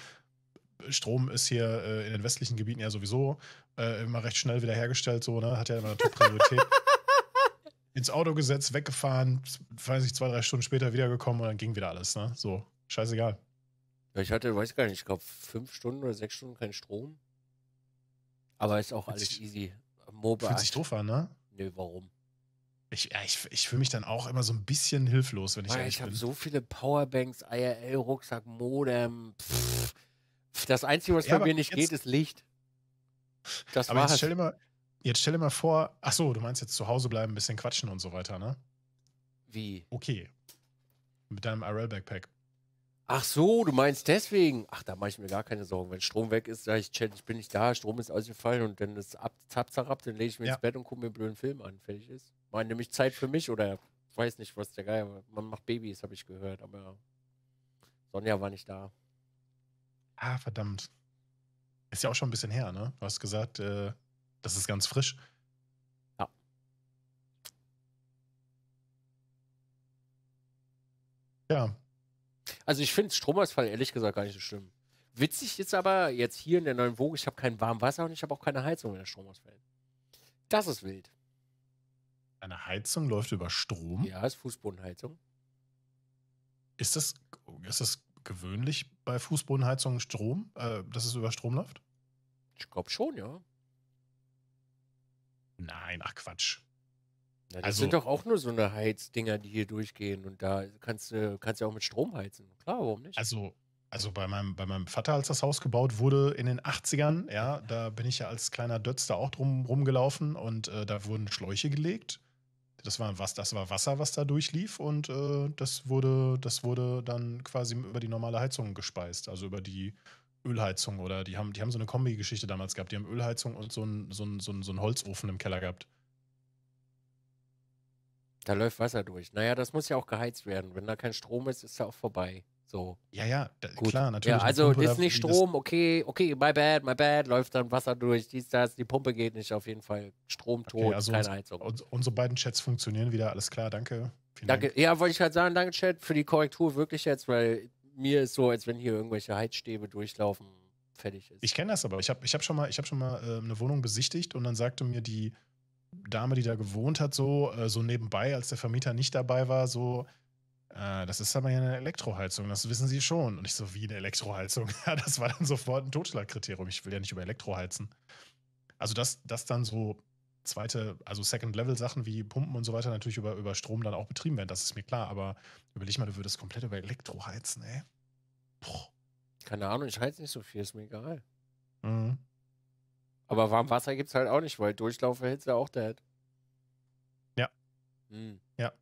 Strom ist hier äh, in den westlichen Gebieten ja sowieso äh, immer recht schnell wiederhergestellt, so, ne? Hat ja immer eine Top-Priorität. Ins Auto gesetzt, weggefahren, weiß ich, zwei, drei Stunden später wiedergekommen und dann ging wieder alles, ne? So, scheißegal. Ja, ich hatte, weiß gar nicht, ich glaube, fünf Stunden oder sechs Stunden keinen Strom. Aber ist auch alles easy. Mobile. Fühlt sich doof an, ne? Nö, warum? Ich, ja, ich, ich fühle mich dann auch immer so ein bisschen hilflos, wenn ich Mann, ehrlich ich bin. Ich habe so viele Powerbanks, IRL-Rucksack, Modem, pfff. Das Einzige, was ja, bei mir nicht geht, ist Licht. Das aber war's. Jetzt stell, dir mal, jetzt stell dir mal vor, ach so, du meinst jetzt zu Hause bleiben, ein bisschen quatschen und so weiter, ne? Wie? Okay. Mit deinem IRL-Backpack. Ach so, du meinst deswegen. Ach, da mache ich mir gar keine Sorgen. Wenn Strom weg ist, sage ich, Chat, ich bin nicht da, Strom ist ausgefallen und dann ist ab, zap, ab, dann lege ich mir ja. ins Bett und gucke mir einen blöden Film an. Fertig ist. Meine nämlich Zeit für mich oder weiß nicht, was der Geier. Man macht Babys, habe ich gehört, aber Sonja war nicht da. Ah, verdammt. Ist ja auch schon ein bisschen her, ne? Du hast gesagt, äh, das ist ganz frisch. Ja. Ja. Also ich finde Stromausfall ehrlich gesagt gar nicht so schlimm. Witzig ist aber jetzt hier in der neuen Vogue, ich habe kein warmes Wasser und ich habe auch keine Heizung, wenn der Strom ausfällt. Das ist wild. Eine Heizung läuft über Strom? Ja, ist Fußbodenheizung. Ist das, oh, ist das gewöhnlich bei Fußbodenheizungen Strom, äh, dass es über Strom läuft? Ich glaube schon, ja. Nein, ach Quatsch. Ja, das also, sind doch auch nur so eine Heizdinger, die hier durchgehen und da kannst du kannst ja auch mit Strom heizen. Klar, warum nicht? Also, also bei meinem, bei meinem Vater, als das Haus gebaut wurde in den 80ern, ja, da bin ich ja als kleiner Dötz da auch drum rumgelaufen und äh, da wurden Schläuche gelegt das war, was, das war Wasser, was da durchlief und äh, das, wurde, das wurde dann quasi über die normale Heizung gespeist, also über die Ölheizung oder die haben, die haben so eine Kombi-Geschichte damals gehabt. Die haben Ölheizung und so einen so so ein, so ein Holzofen im Keller gehabt. Da läuft Wasser durch. Naja, das muss ja auch geheizt werden. Wenn da kein Strom ist, ist da auch vorbei. So. Ja, ja, da, klar, natürlich. Ja, also ist nicht Strom, okay, okay, my bad, my bad, läuft dann Wasser durch, dies, das, die Pumpe geht nicht, auf jeden Fall. Strom tot, okay, also keine Heizung. Unsere, unsere beiden Chats funktionieren wieder, alles klar, danke. danke. Dank. Ja, wollte ich halt sagen, danke, Chat, für die Korrektur wirklich jetzt, weil mir ist so, als wenn hier irgendwelche Heizstäbe durchlaufen, fertig ist. Ich kenne das aber. Ich habe ich hab schon mal, ich hab schon mal äh, eine Wohnung besichtigt und dann sagte mir die Dame, die da gewohnt hat, so, äh, so nebenbei, als der Vermieter nicht dabei war, so, äh, das ist aber ja eine Elektroheizung, das wissen Sie schon. Und ich so, wie eine Elektroheizung? Ja, das war dann sofort ein Totschlagkriterium. Ich will ja nicht über Elektro Also dass, das dann so zweite, also Second-Level-Sachen wie Pumpen und so weiter natürlich über, über Strom dann auch betrieben werden, das ist mir klar. Aber überleg mal, du würdest komplett über Elektro heizen, ey. Boah. Keine Ahnung, ich heiz nicht so viel, ist mir egal. Mhm. Aber warm Wasser gibt es halt auch nicht, weil Durchlauf erhitzt ja auch der Head. Ja. Mhm. Ja,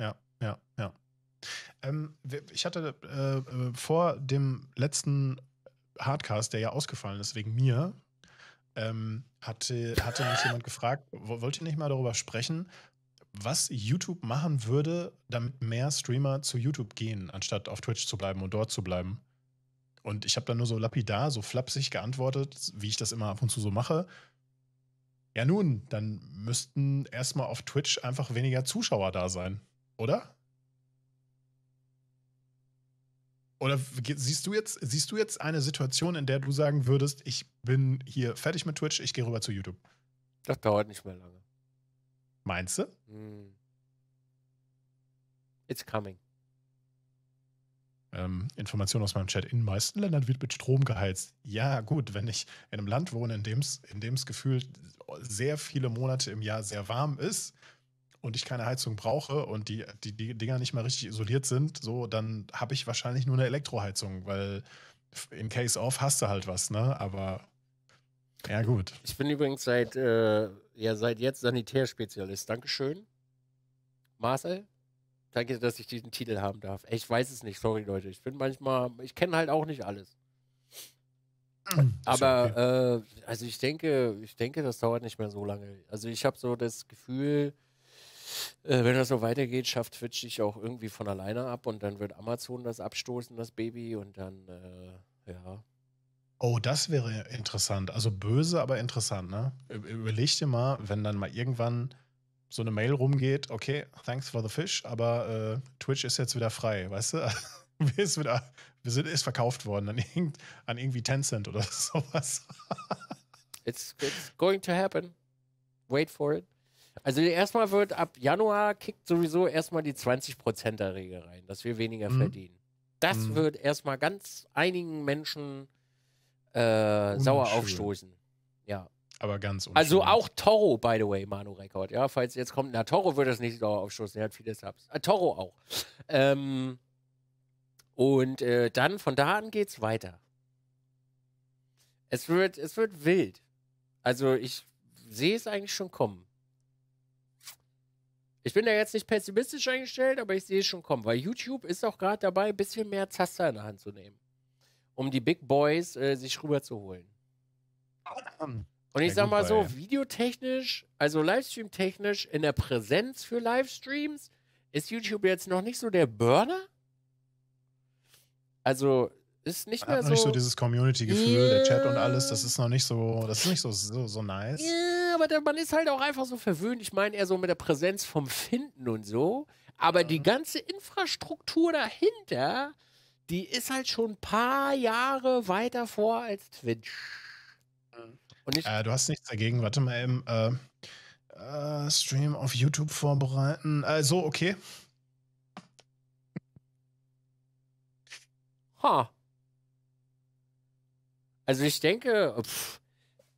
ja, ja, ja. Ähm, ich hatte äh, äh, vor dem letzten Hardcast, der ja ausgefallen ist wegen mir, ähm, hatte, hatte mich jemand gefragt, wollt ihr nicht mal darüber sprechen, was YouTube machen würde, damit mehr Streamer zu YouTube gehen, anstatt auf Twitch zu bleiben und dort zu bleiben? Und ich habe dann nur so lapidar, so flapsig geantwortet, wie ich das immer ab und zu so mache. Ja nun, dann müssten erstmal auf Twitch einfach weniger Zuschauer da sein, oder? Oder siehst du jetzt, siehst du jetzt eine Situation, in der du sagen würdest, ich bin hier fertig mit Twitch, ich gehe rüber zu YouTube? Das dauert nicht mehr lange. Meinst du? Hm. It's coming. Ähm, Information aus meinem Chat. In den meisten Ländern wird mit Strom geheizt. Ja, gut, wenn ich in einem Land wohne, in dem es in gefühlt sehr viele Monate im Jahr sehr warm ist, und ich keine Heizung brauche und die, die, die Dinger nicht mal richtig isoliert sind, so, dann habe ich wahrscheinlich nur eine Elektroheizung, weil in Case of hast du halt was, ne? Aber ja, gut. Ich bin übrigens seit, äh, ja, seit jetzt Sanitärspezialist. Dankeschön. Marcel, danke, dass ich diesen Titel haben darf. Ich weiß es nicht, sorry Leute. Ich bin manchmal, ich kenne halt auch nicht alles. Hm, Aber okay. äh, also ich denke, ich denke, das dauert nicht mehr so lange. Also ich habe so das Gefühl, äh, wenn das so weitergeht, schafft Twitch dich auch irgendwie von alleine ab und dann wird Amazon das abstoßen, das Baby, und dann, äh, ja. Oh, das wäre interessant. Also böse, aber interessant, ne? Überleg dir mal, wenn dann mal irgendwann so eine Mail rumgeht, okay, thanks for the fish, aber äh, Twitch ist jetzt wieder frei, weißt du? ist, wieder, sind, ist verkauft worden an, irgend, an irgendwie Tencent oder sowas. it's, it's going to happen. Wait for it. Also erstmal wird ab Januar kickt sowieso erstmal die 20%-Regel rein, dass wir weniger mhm. verdienen. Das mhm. wird erstmal ganz einigen Menschen äh, sauer aufstoßen. Ja. Aber ganz unschön. Also auch Toro, by the way, Manu Rekord. Ja, falls jetzt kommt, na, Toro wird das nicht sauer aufstoßen, er hat viele Subs. Äh, Toro auch. Ähm, und äh, dann von da an geht's weiter. Es wird, es wird wild. Also ich sehe es eigentlich schon kommen. Ich bin da jetzt nicht pessimistisch eingestellt, aber ich sehe es schon kommen, weil YouTube ist auch gerade dabei, ein bisschen mehr Zaster in der Hand zu nehmen, um die Big Boys äh, sich rüberzuholen. Und ich sag mal so, videotechnisch, also Livestream-technisch, in der Präsenz für Livestreams, ist YouTube jetzt noch nicht so der Burner? Also ist nicht mehr so. noch Nicht so dieses Community-Gefühl, yeah. der Chat und alles, das ist noch nicht so, das ist nicht so, so, so nice. Yeah aber der, man ist halt auch einfach so verwöhnt. Ich meine eher so mit der Präsenz vom Finden und so. Aber ja. die ganze Infrastruktur dahinter, die ist halt schon ein paar Jahre weiter vor als Twitch. Mhm. Und ich äh, du hast nichts dagegen. Warte mal eben. Äh, äh, Stream auf YouTube vorbereiten. Also, okay. Ha. Also ich denke, pff,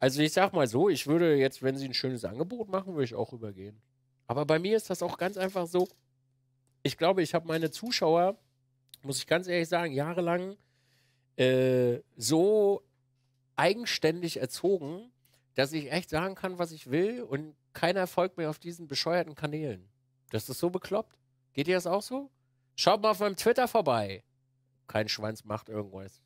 also ich sag mal so, ich würde jetzt, wenn sie ein schönes Angebot machen, würde ich auch rübergehen. Aber bei mir ist das auch ganz einfach so. Ich glaube, ich habe meine Zuschauer, muss ich ganz ehrlich sagen, jahrelang äh, so eigenständig erzogen, dass ich echt sagen kann, was ich will und keiner folgt mir auf diesen bescheuerten Kanälen. Das ist so bekloppt. Geht dir das auch so? Schaut mal auf meinem Twitter vorbei. Kein Schwanz macht irgendwas.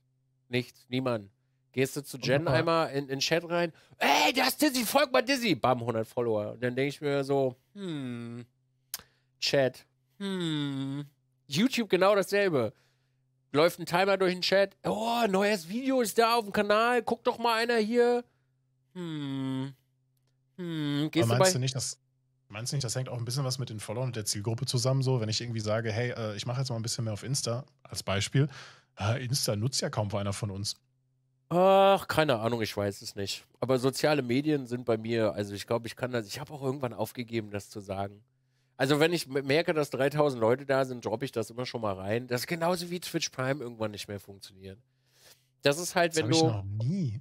Nichts, niemand. Gehst du zu Jen Wunderbar. einmal in, den Chat rein, ey, das ist Dizzy, folg mal Dizzy, bam, 100 Follower. Und dann denke ich mir so, hm, Chat, hm, YouTube genau dasselbe. Läuft ein Timer durch den Chat, oh, neues Video ist da auf dem Kanal, guck doch mal einer hier. Hm, hm, gehst Aber meinst du, du nicht, dass Meinst du nicht, das hängt auch ein bisschen was mit den Followern und der Zielgruppe zusammen? So, wenn ich irgendwie sage, hey, äh, ich mache jetzt mal ein bisschen mehr auf Insta als Beispiel, äh, Insta nutzt ja kaum einer von uns. Ach, keine Ahnung, ich weiß es nicht. Aber soziale Medien sind bei mir, also ich glaube, ich kann das, ich habe auch irgendwann aufgegeben, das zu sagen. Also wenn ich merke, dass 3000 Leute da sind, droppe ich das immer schon mal rein. Das ist genauso wie Twitch Prime irgendwann nicht mehr funktioniert. Das ist halt, das wenn du. Ich noch nie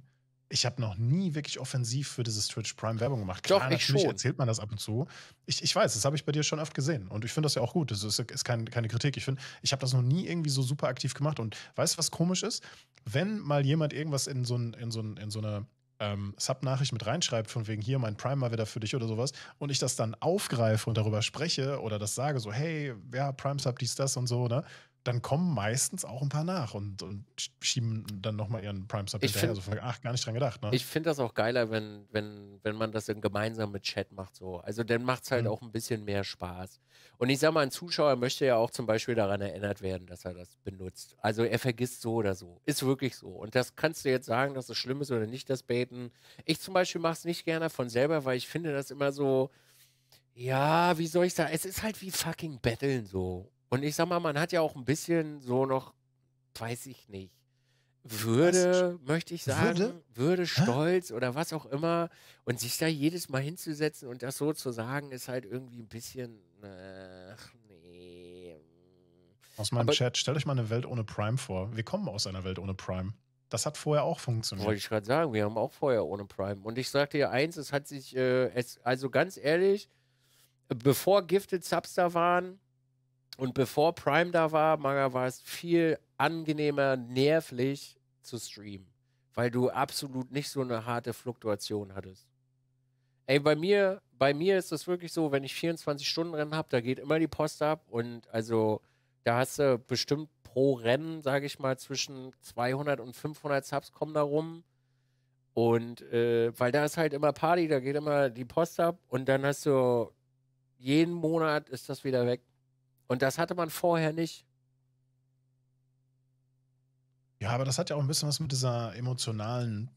ich habe noch nie wirklich offensiv für dieses Twitch Prime Werbung gemacht. Klar, Doch, ich natürlich schon. erzählt man das ab und zu. Ich, ich weiß, das habe ich bei dir schon oft gesehen. Und ich finde das ja auch gut. Das ist, ist kein, keine Kritik. Ich finde, ich habe das noch nie irgendwie so super aktiv gemacht. Und weißt du, was komisch ist? Wenn mal jemand irgendwas in so, in so, in so eine ähm, Sub-Nachricht mit reinschreibt, von wegen hier, mein Prime mal wieder für dich oder sowas, und ich das dann aufgreife und darüber spreche oder das sage, so, hey, ja, Prime Sub, dies, das und so, ne? dann kommen meistens auch ein paar nach und, und schieben dann nochmal ihren Prime Sub hinterher. Find, also, ach, gar nicht dran gedacht. Ne? Ich finde das auch geiler, wenn, wenn, wenn man das dann gemeinsam mit Chat macht. So. Also dann macht es halt mhm. auch ein bisschen mehr Spaß. Und ich sag mal, ein Zuschauer möchte ja auch zum Beispiel daran erinnert werden, dass er das benutzt. Also er vergisst so oder so. Ist wirklich so. Und das kannst du jetzt sagen, dass es schlimm ist oder nicht, das Baiten. Ich zum Beispiel mache es nicht gerne von selber, weil ich finde das immer so. Ja, wie soll ich sagen? Es ist halt wie fucking Betteln so. Und ich sag mal, man hat ja auch ein bisschen so noch, weiß ich nicht, würde, möchte ich sagen, würde, würde stolz Hä? oder was auch immer. Und sich da jedes Mal hinzusetzen und das so zu sagen, ist halt irgendwie ein bisschen, äh, ach nee. Aus meinem Aber, Chat, stell euch mal eine Welt ohne Prime vor. Wir kommen aus einer Welt ohne Prime. Das hat vorher auch funktioniert. Wollte ich gerade sagen, wir haben auch vorher ohne Prime. Und ich sagte dir eins, es hat sich, äh, es, also ganz ehrlich, bevor Gifted Subs da waren, und bevor Prime da war, Manga, war es viel angenehmer, nervlich zu streamen, weil du absolut nicht so eine harte Fluktuation hattest. Ey, bei mir, bei mir ist das wirklich so, wenn ich 24 Stunden Rennen habe, da geht immer die Post ab und also da hast du bestimmt pro Rennen, sage ich mal, zwischen 200 und 500 Subs kommen da rum. Und äh, weil da ist halt immer Party, da geht immer die Post ab und dann hast du jeden Monat ist das wieder weg. Und das hatte man vorher nicht. Ja, aber das hat ja auch ein bisschen was mit dieser emotionalen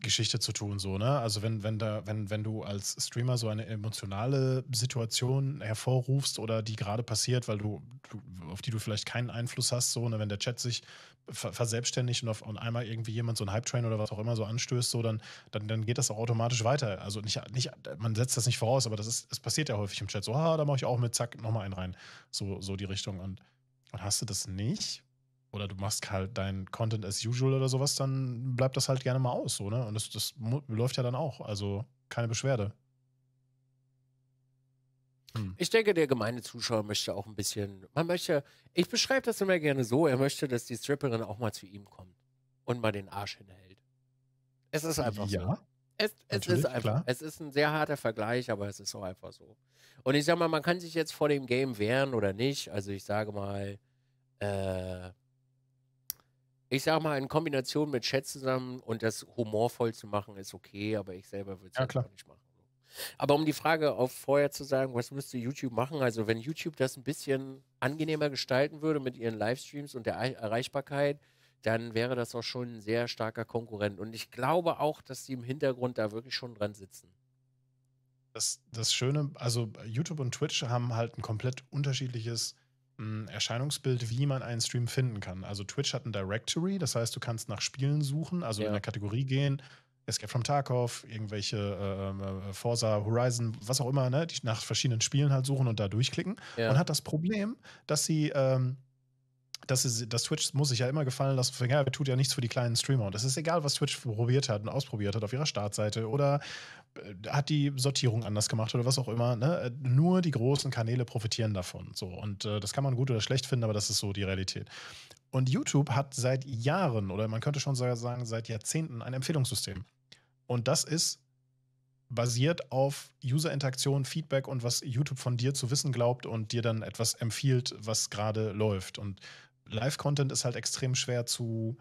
Geschichte zu tun, so, ne? Also wenn, wenn da, wenn, wenn du als Streamer so eine emotionale Situation hervorrufst oder die gerade passiert, weil du, du, auf die du vielleicht keinen Einfluss hast, so, ne, wenn der Chat sich ver verselbstständigt und auf und einmal irgendwie jemand so ein Hype-Train oder was auch immer so anstößt, so, dann, dann, dann geht das auch automatisch weiter. Also nicht, nicht, man setzt das nicht voraus, aber das ist, es passiert ja häufig im Chat. So, ah, da mache ich auch mit, zack, nochmal einen rein. So, so die Richtung. Und, und hast du das nicht? oder du machst halt dein Content as usual oder sowas, dann bleibt das halt gerne mal aus, so, ne? Und das, das läuft ja dann auch. Also keine Beschwerde. Hm. Ich denke, der gemeine Zuschauer möchte auch ein bisschen, man möchte, ich beschreibe das immer gerne so, er möchte, dass die Stripperin auch mal zu ihm kommt und mal den Arsch hinhält. Es ist einfach ja, so. Es, es ist einfach, klar. es ist ein sehr harter Vergleich, aber es ist auch einfach so. Und ich sag mal, man kann sich jetzt vor dem Game wehren oder nicht. Also ich sage mal, äh, ich sage mal, in Kombination mit Chat zusammen und das humorvoll zu machen, ist okay, aber ich selber würde es ja, halt nicht machen. Aber um die Frage auf vorher zu sagen, was müsste YouTube machen? Also, wenn YouTube das ein bisschen angenehmer gestalten würde mit ihren Livestreams und der Erreichbarkeit, dann wäre das auch schon ein sehr starker Konkurrent. Und ich glaube auch, dass sie im Hintergrund da wirklich schon dran sitzen. Das, das Schöne, also YouTube und Twitch haben halt ein komplett unterschiedliches Erscheinungsbild, wie man einen Stream finden kann. Also Twitch hat ein Directory, das heißt, du kannst nach Spielen suchen, also ja. in der Kategorie gehen, Escape from Tarkov, irgendwelche äh, äh, Forza Horizon, was auch immer, ne, die nach verschiedenen Spielen halt suchen und da durchklicken. Ja. Und hat das Problem, dass sie ähm, das, ist, das Twitch muss sich ja immer gefallen lassen, von, tut ja nichts für die kleinen Streamer. Und es ist egal, was Twitch probiert hat und ausprobiert hat auf ihrer Startseite oder äh, hat die Sortierung anders gemacht oder was auch immer. Ne? Äh, nur die großen Kanäle profitieren davon. So. Und äh, das kann man gut oder schlecht finden, aber das ist so die Realität. Und YouTube hat seit Jahren oder man könnte schon sogar sagen seit Jahrzehnten ein Empfehlungssystem. Und das ist basiert auf User-Interaktion, Feedback und was YouTube von dir zu wissen glaubt und dir dann etwas empfiehlt, was gerade läuft. Und Live-Content ist halt extrem schwer zu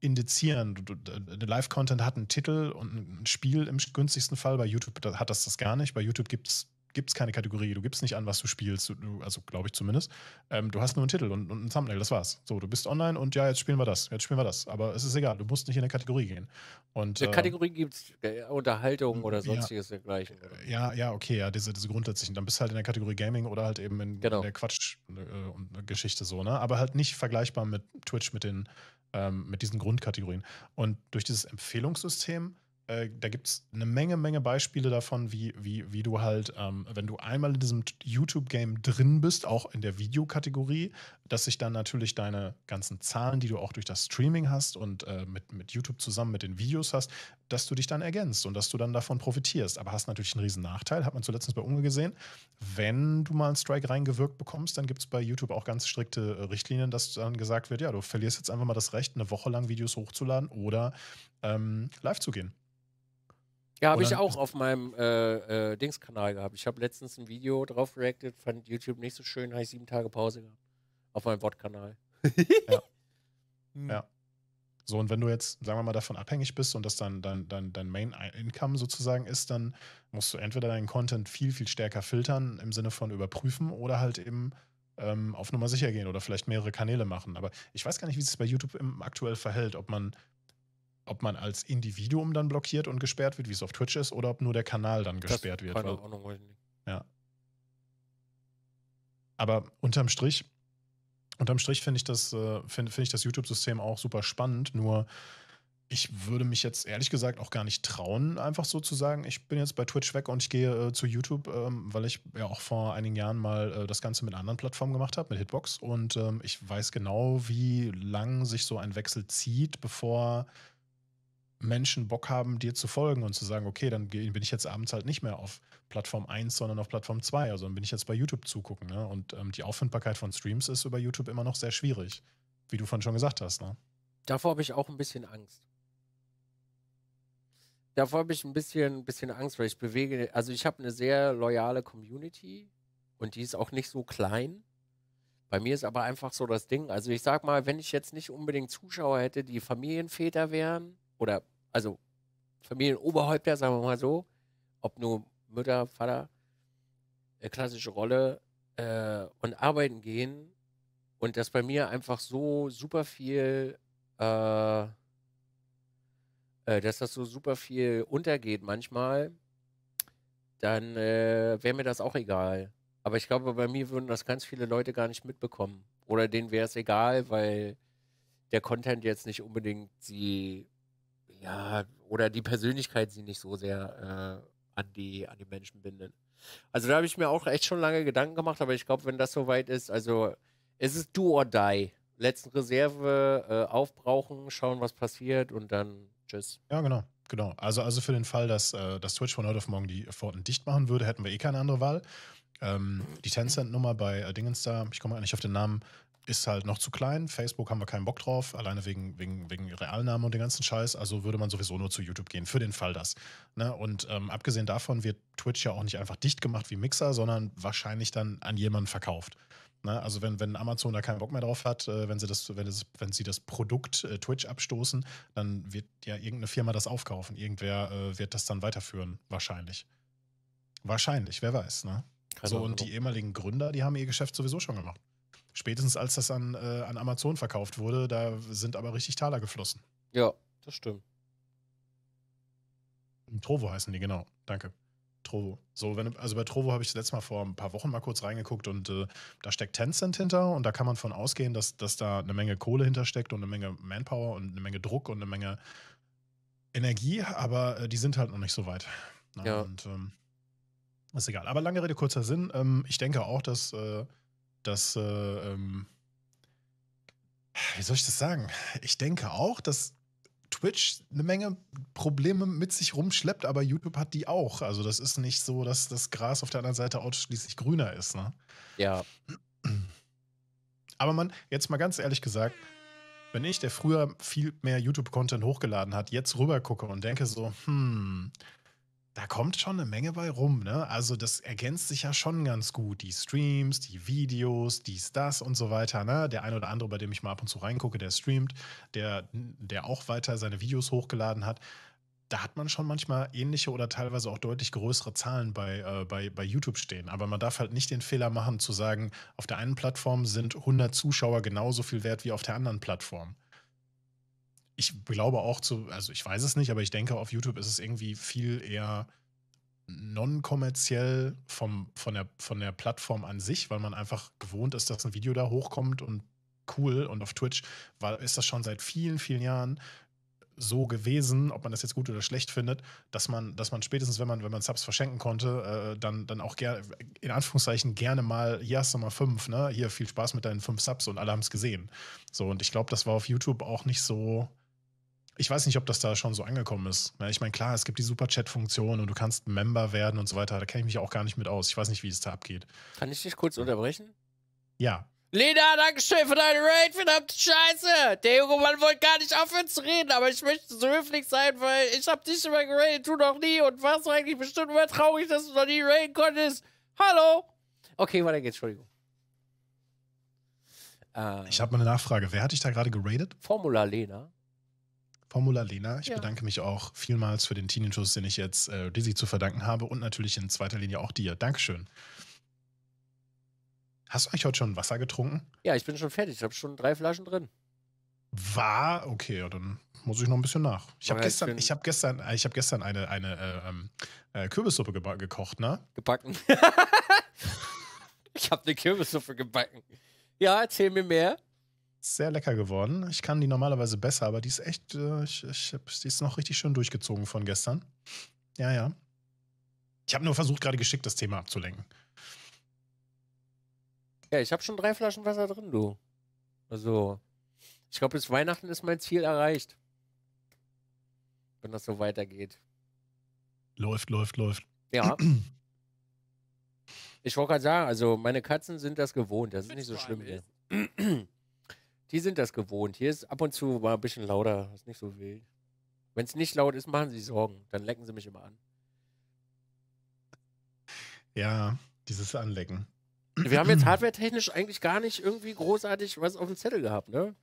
indizieren. Äh, Live-Content hat einen Titel und ein Spiel im günstigsten Fall. Bei YouTube hat das das gar nicht. Bei YouTube gibt es gibt es keine Kategorie, du gibst nicht an, was du spielst, du, also glaube ich zumindest. Ähm, du hast nur einen Titel und, und ein Thumbnail, das war's. So, du bist online und ja, jetzt spielen wir das, jetzt spielen wir das. Aber es ist egal, du musst nicht in eine Kategorie gehen. Und, eine äh, Kategorie gibt es, äh, Unterhaltung oder sonstiges ja, dergleichen. Oder? Ja, ja, okay, ja, diese, diese grundsätzlichen. Dann bist du halt in der Kategorie Gaming oder halt eben in, genau. in der Quatschgeschichte äh, so, ne? Aber halt nicht vergleichbar mit Twitch, mit den, ähm, mit diesen Grundkategorien. Und durch dieses Empfehlungssystem, äh, da gibt es eine Menge, Menge Beispiele davon, wie, wie, wie du halt, ähm, wenn du einmal in diesem YouTube-Game drin bist, auch in der Videokategorie, dass sich dann natürlich deine ganzen Zahlen, die du auch durch das Streaming hast und äh, mit, mit YouTube zusammen mit den Videos hast, dass du dich dann ergänzt und dass du dann davon profitierst. Aber hast natürlich einen riesen Nachteil, hat man zuletzt bei Unge gesehen. Wenn du mal einen Strike reingewirkt bekommst, dann gibt es bei YouTube auch ganz strikte äh, Richtlinien, dass dann gesagt wird, ja, du verlierst jetzt einfach mal das Recht, eine Woche lang Videos hochzuladen oder ähm, live zu gehen. Ja, habe ich auch auf meinem äh, äh, Dings-Kanal gehabt. Ich habe letztens ein Video drauf reacted, fand YouTube nicht so schön, habe ich sieben Tage Pause gehabt. Auf meinem Bot-Kanal. ja. Hm. ja. So, und wenn du jetzt, sagen wir mal, davon abhängig bist und das dann dein, dein, dein Main Income sozusagen ist, dann musst du entweder deinen Content viel, viel stärker filtern im Sinne von überprüfen oder halt eben ähm, auf Nummer sicher gehen oder vielleicht mehrere Kanäle machen. Aber ich weiß gar nicht, wie es sich bei YouTube aktuell verhält, ob man ob man als Individuum dann blockiert und gesperrt wird, wie es auf Twitch ist, oder ob nur der Kanal dann gesperrt das gesperrt wird. Keine Ahnung, ja. Aber unterm Strich, unterm Strich finde ich das, finde äh, find das YouTube-System auch super spannend, nur ich würde mich jetzt ehrlich gesagt auch gar nicht trauen, einfach so zu sagen, ich bin jetzt bei Twitch weg und ich gehe äh, zu YouTube, ähm, weil ich ja auch vor einigen Jahren mal äh, das Ganze mit anderen Plattformen gemacht habe, mit Hitbox. Und ähm, ich weiß genau, wie lang sich so ein Wechsel zieht, bevor Menschen Bock haben, dir zu folgen und zu sagen, okay, dann bin ich jetzt abends halt nicht mehr auf Plattform 1, sondern auf Plattform 2. Also dann bin ich jetzt bei YouTube zugucken. Ne? Und ähm, die Auffindbarkeit von Streams ist über YouTube immer noch sehr schwierig, wie du vorhin schon gesagt hast. Ne? Davor habe ich auch ein bisschen Angst. Davor habe ich ein bisschen, bisschen Angst, weil ich bewege, also ich habe eine sehr loyale Community und die ist auch nicht so klein. Bei mir ist aber einfach so das Ding. Also ich sag mal, wenn ich jetzt nicht unbedingt Zuschauer hätte, die Familienväter wären, oder also Familienoberhäupter, sagen wir mal so, ob nur Mütter, Vater, äh, klassische Rolle äh, und arbeiten gehen und dass bei mir einfach so super viel, äh, äh, dass das so super viel untergeht manchmal, dann äh, wäre mir das auch egal. Aber ich glaube, bei mir würden das ganz viele Leute gar nicht mitbekommen. Oder denen wäre es egal, weil der Content jetzt nicht unbedingt sie ja, oder die Persönlichkeit sie nicht so sehr äh, an, die, an die Menschen bindet. Also da habe ich mir auch echt schon lange Gedanken gemacht, aber ich glaube, wenn das soweit ist, also es ist do or die. Letzten Reserve äh, aufbrauchen, schauen, was passiert und dann tschüss. Ja, genau. Genau. Also, also für den Fall, dass, äh, dass Twitch von heute auf morgen die Pforten dicht machen würde, hätten wir eh keine andere Wahl. Ähm, die mhm. Tencent-Nummer bei äh, da, ich komme eigentlich auf den Namen, ist halt noch zu klein. Facebook haben wir keinen Bock drauf, alleine wegen, wegen, wegen Realnamen und dem ganzen Scheiß. Also würde man sowieso nur zu YouTube gehen, für den Fall das. Ne? Und ähm, abgesehen davon wird Twitch ja auch nicht einfach dicht gemacht wie Mixer, sondern wahrscheinlich dann an jemanden verkauft. Ne? Also wenn, wenn Amazon da keinen Bock mehr drauf hat, äh, wenn, sie das, wenn, das, wenn sie das Produkt äh, Twitch abstoßen, dann wird ja irgendeine Firma das aufkaufen. Irgendwer äh, wird das dann weiterführen, wahrscheinlich. Wahrscheinlich, wer weiß, ne? so, und die ehemaligen Gründer, die haben ihr Geschäft sowieso schon gemacht. Spätestens als das an, äh, an Amazon verkauft wurde, da sind aber richtig Taler geflossen. Ja, das stimmt. Trovo heißen die, genau. Danke. Trovo. So, wenn, also bei Trovo habe ich das letzte Mal vor ein paar Wochen mal kurz reingeguckt und äh, da steckt Tencent hinter und da kann man von ausgehen, dass, dass da eine Menge Kohle hintersteckt und eine Menge Manpower und eine Menge Druck und eine Menge Energie, aber äh, die sind halt noch nicht so weit. Na, ja. Und ähm, ist egal. Aber lange Rede, kurzer Sinn. Ähm, ich denke auch, dass äh, dass, äh, ähm, wie soll ich das sagen? Ich denke auch, dass Twitch eine Menge Probleme mit sich rumschleppt, aber YouTube hat die auch. Also das ist nicht so, dass das Gras auf der anderen Seite ausschließlich grüner ist. Ne? Ja. Aber man, jetzt mal ganz ehrlich gesagt, wenn ich, der früher viel mehr YouTube-Content hochgeladen hat, jetzt rübergucke und denke so, hm, da kommt schon eine Menge bei rum. Ne? Also das ergänzt sich ja schon ganz gut. Die Streams, die Videos, dies, das und so weiter. Ne? Der ein oder andere, bei dem ich mal ab und zu reingucke, der streamt, der, der auch weiter seine Videos hochgeladen hat. Da hat man schon manchmal ähnliche oder teilweise auch deutlich größere Zahlen bei, äh, bei, bei YouTube stehen. Aber man darf halt nicht den Fehler machen zu sagen, auf der einen Plattform sind 100 Zuschauer genauso viel wert wie auf der anderen Plattform ich glaube auch zu, also ich weiß es nicht, aber ich denke, auf YouTube ist es irgendwie viel eher non-kommerziell von, der, von der Plattform an sich, weil man einfach gewohnt ist, dass ein Video da hochkommt und cool. Und auf Twitch war, ist das schon seit vielen, vielen Jahren so gewesen, ob man das jetzt gut oder schlecht findet, dass man, dass man spätestens, wenn man, wenn man Subs verschenken konnte, äh, dann, dann auch gerne, in Anführungszeichen, gerne mal, hier hast du mal fünf, ne? Hier, viel Spaß mit deinen fünf Subs und alle haben es gesehen. So, und ich glaube, das war auf YouTube auch nicht so, ich weiß nicht, ob das da schon so angekommen ist. Ich meine, klar, es gibt die Superchat-Funktion und du kannst Member werden und so weiter. Da kenne ich mich auch gar nicht mit aus. Ich weiß nicht, wie es da abgeht. Kann ich dich kurz unterbrechen? Ja. Lena, Dankeschön für deine Raid, verdammte Scheiße. Der junge Mann wollte gar nicht aufhören zu reden, aber ich möchte so höflich sein, weil ich hab dich immer geradet, du noch nie und warst eigentlich bestimmt immer traurig, dass du noch nie raiden konntest. Hallo? Okay, weiter geht's, Entschuldigung. Ähm, ich habe mal eine Nachfrage. Wer hat dich da gerade geradet? Formula Lena. Formula Lena. Ich ja. bedanke mich auch vielmals für den Tinnitus, den ich jetzt äh, Dizzy zu verdanken habe und natürlich in zweiter Linie auch dir. Dankeschön. Hast du eigentlich heute schon Wasser getrunken? Ja, ich bin schon fertig. Ich habe schon drei Flaschen drin. War? Okay, dann muss ich noch ein bisschen nach. Ich habe gestern, ich hab gestern, äh, ich hab gestern eine, eine äh, ähm, äh, Kürbissuppe gekocht, ne? Gebacken. ich habe eine Kürbissuppe gebacken. Ja, erzähl mir mehr sehr lecker geworden. Ich kann die normalerweise besser, aber die ist echt, äh, ich, ich hab, die ist noch richtig schön durchgezogen von gestern. Ja, ja. Ich habe nur versucht, gerade geschickt das Thema abzulenken. Ja, ich habe schon drei Flaschen Wasser drin, du. Also, ich glaube, bis Weihnachten ist mein Ziel erreicht. Wenn das so weitergeht. Läuft, läuft, läuft. Ja. Ich wollte gerade sagen, also meine Katzen sind das gewohnt. Das ist nicht so schlimm hier. Die sind das gewohnt. Hier ist ab und zu mal ein bisschen lauter. Ist nicht so wild. Wenn es nicht laut ist, machen sie Sorgen. Dann lecken sie mich immer an. Ja, dieses Anlecken. Wir haben jetzt hardwaretechnisch eigentlich gar nicht irgendwie großartig was auf dem Zettel gehabt, ne?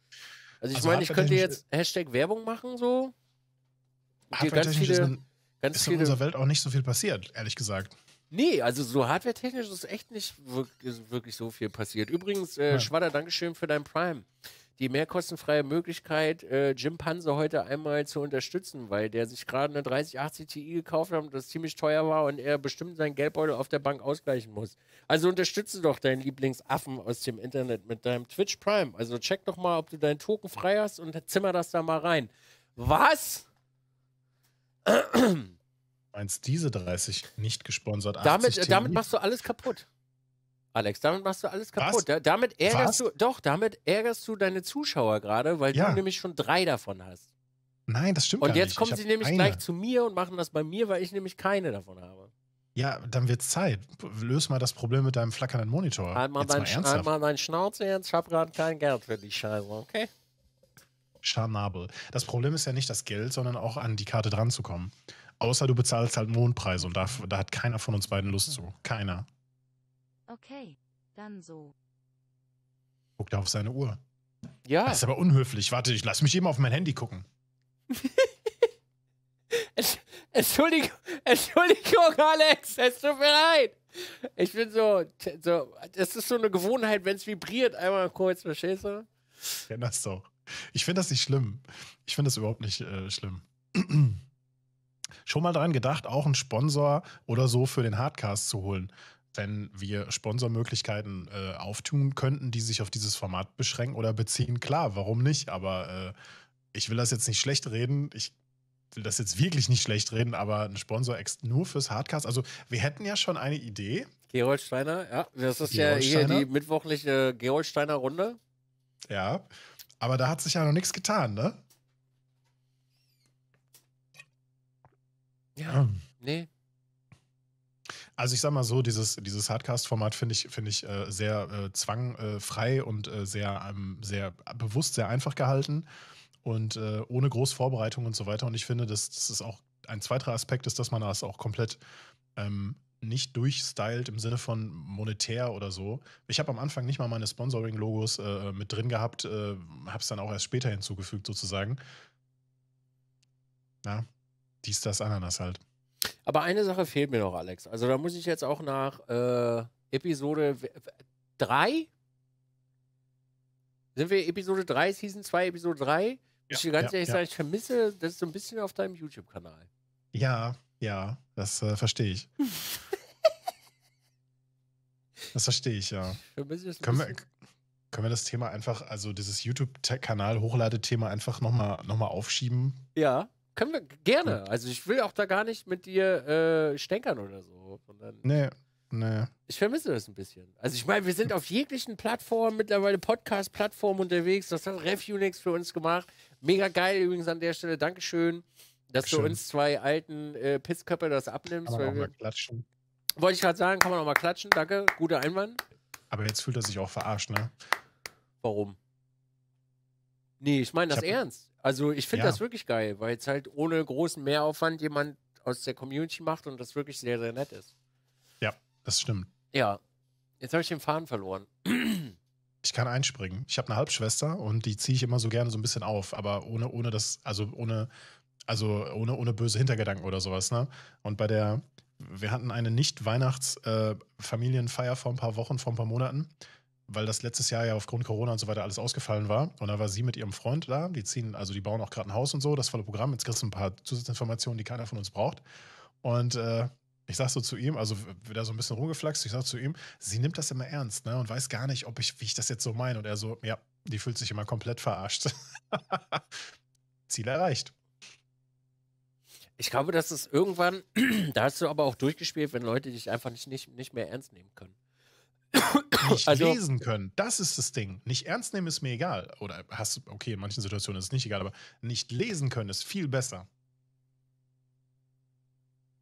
Also ich also meine, ich könnte jetzt Hashtag Werbung machen, so. Hardwaretechnisch ganz ist, ganz ist viele, in unserer Welt auch nicht so viel passiert, ehrlich gesagt. Nee, also so hardware-technisch ist echt nicht wirklich, so viel passiert. Übrigens, äh, ja. Schwader, Dankeschön für dein Prime. Die mehrkostenfreie Möglichkeit, äh, Jim Panzer heute einmal zu unterstützen, weil der sich gerade eine 3080 Ti gekauft hat und das ziemlich teuer war und er bestimmt seinen Geldbeutel auf der Bank ausgleichen muss. Also unterstütze doch deinen Lieblingsaffen aus dem Internet mit deinem Twitch Prime. Also check doch mal, ob du deinen Token frei hast und zimmer das da mal rein. Was? meinst diese 30 nicht gesponsert? Damit, äh, damit machst du alles kaputt. Alex, damit machst du alles kaputt. Da, damit ärgerst Was? du, doch, damit ärgerst du deine Zuschauer gerade, weil ja. du nämlich schon drei davon hast. Nein, das stimmt und gar nicht. Und jetzt kommen sie nämlich eine. gleich zu mir und machen das bei mir, weil ich nämlich keine davon habe. Ja, dann wird's Zeit. Löse mal das Problem mit deinem flackernden Monitor. Halt mal, dein, mal, halt mal Schnauze jetzt, ich habe gerade kein Geld für die Scheibe, okay? Scharnabel. Das Problem ist ja nicht das Geld, sondern auch an die Karte dran zu kommen. Außer du bezahlst halt Mondpreise und da, da hat keiner von uns beiden Lust zu. Keiner. Okay, dann so. Guckt er auf seine Uhr. Ja. Das ist aber unhöflich. Warte, ich lass mich eben auf mein Handy gucken. Entschuldigung, Entschuldigung, Alex, es tut mir leid. Ich bin so, so, es ist so eine Gewohnheit, wenn es vibriert, einmal kurz, verstehst du? Ich kenn das doch. Ich finde das nicht schlimm. Ich finde das überhaupt nicht äh, schlimm. schon mal daran gedacht, auch einen Sponsor oder so für den Hardcast zu holen? Wenn wir Sponsormöglichkeiten äh, auftun könnten, die sich auf dieses Format beschränken oder beziehen, klar, warum nicht? Aber äh, ich will das jetzt nicht schlecht reden. Ich will das jetzt wirklich nicht schlecht reden, aber ein Sponsor nur fürs Hardcast. Also wir hätten ja schon eine Idee. Gerold Steiner, ja. Das ist ja hier die mittwochliche Gerold Steiner Runde. Ja, aber da hat sich ja noch nichts getan, ne? Ja. Ah. Nee. Also ich sag mal so, dieses, dieses Hardcast-Format finde ich, find ich äh, sehr äh, zwangfrei und äh, sehr, ähm, sehr bewusst, sehr einfach gehalten und äh, ohne groß Vorbereitung und so weiter. Und ich finde, dass das ist auch ein zweiter Aspekt ist, dass man das auch komplett ähm, nicht durchstylt im Sinne von monetär oder so. Ich habe am Anfang nicht mal meine Sponsoring-Logos äh, mit drin gehabt, äh, habe es dann auch erst später hinzugefügt sozusagen. Ja, dies, das, Ananas halt. Aber eine Sache fehlt mir noch, Alex. Also da muss ich jetzt auch nach äh, Episode 3? Sind wir Episode 3, Season 2, Episode 3? Ja, ich ganz ja, ehrlich ja. sagen, ich vermisse das so ein bisschen auf deinem YouTube-Kanal. Ja, ja, das äh, verstehe ich. das verstehe ich, ja. Ich bisschen... können, wir, können wir das Thema einfach, also dieses youtube kanal hochlade einfach nochmal noch mal aufschieben? Ja. Können wir gerne. Also ich will auch da gar nicht mit dir äh, stänkern oder so. Sondern nee, nee. Ich vermisse das ein bisschen. Also ich meine, wir sind auf jeglichen Plattformen, mittlerweile Podcast-Plattformen unterwegs. Das hat RefUnix für uns gemacht. Mega geil übrigens an der Stelle. Dankeschön, dass Schön. du uns zwei alten äh, Pissköpfe das abnimmst. Kann man mal klatschen. Wollte ich gerade sagen, kann man auch mal klatschen. Danke, guter Einwand. Aber jetzt fühlt er sich auch verarscht, ne? Warum? Nee, ich meine das ich ernst. Also ich finde ja. das wirklich geil, weil es halt ohne großen Mehraufwand jemand aus der Community macht und das wirklich sehr, sehr nett ist. Ja, das stimmt. Ja. Jetzt habe ich den Faden verloren. ich kann einspringen. Ich habe eine Halbschwester und die ziehe ich immer so gerne so ein bisschen auf, aber ohne, ohne das, also ohne, also ohne, ohne böse Hintergedanken oder sowas, ne? Und bei der, wir hatten eine Nicht-Weihnachts-Familienfeier äh, vor ein paar Wochen, vor ein paar Monaten weil das letztes Jahr ja aufgrund Corona und so weiter alles ausgefallen war. Und da war sie mit ihrem Freund da. Die ziehen, also die bauen auch gerade ein Haus und so, das volle Programm. Jetzt kriegst du ein paar Zusatzinformationen, die keiner von uns braucht. Und äh, ich sag so zu ihm, also wieder so ein bisschen rumgeflaxt, ich sag zu ihm, sie nimmt das immer ernst, ne? Und weiß gar nicht, ob ich, wie ich das jetzt so meine. Und er so, ja, die fühlt sich immer komplett verarscht. Ziel erreicht. Ich glaube, das ist irgendwann, da hast du aber auch durchgespielt, wenn Leute dich einfach nicht, nicht, nicht mehr ernst nehmen können. nicht also, lesen können. Das ist das Ding. Nicht ernst nehmen ist mir egal. Oder hast okay, in manchen Situationen ist es nicht egal, aber nicht lesen können ist viel besser.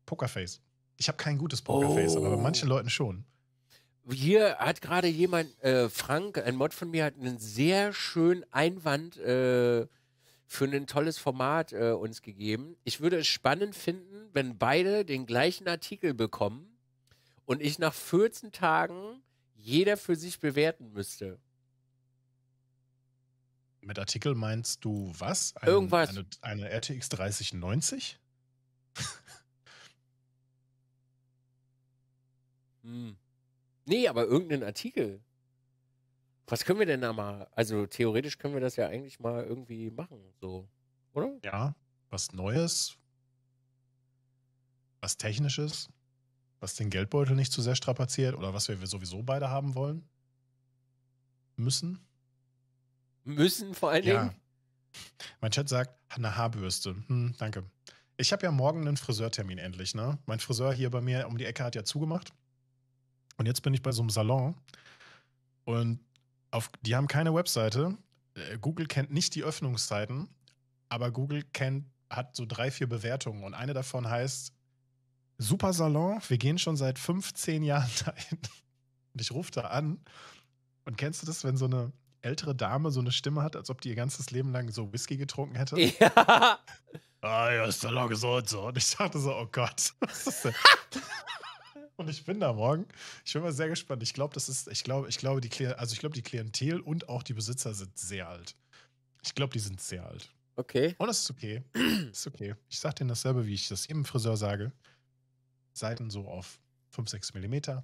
Pokerface. Ich habe kein gutes Pokerface, oh. aber bei oh. manchen Leuten schon. Hier hat gerade jemand, äh, Frank, ein Mod von mir, hat einen sehr schönen Einwand äh, für ein tolles Format äh, uns gegeben. Ich würde es spannend finden, wenn beide den gleichen Artikel bekommen und ich nach 14 Tagen jeder für sich bewerten müsste. Mit Artikel meinst du was? Ein, Irgendwas. Eine, eine RTX 3090? hm. Nee, aber irgendeinen Artikel. Was können wir denn da mal? Also theoretisch können wir das ja eigentlich mal irgendwie machen, so, oder? Ja, was Neues, was Technisches was den Geldbeutel nicht zu sehr strapaziert oder was wir sowieso beide haben wollen? Müssen? Müssen vor allen ja. Dingen? Mein Chat sagt, eine Haarbürste. Hm, danke. Ich habe ja morgen einen Friseurtermin endlich, ne? Mein Friseur hier bei mir um die Ecke hat ja zugemacht. Und jetzt bin ich bei so einem Salon. Und auf, die haben keine Webseite. Äh, Google kennt nicht die Öffnungszeiten, aber Google kennt, hat so drei, vier Bewertungen. Und eine davon heißt, super Salon, wir gehen schon seit 15 Jahren dahin. Und ich rufe da an. Und kennst du das, wenn so eine ältere Dame so eine Stimme hat, als ob die ihr ganzes Leben lang so Whisky getrunken hätte? Ja. Ah, ja, ist der Lage so und so. Und ich dachte so, oh Gott, was ist denn? und ich bin da morgen. Ich bin mal sehr gespannt. Ich glaube, das ist, ich glaube, ich glaube, die also ich die Klientel und auch die Besitzer sind sehr alt. Ich glaube, die sind sehr alt. Okay. Und das ist okay. ist okay. Ich sage denen dasselbe, wie ich das jedem Friseur sage. Seiten so auf 5, 6 Millimeter.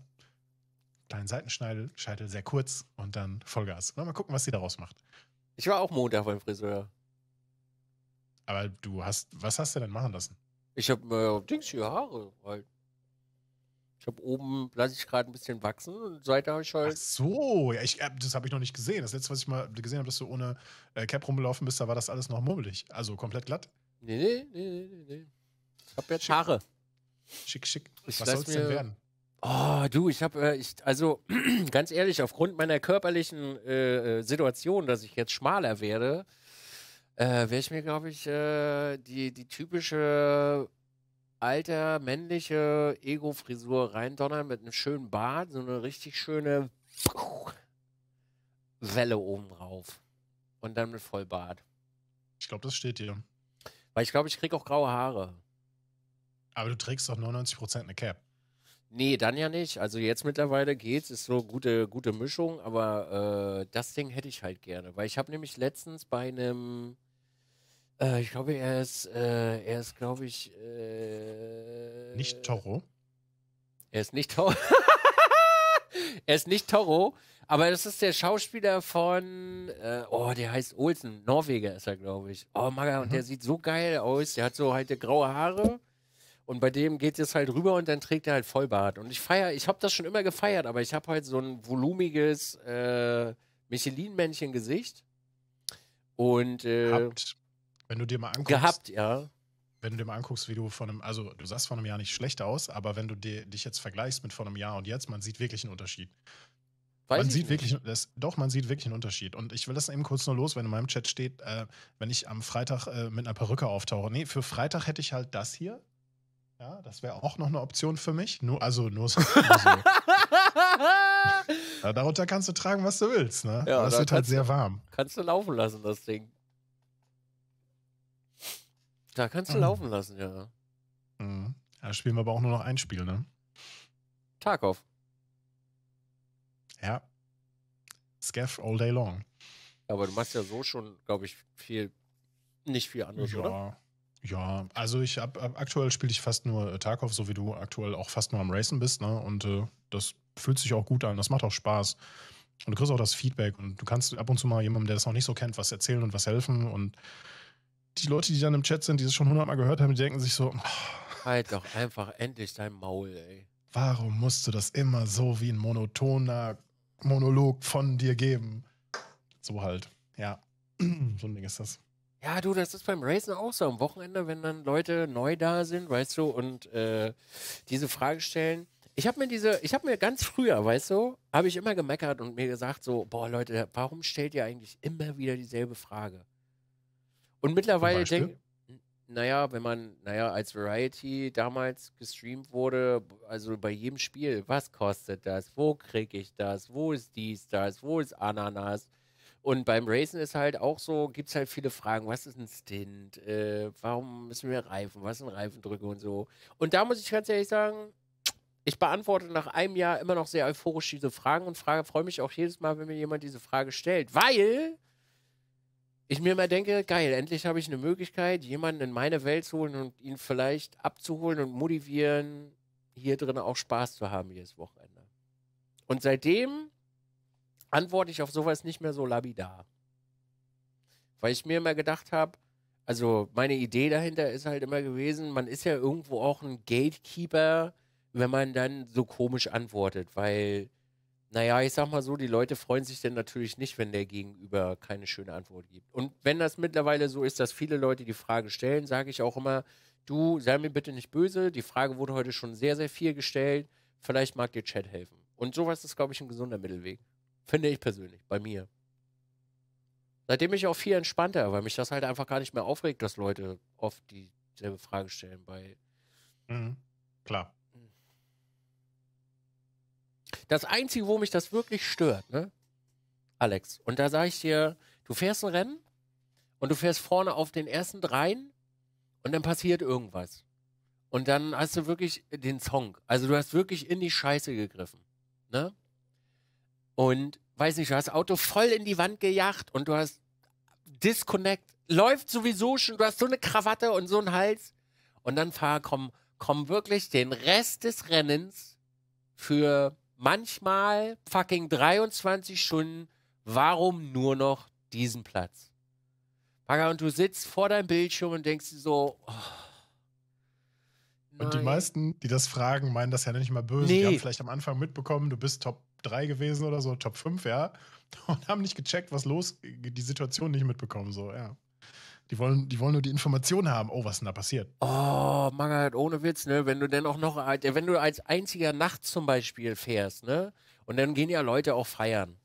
Kleinen Seitenschneitel, Scheitel sehr kurz und dann Vollgas. mal gucken, was sie daraus macht. Ich war auch Montag beim Friseur. Aber du hast, was hast du denn machen lassen? Ich habe äh, Dings hier Haare halt. Ich habe oben, lasse ich gerade ein bisschen wachsen und Seite habe ich halt. Ach so, ja, ich, äh, das habe ich noch nicht gesehen. Das letzte, was ich mal gesehen habe, dass du ohne äh, Cap rumgelaufen bist, da war das alles noch mummelig. Also komplett glatt. Nee, nee, nee, nee, nee. Ich habe jetzt Haare. Schick, schick. Ich Was soll es denn werden? Oh, du, ich habe, äh, ich, also ganz ehrlich, aufgrund meiner körperlichen äh, äh, Situation, dass ich jetzt schmaler werde, äh, wäre ich mir, glaube ich, äh, die, die typische alter männliche Ego-Frisur reindonnern mit einem schönen Bart, so eine richtig schöne Welle obendrauf. Und dann mit Vollbart. Ich glaube, das steht dir. Weil ich glaube, ich kriege auch graue Haare. Aber du trägst doch 99% eine Cap. Nee, dann ja nicht. Also jetzt mittlerweile geht's, ist so gute gute Mischung, aber äh, das Ding hätte ich halt gerne, weil ich habe nämlich letztens bei einem äh, ich glaube, er ist äh, er ist glaube ich äh nicht Toro. Er ist nicht Toro. er ist nicht Toro, aber das ist der Schauspieler von äh, oh, der heißt Olsen, Norweger ist er, glaube ich. Oh, Maga, mhm. und der mhm. sieht so geil aus. Der hat so halt graue Haare und bei dem geht es halt rüber und dann trägt er halt Vollbart. Und ich feiere, ich habe das schon immer gefeiert, aber ich habe halt so ein volumiges äh, Michelin-Männchen-Gesicht. Und äh, Wenn du dir mal anguckst. Gehabt, ja. Wenn du dir mal anguckst, wie du von einem, also du sahst vor einem Jahr nicht schlecht aus, aber wenn du dir, dich jetzt vergleichst mit vor einem Jahr und jetzt, man sieht wirklich einen Unterschied. Weiß man sieht nicht. wirklich, das, doch, man sieht wirklich einen Unterschied. Und ich will das eben kurz nur los, wenn in meinem Chat steht, äh, wenn ich am Freitag äh, mit einer Perücke auftauche. Nee, für Freitag hätte ich halt das hier, ja, das wäre auch noch eine Option für mich. Nur, also nur so. ja, darunter kannst du tragen, was du willst. Ne? Ja, Aber wird halt sehr du, warm. Kannst du laufen lassen, das Ding. Da kannst du mhm. laufen lassen, ja. Mhm. Da spielen wir aber auch nur noch ein Spiel, ne? Tarkov. Ja. Scaff all day long. Aber du machst ja so schon, glaube ich, viel, nicht viel anderes, ja. oder? Ja, also ich hab, äh, aktuell spiele ich fast nur äh, Tarkov, so wie du aktuell auch fast nur am Racen bist, ne? Und äh, das fühlt sich auch gut an, das macht auch Spaß. Und du kriegst auch das Feedback und du kannst ab und zu mal jemandem, der das noch nicht so kennt, was erzählen und was helfen. Und die Leute, die dann im Chat sind, die es schon hundertmal gehört haben, die denken sich so: oh, Halt doch einfach endlich dein Maul, ey. Warum musst du das immer so wie ein monotoner Monolog von dir geben? So halt. Ja, so ein Ding ist das. Ja, du, das ist beim Racen auch so am Wochenende, wenn dann Leute neu da sind, weißt du, und äh, diese Frage stellen. Ich habe mir diese, ich habe mir ganz früher, weißt du, habe ich immer gemeckert und mir gesagt so, boah Leute, warum stellt ihr eigentlich immer wieder dieselbe Frage? Und mittlerweile denke ich, naja, wenn man, naja, als Variety damals gestreamt wurde, also bei jedem Spiel, was kostet das? Wo kriege ich das? Wo ist dies, das? Wo ist Ananas? Und beim Racen ist halt auch so, gibt es halt viele Fragen, was ist ein Stint? Äh, warum müssen wir Reifen? Was sind Reifendrücke und so? Und da muss ich ganz ehrlich sagen, ich beantworte nach einem Jahr immer noch sehr euphorisch diese Fragen und frage, freue mich auch jedes Mal, wenn mir jemand diese Frage stellt, weil ich mir immer denke, geil, endlich habe ich eine Möglichkeit, jemanden in meine Welt zu holen und ihn vielleicht abzuholen und motivieren, hier drin auch Spaß zu haben jedes Wochenende. Und seitdem antworte ich auf sowas nicht mehr so labidar. Weil ich mir immer gedacht habe, also meine Idee dahinter ist halt immer gewesen, man ist ja irgendwo auch ein Gatekeeper, wenn man dann so komisch antwortet, weil, naja, ich sag mal so, die Leute freuen sich dann natürlich nicht, wenn der Gegenüber keine schöne Antwort gibt. Und wenn das mittlerweile so ist, dass viele Leute die Frage stellen, sage ich auch immer, du, sei mir bitte nicht böse, die Frage wurde heute schon sehr, sehr viel gestellt, vielleicht mag dir Chat helfen. Und sowas ist, glaube ich, ein gesunder Mittelweg. Finde ich persönlich, bei mir. Seitdem ich auch viel entspannter, weil mich das halt einfach gar nicht mehr aufregt, dass Leute oft dieselbe Frage stellen bei. Mhm. Klar. Das Einzige, wo mich das wirklich stört, ne? Alex, und da sage ich dir, du fährst ein Rennen und du fährst vorne auf den ersten dreien und dann passiert irgendwas. Und dann hast du wirklich den Song. Also du hast wirklich in die Scheiße gegriffen. Ne? und weiß nicht, du hast Auto voll in die Wand gejagt und du hast Disconnect, läuft sowieso schon, du hast so eine Krawatte und so einen Hals und dann fahr, komm, komm wirklich den Rest des Rennens für manchmal fucking 23 Stunden, warum nur noch diesen Platz? und du sitzt vor deinem Bildschirm und denkst so, oh, und die meisten, die das fragen, meinen das ja nicht mal böse. Nee. Die haben vielleicht am Anfang mitbekommen, du bist Top 3 gewesen oder so, Top 5, ja. Und haben nicht gecheckt, was los, die Situation nicht mitbekommen, so, ja. Die wollen, die wollen nur die Information haben. Oh, was ist denn da passiert? Oh, Mann, halt ohne Witz, ne? Wenn du denn auch noch, wenn du als einziger nachts zum Beispiel fährst, ne? Und dann gehen ja Leute auch feiern.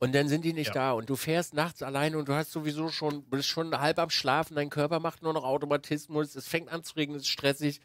Und dann sind die nicht ja. da und du fährst nachts alleine und du hast sowieso schon, bist schon halb am Schlafen, dein Körper macht nur noch Automatismus, es fängt an zu regnen, es ist stressig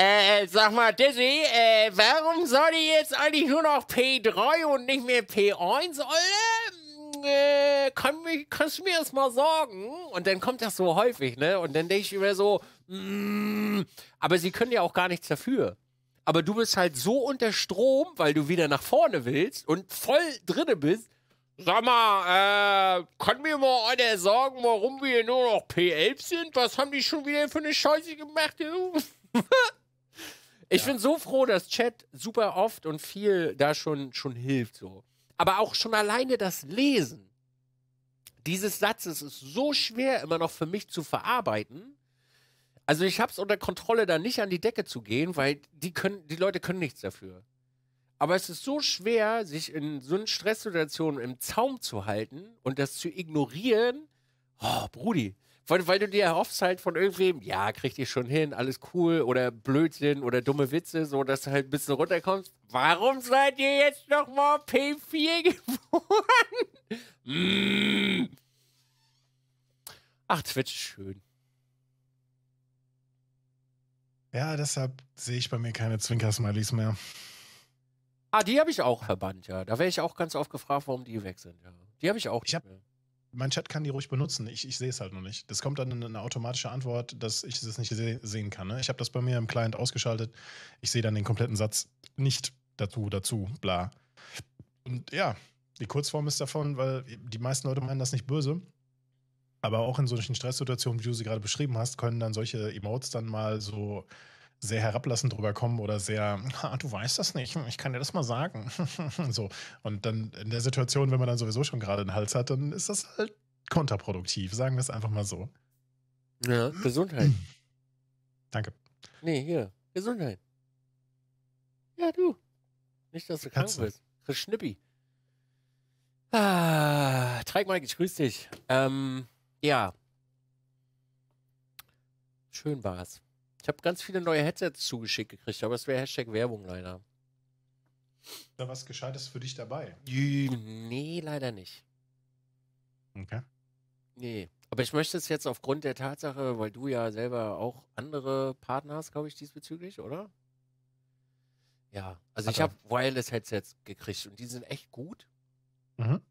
äh, sag mal, Dizzy, äh, warum soll ich jetzt eigentlich nur noch P3 und nicht mehr P1, Olle? Mm, äh, kann mich, kannst du mir das mal sagen? Und dann kommt das so häufig, ne? Und dann denke ich immer so, mm, aber sie können ja auch gar nichts dafür. Aber du bist halt so unter Strom, weil du wieder nach vorne willst und voll drinne bist. Sag mal, äh, kann mir mal einer sagen, warum wir nur noch P11 sind? Was haben die schon wieder für eine Scheiße gemacht, du? Ich ja. bin so froh, dass Chat super oft und viel da schon, schon hilft so. Aber auch schon alleine das Lesen dieses Satzes ist so schwer immer noch für mich zu verarbeiten. Also ich habe es unter Kontrolle, da nicht an die Decke zu gehen, weil die können, die Leute können nichts dafür. Aber es ist so schwer, sich in so einer Stresssituation im Zaum zu halten und das zu ignorieren. Oh, Brudi, weil, weil du dir erhoffst halt von irgendwem, ja, krieg dich schon hin, alles cool oder Blödsinn oder dumme Witze, so dass du halt ein bisschen runterkommst. Warum seid ihr jetzt nochmal P4 geworden? Mm. Ach, Twitch ist schön. Ja, deshalb sehe ich bei mir keine Zwinker-Smileys mehr. Ah, die habe ich auch verbannt, ja. Da wäre ich auch ganz oft gefragt, warum die weg sind, ja. Die habe ich auch. Ich habe mein Chat kann die ruhig benutzen. Ich, ich sehe es halt noch nicht. Das kommt dann in eine automatische Antwort, dass ich es nicht se sehen kann. Ne? Ich habe das bei mir im Client ausgeschaltet. Ich sehe dann den kompletten Satz nicht dazu, dazu, bla. Und ja, die Kurzform ist davon, weil die meisten Leute meinen das nicht böse. Aber auch in solchen Stresssituationen, wie du sie gerade beschrieben hast, können dann solche Emotes dann mal so sehr herablassend drüber kommen oder sehr, ah, du weißt das nicht, hm, ich kann dir das mal sagen. so. Und dann in der Situation, wenn man dann sowieso schon gerade einen Hals hat, dann ist das halt kontraproduktiv, sagen wir es einfach mal so. Ja, Gesundheit. Danke. Nee, hier, Gesundheit. Ja, du. Nicht, dass du krank Katze. bist. Chris Schnippi. Ah, Treik ich grüße dich. Ähm, ja. Schön war's. Ich habe ganz viele neue Headsets zugeschickt gekriegt, aber es wäre Hashtag Werbung leider. Da was Gescheites für dich dabei? Nee, leider nicht. Okay. Nee. Aber ich möchte es jetzt aufgrund der Tatsache, weil du ja selber auch andere Partner hast, glaube ich, diesbezüglich, oder? Ja. Also Hat ich habe Wireless-Headsets gekriegt und die sind echt gut. Mhm.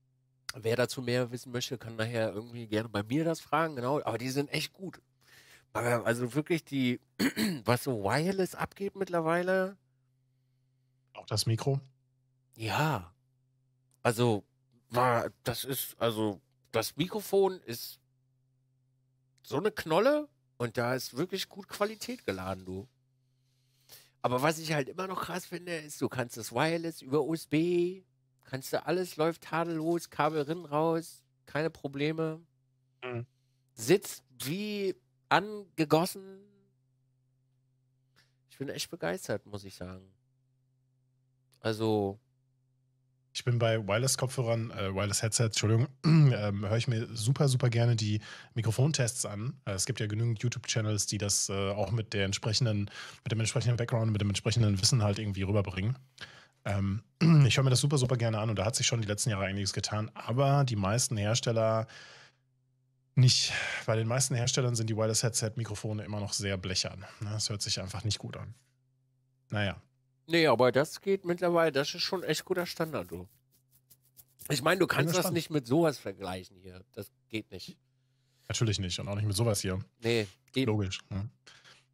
Wer dazu mehr wissen möchte, kann nachher irgendwie gerne bei mir das fragen, genau. Aber die sind echt gut. Aber also wirklich die, was so Wireless abgeht mittlerweile. Auch das Mikro? Ja. Also, war, das ist, also, das Mikrofon ist so eine Knolle und da ist wirklich gut Qualität geladen, du. Aber was ich halt immer noch krass finde, ist, du kannst das Wireless über USB, kannst du alles, läuft tadellos, Kabel rin, raus, keine Probleme. Mhm. Sitzt wie angegossen. Ich bin echt begeistert, muss ich sagen. Also. Ich bin bei Wireless-Kopfhörern, äh, Wireless-Headsets, Entschuldigung, ähm, höre ich mir super, super gerne die Mikrofontests an. Äh, es gibt ja genügend YouTube-Channels, die das äh, auch mit der entsprechenden, mit dem entsprechenden Background, mit dem entsprechenden Wissen halt irgendwie rüberbringen. Ähm, ich höre mir das super, super gerne an und da hat sich schon die letzten Jahre einiges getan, aber die meisten Hersteller nicht, bei den meisten Herstellern sind die Wireless Headset Mikrofone immer noch sehr blechern. Ne? Das hört sich einfach nicht gut an. Naja. Nee, aber das geht mittlerweile, das ist schon echt guter Standard, du. Ich meine, du kannst das nicht mit sowas vergleichen hier. Das geht nicht. Natürlich nicht und auch nicht mit sowas hier. Nee, eben. Logisch. Ne?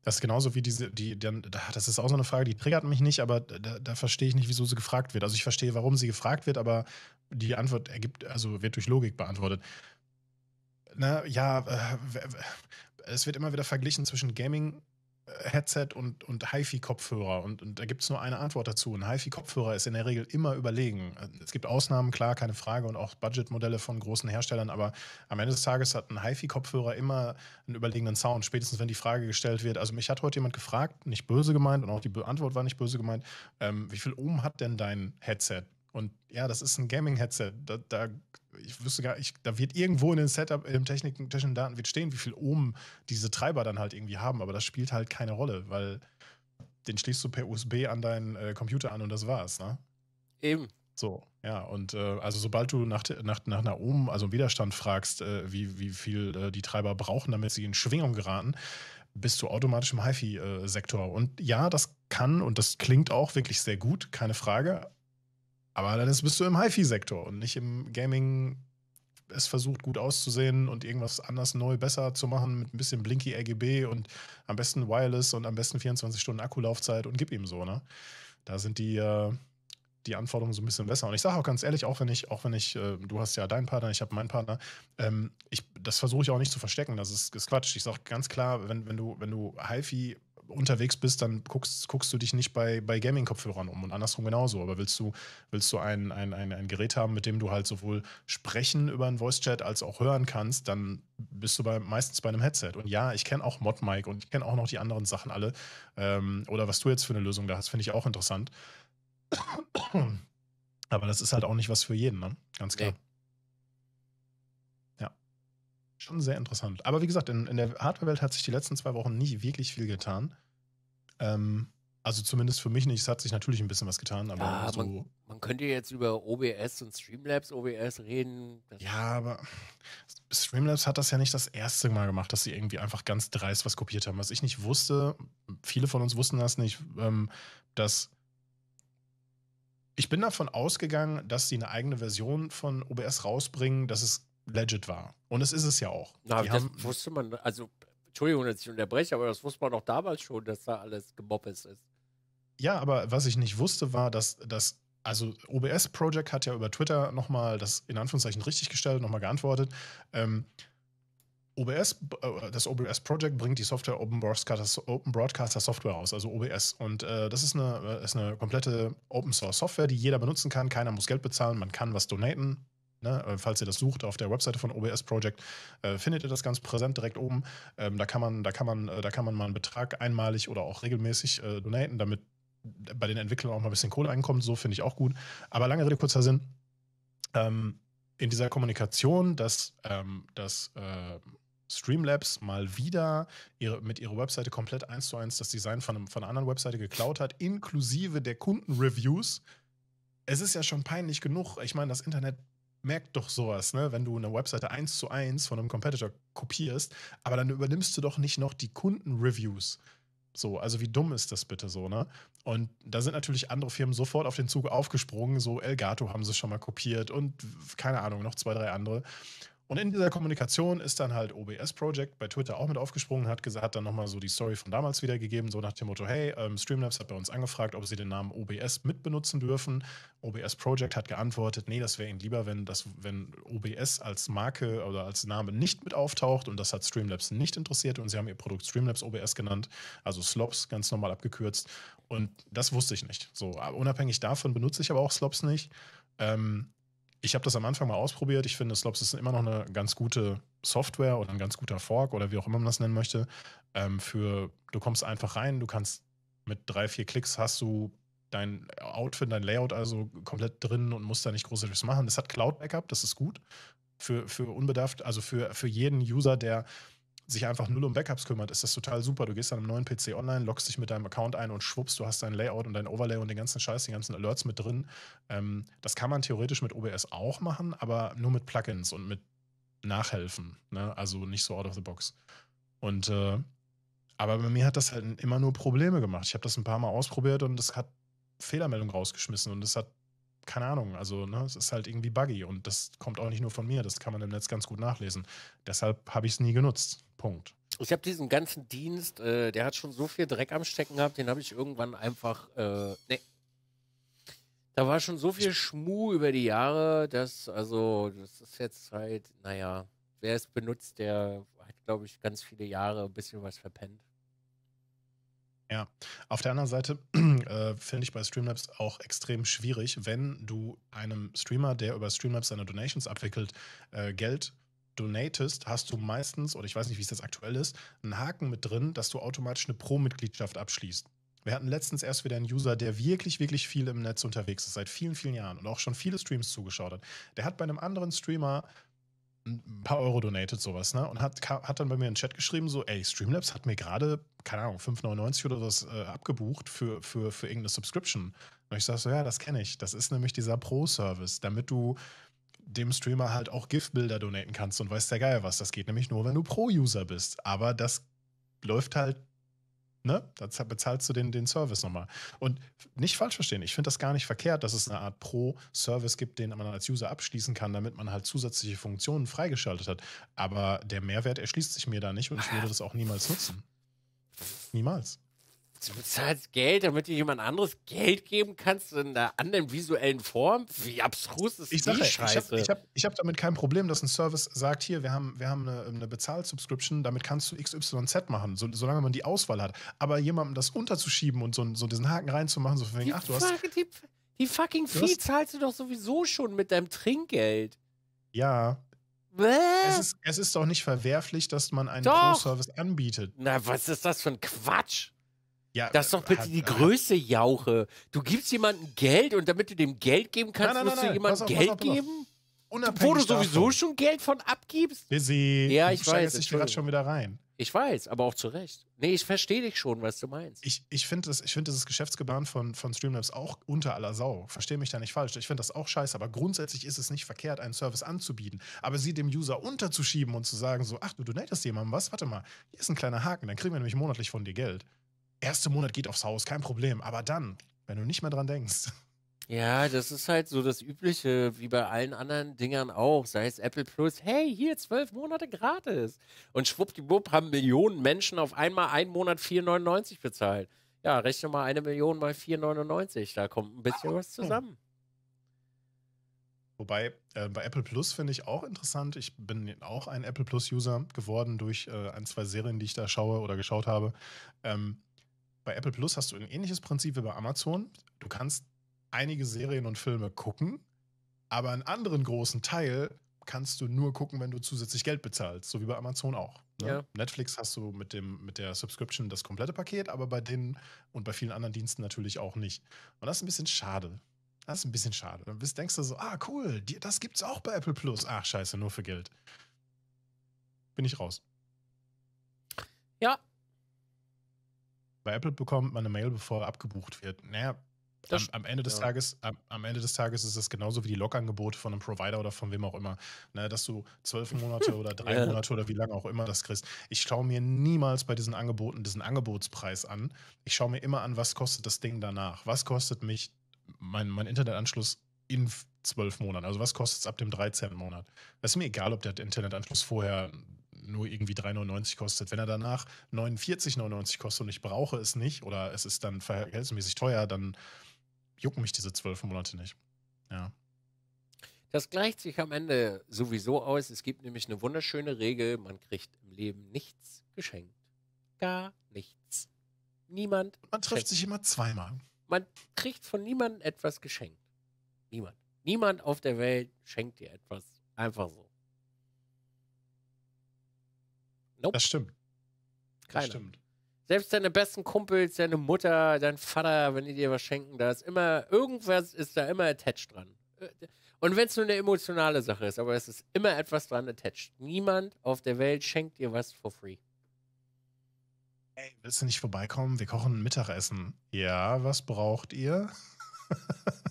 Das ist genauso wie diese, die, dann, das ist auch so eine Frage, die triggert mich nicht, aber da, da, verstehe ich nicht, wieso sie gefragt wird. Also ich verstehe, warum sie gefragt wird, aber die Antwort ergibt, also wird durch Logik beantwortet na, ne, ja, äh, es wird immer wieder verglichen zwischen Gaming äh, Headset und, und HiFi-Kopfhörer. Und, und da gibt es nur eine Antwort dazu. Ein HiFi-Kopfhörer ist in der Regel immer überlegen. Es gibt Ausnahmen, klar, keine Frage, und auch Budgetmodelle von großen Herstellern, aber am Ende des Tages hat ein HiFi-Kopfhörer immer einen überlegenen Sound, spätestens wenn die Frage gestellt wird. Also mich hat heute jemand gefragt, nicht böse gemeint, und auch die Antwort war nicht böse gemeint, ähm, wie viel Ohm hat denn dein Headset? Und ja, das ist ein Gaming-Headset. Da, da, ich wüsste gar, ich, da wird irgendwo in den Setup, im technischen Daten wird stehen, wie viel Ohm diese Treiber dann halt irgendwie haben. Aber das spielt halt keine Rolle, weil den schließt du per USB an deinen äh, Computer an und das war's, ne? Eben. So, ja, und äh, also sobald du nach, nach, nach einer Ohm, also Widerstand fragst, äh, wie, wie viel äh, die Treiber brauchen, damit sie in Schwingung geraten, bist du automatisch im HiFi-Sektor. Äh, und ja, das kann und das klingt auch wirklich sehr gut, keine Frage. Aber dann bist du im HiFi-Sektor und nicht im Gaming. Es versucht gut auszusehen und irgendwas anders neu besser zu machen mit ein bisschen blinky RGB und am besten Wireless und am besten 24 Stunden Akkulaufzeit und gib ihm so, ne? Da sind die, äh, die Anforderungen so ein bisschen besser. Und ich sage auch ganz ehrlich, auch wenn ich, auch wenn ich, äh, du hast ja deinen Partner, ich habe meinen Partner, ähm, ich, das versuche ich auch nicht zu verstecken. Das ist, ist Quatsch. Ich sage ganz klar, wenn, wenn du, wenn du HiFi unterwegs bist, dann guckst, guckst du dich nicht bei, bei Gaming-Kopfhörern um und andersrum genauso. Aber willst du, willst du ein, ein, ein, ein Gerät haben, mit dem du halt sowohl sprechen über einen Voice-Chat als auch hören kannst, dann bist du bei, meistens bei einem Headset. Und ja, ich kenne auch Mod-Mic und ich kenne auch noch die anderen Sachen alle. Ähm, oder was du jetzt für eine Lösung da hast, finde ich auch interessant. Aber das ist halt auch nicht was für jeden, ne? Ganz klar. Nee. Schon sehr interessant. Aber wie gesagt, in, in der Hardware-Welt hat sich die letzten zwei Wochen nicht wirklich viel getan. Ähm, also zumindest für mich nicht. Es hat sich natürlich ein bisschen was getan, aber ja, so man, man, könnte jetzt über OBS und Streamlabs OBS reden. Ja, aber Streamlabs hat das ja nicht das erste Mal gemacht, dass sie irgendwie einfach ganz dreist was kopiert haben. Was ich nicht wusste, viele von uns wussten das nicht, ähm, dass ich bin davon ausgegangen, dass sie eine eigene Version von OBS rausbringen, dass es legit war. Und es ist es ja auch. Na, das haben, wusste man, also Entschuldigung, dass ich unterbreche, aber das wusste man doch damals schon, dass da alles gemoppelt ist. Ja, aber was ich nicht wusste, war, dass das also OBS Project hat ja über Twitter nochmal das in Anführungszeichen richtig gestellt, nochmal geantwortet. Ähm, OBS, äh, das OBS Project bringt die Software Open Broadcaster, Open Broadcaster Software aus, also OBS. Und äh, das ist eine, äh, ist eine komplette Open Source Software, die jeder benutzen kann. Keiner muss Geld bezahlen, man kann was donaten. Ne? Äh, falls ihr das sucht auf der Webseite von OBS Project, äh, findet ihr das ganz präsent direkt oben. Ähm, da, kann man, da, kann man, äh, da kann man mal einen Betrag einmalig oder auch regelmäßig äh, donaten, damit bei den Entwicklern auch mal ein bisschen Kohle einkommt. So finde ich auch gut. Aber lange Rede, kurzer Sinn. Ähm, in dieser Kommunikation, dass, ähm, dass äh, Streamlabs mal wieder ihre, mit ihrer Webseite komplett eins zu eins das Design von, einem, von einer anderen Webseite geklaut hat, inklusive der Kundenreviews. Es ist ja schon peinlich genug. Ich meine, das Internet merkt doch sowas, ne? wenn du eine Webseite eins zu eins von einem Competitor kopierst, aber dann übernimmst du doch nicht noch die Kundenreviews. So, also wie dumm ist das bitte so, ne? Und da sind natürlich andere Firmen sofort auf den Zug aufgesprungen, so Elgato haben sie schon mal kopiert und keine Ahnung, noch zwei, drei andere. Und in dieser Kommunikation ist dann halt OBS Project bei Twitter auch mit aufgesprungen, hat, gesagt, hat dann nochmal so die Story von damals wiedergegeben, so nach dem Motto, hey, ähm, Streamlabs hat bei uns angefragt, ob sie den Namen OBS mitbenutzen dürfen. OBS Project hat geantwortet, nee, das wäre ihnen lieber, wenn, das, wenn OBS als Marke oder als Name nicht mit auftaucht und das hat Streamlabs nicht interessiert und sie haben ihr Produkt Streamlabs OBS genannt, also Slops ganz normal abgekürzt. Und das wusste ich nicht. So, unabhängig davon benutze ich aber auch Slops nicht. Ähm, ich habe das am Anfang mal ausprobiert. Ich finde, Slops ist immer noch eine ganz gute Software oder ein ganz guter Fork oder wie auch immer man das nennen möchte. Ähm, für du kommst einfach rein, du kannst mit drei, vier Klicks hast du dein Outfit, dein Layout also komplett drin und musst da nicht großartiges machen. Das hat Cloud Backup, das ist gut. Für, für unbedarft, also für, für jeden User, der sich einfach null um Backups kümmert, ist das total super. Du gehst an einem neuen PC online, loggst dich mit deinem Account ein und schwupps, du hast dein Layout und dein Overlay und den ganzen Scheiß, die ganzen Alerts mit drin. Ähm, das kann man theoretisch mit OBS auch machen, aber nur mit Plugins und mit Nachhelfen. Ne? Also nicht so out of the box. Und äh, aber bei mir hat das halt immer nur Probleme gemacht. Ich habe das ein paar Mal ausprobiert und es hat Fehlermeldungen rausgeschmissen und es hat keine Ahnung, also ne, es ist halt irgendwie buggy und das kommt auch nicht nur von mir, das kann man im Netz ganz gut nachlesen. Deshalb habe ich es nie genutzt. Punkt. Ich habe diesen ganzen Dienst, äh, der hat schon so viel Dreck am Stecken gehabt, den habe ich irgendwann einfach, äh, nee. Da war schon so viel Schmuh über die Jahre, dass, also, das ist jetzt halt, naja, wer es benutzt, der hat, glaube ich, ganz viele Jahre ein bisschen was verpennt. Ja, auf der anderen Seite äh, finde ich bei Streamlabs auch extrem schwierig, wenn du einem Streamer, der über Streamlabs seine Donations abwickelt, äh, Geld donatest, hast du meistens, oder ich weiß nicht, wie es jetzt aktuell ist, einen Haken mit drin, dass du automatisch eine Pro-Mitgliedschaft abschließt. Wir hatten letztens erst wieder einen User, der wirklich, wirklich viel im Netz unterwegs ist, seit vielen, vielen Jahren und auch schon viele Streams zugeschaut hat. Der hat bei einem anderen Streamer ein paar Euro donated, sowas, ne? Und hat, hat dann bei mir in den Chat geschrieben, so, ey, Streamlabs hat mir gerade, keine Ahnung, 5,99 oder was äh, abgebucht für, für, für irgendeine Subscription. Und ich sag so, ja, das kenne ich. Das ist nämlich dieser Pro-Service, damit du dem Streamer halt auch GIF-Bilder donaten kannst und weißt der Geil was. Das geht nämlich nur, wenn du Pro-User bist. Aber das läuft halt ne, da bezahlst du den, den Service nochmal. Und nicht falsch verstehen, ich finde das gar nicht verkehrt, dass es eine Art Pro-Service gibt, den man als User abschließen kann, damit man halt zusätzliche Funktionen freigeschaltet hat. Aber der Mehrwert erschließt sich mir da nicht und ich würde das auch niemals nutzen. Niemals du bezahlst Geld, damit dir jemand anderes Geld geben kannst in einer anderen visuellen Form? Wie abstrus ist ich die sage, Scheiße? Ich habe hab, hab damit kein Problem, dass ein Service sagt, hier, wir haben, wir haben eine, eine Bezahl-Subscription, damit kannst du XYZ machen, so, solange man die Auswahl hat. Aber jemandem das unterzuschieben und so, so diesen Haken reinzumachen, so von wegen, die ach, du hast... Die, die fucking Fee zahlst du doch sowieso schon mit deinem Trinkgeld. Ja, es ist, es ist, doch nicht verwerflich, dass man einen Pro-Service anbietet. Na, was ist das für ein Quatsch? Ja, das ist doch bitte hat, die Größe, Jauche. Du gibst jemandem Geld und damit du dem Geld geben kannst, nein, nein, musst du jemandem Geld auf, geben? Unabhängig Wo du sowieso schon Geld von abgibst? Busy. Ja, ich du weiß. Ich gerade schon wieder rein. Ich weiß, aber auch zu Recht. Nee, ich verstehe dich schon, was du meinst. Ich, ich finde das, find dieses Geschäftsgebaren von, von Streamlabs auch unter aller Sau. Verstehe mich da nicht falsch. Ich finde das auch scheiße, aber grundsätzlich ist es nicht verkehrt, einen Service anzubieten. Aber sie dem User unterzuschieben und zu sagen, so, ach, du donatest jemandem was, warte mal, hier ist ein kleiner Haken, dann kriegen wir nämlich monatlich von dir Geld erste Monat geht aufs Haus, kein Problem. Aber dann, wenn du nicht mehr dran denkst. Ja, das ist halt so das Übliche, wie bei allen anderen Dingern auch. Sei es Apple Plus, hey, hier zwölf Monate gratis. Und schwuppdiwupp haben Millionen Menschen auf einmal einen Monat 4,99 bezahlt. Ja, rechne mal eine Million mal 4,99. Da kommt ein bisschen was hm. zusammen. Wobei, äh, bei Apple Plus finde ich auch interessant. Ich bin auch ein Apple Plus-User geworden durch äh, ein, zwei Serien, die ich da schaue oder geschaut habe. Ähm, bei Apple Plus hast du ein ähnliches Prinzip wie bei Amazon. Du kannst einige Serien und Filme gucken, aber einen anderen großen Teil kannst du nur gucken, wenn du zusätzlich Geld bezahlst, so wie bei Amazon auch. Ne? Ja. Netflix hast du mit, dem, mit der Subscription das komplette Paket, aber bei denen und bei vielen anderen Diensten natürlich auch nicht. Und das ist ein bisschen schade. Das ist ein bisschen schade. Dann denkst du so, ah cool, das gibt's auch bei Apple Plus. Ach scheiße, nur für Geld. Bin ich raus. Ja, bei Apple bekommt man eine Mail, bevor er abgebucht wird. Naja, am, am, Ende des ja. Tages, am, am, Ende des Tages ist es genauso wie die Logangebote von einem Provider oder von wem auch immer, ne, dass du zwölf Monate oder drei ja. Monate oder wie lange auch immer das kriegst. Ich schaue mir niemals bei diesen Angeboten diesen Angebotspreis an. Ich schaue mir immer an, was kostet das Ding danach? Was kostet mich mein, mein Internetanschluss in zwölf Monaten? Also was kostet es ab dem 13. Monat? Es ist mir egal, ob der Internetanschluss vorher nur irgendwie 3,99 kostet. Wenn er danach 49,99 kostet und ich brauche es nicht oder es ist dann verhältnismäßig teuer, dann jucken mich diese zwölf Monate nicht. Ja. Das gleicht sich am Ende sowieso aus. Es gibt nämlich eine wunderschöne Regel, man kriegt im Leben nichts geschenkt. Gar nichts. Niemand. man trifft schenkt. sich immer zweimal. Man kriegt von niemandem etwas geschenkt. Niemand. Niemand auf der Welt schenkt dir etwas einfach so. Nope. Das stimmt. Keiner. Das stimmt. Selbst deine besten Kumpels, deine Mutter, dein Vater, wenn die dir was schenken, da ist immer, irgendwas ist da immer attached dran. Und wenn es nur eine emotionale Sache ist, aber es ist immer etwas dran attached. Niemand auf der Welt schenkt dir was for free. Ey, willst du nicht vorbeikommen? Wir kochen Mittagessen. Ja, was braucht ihr?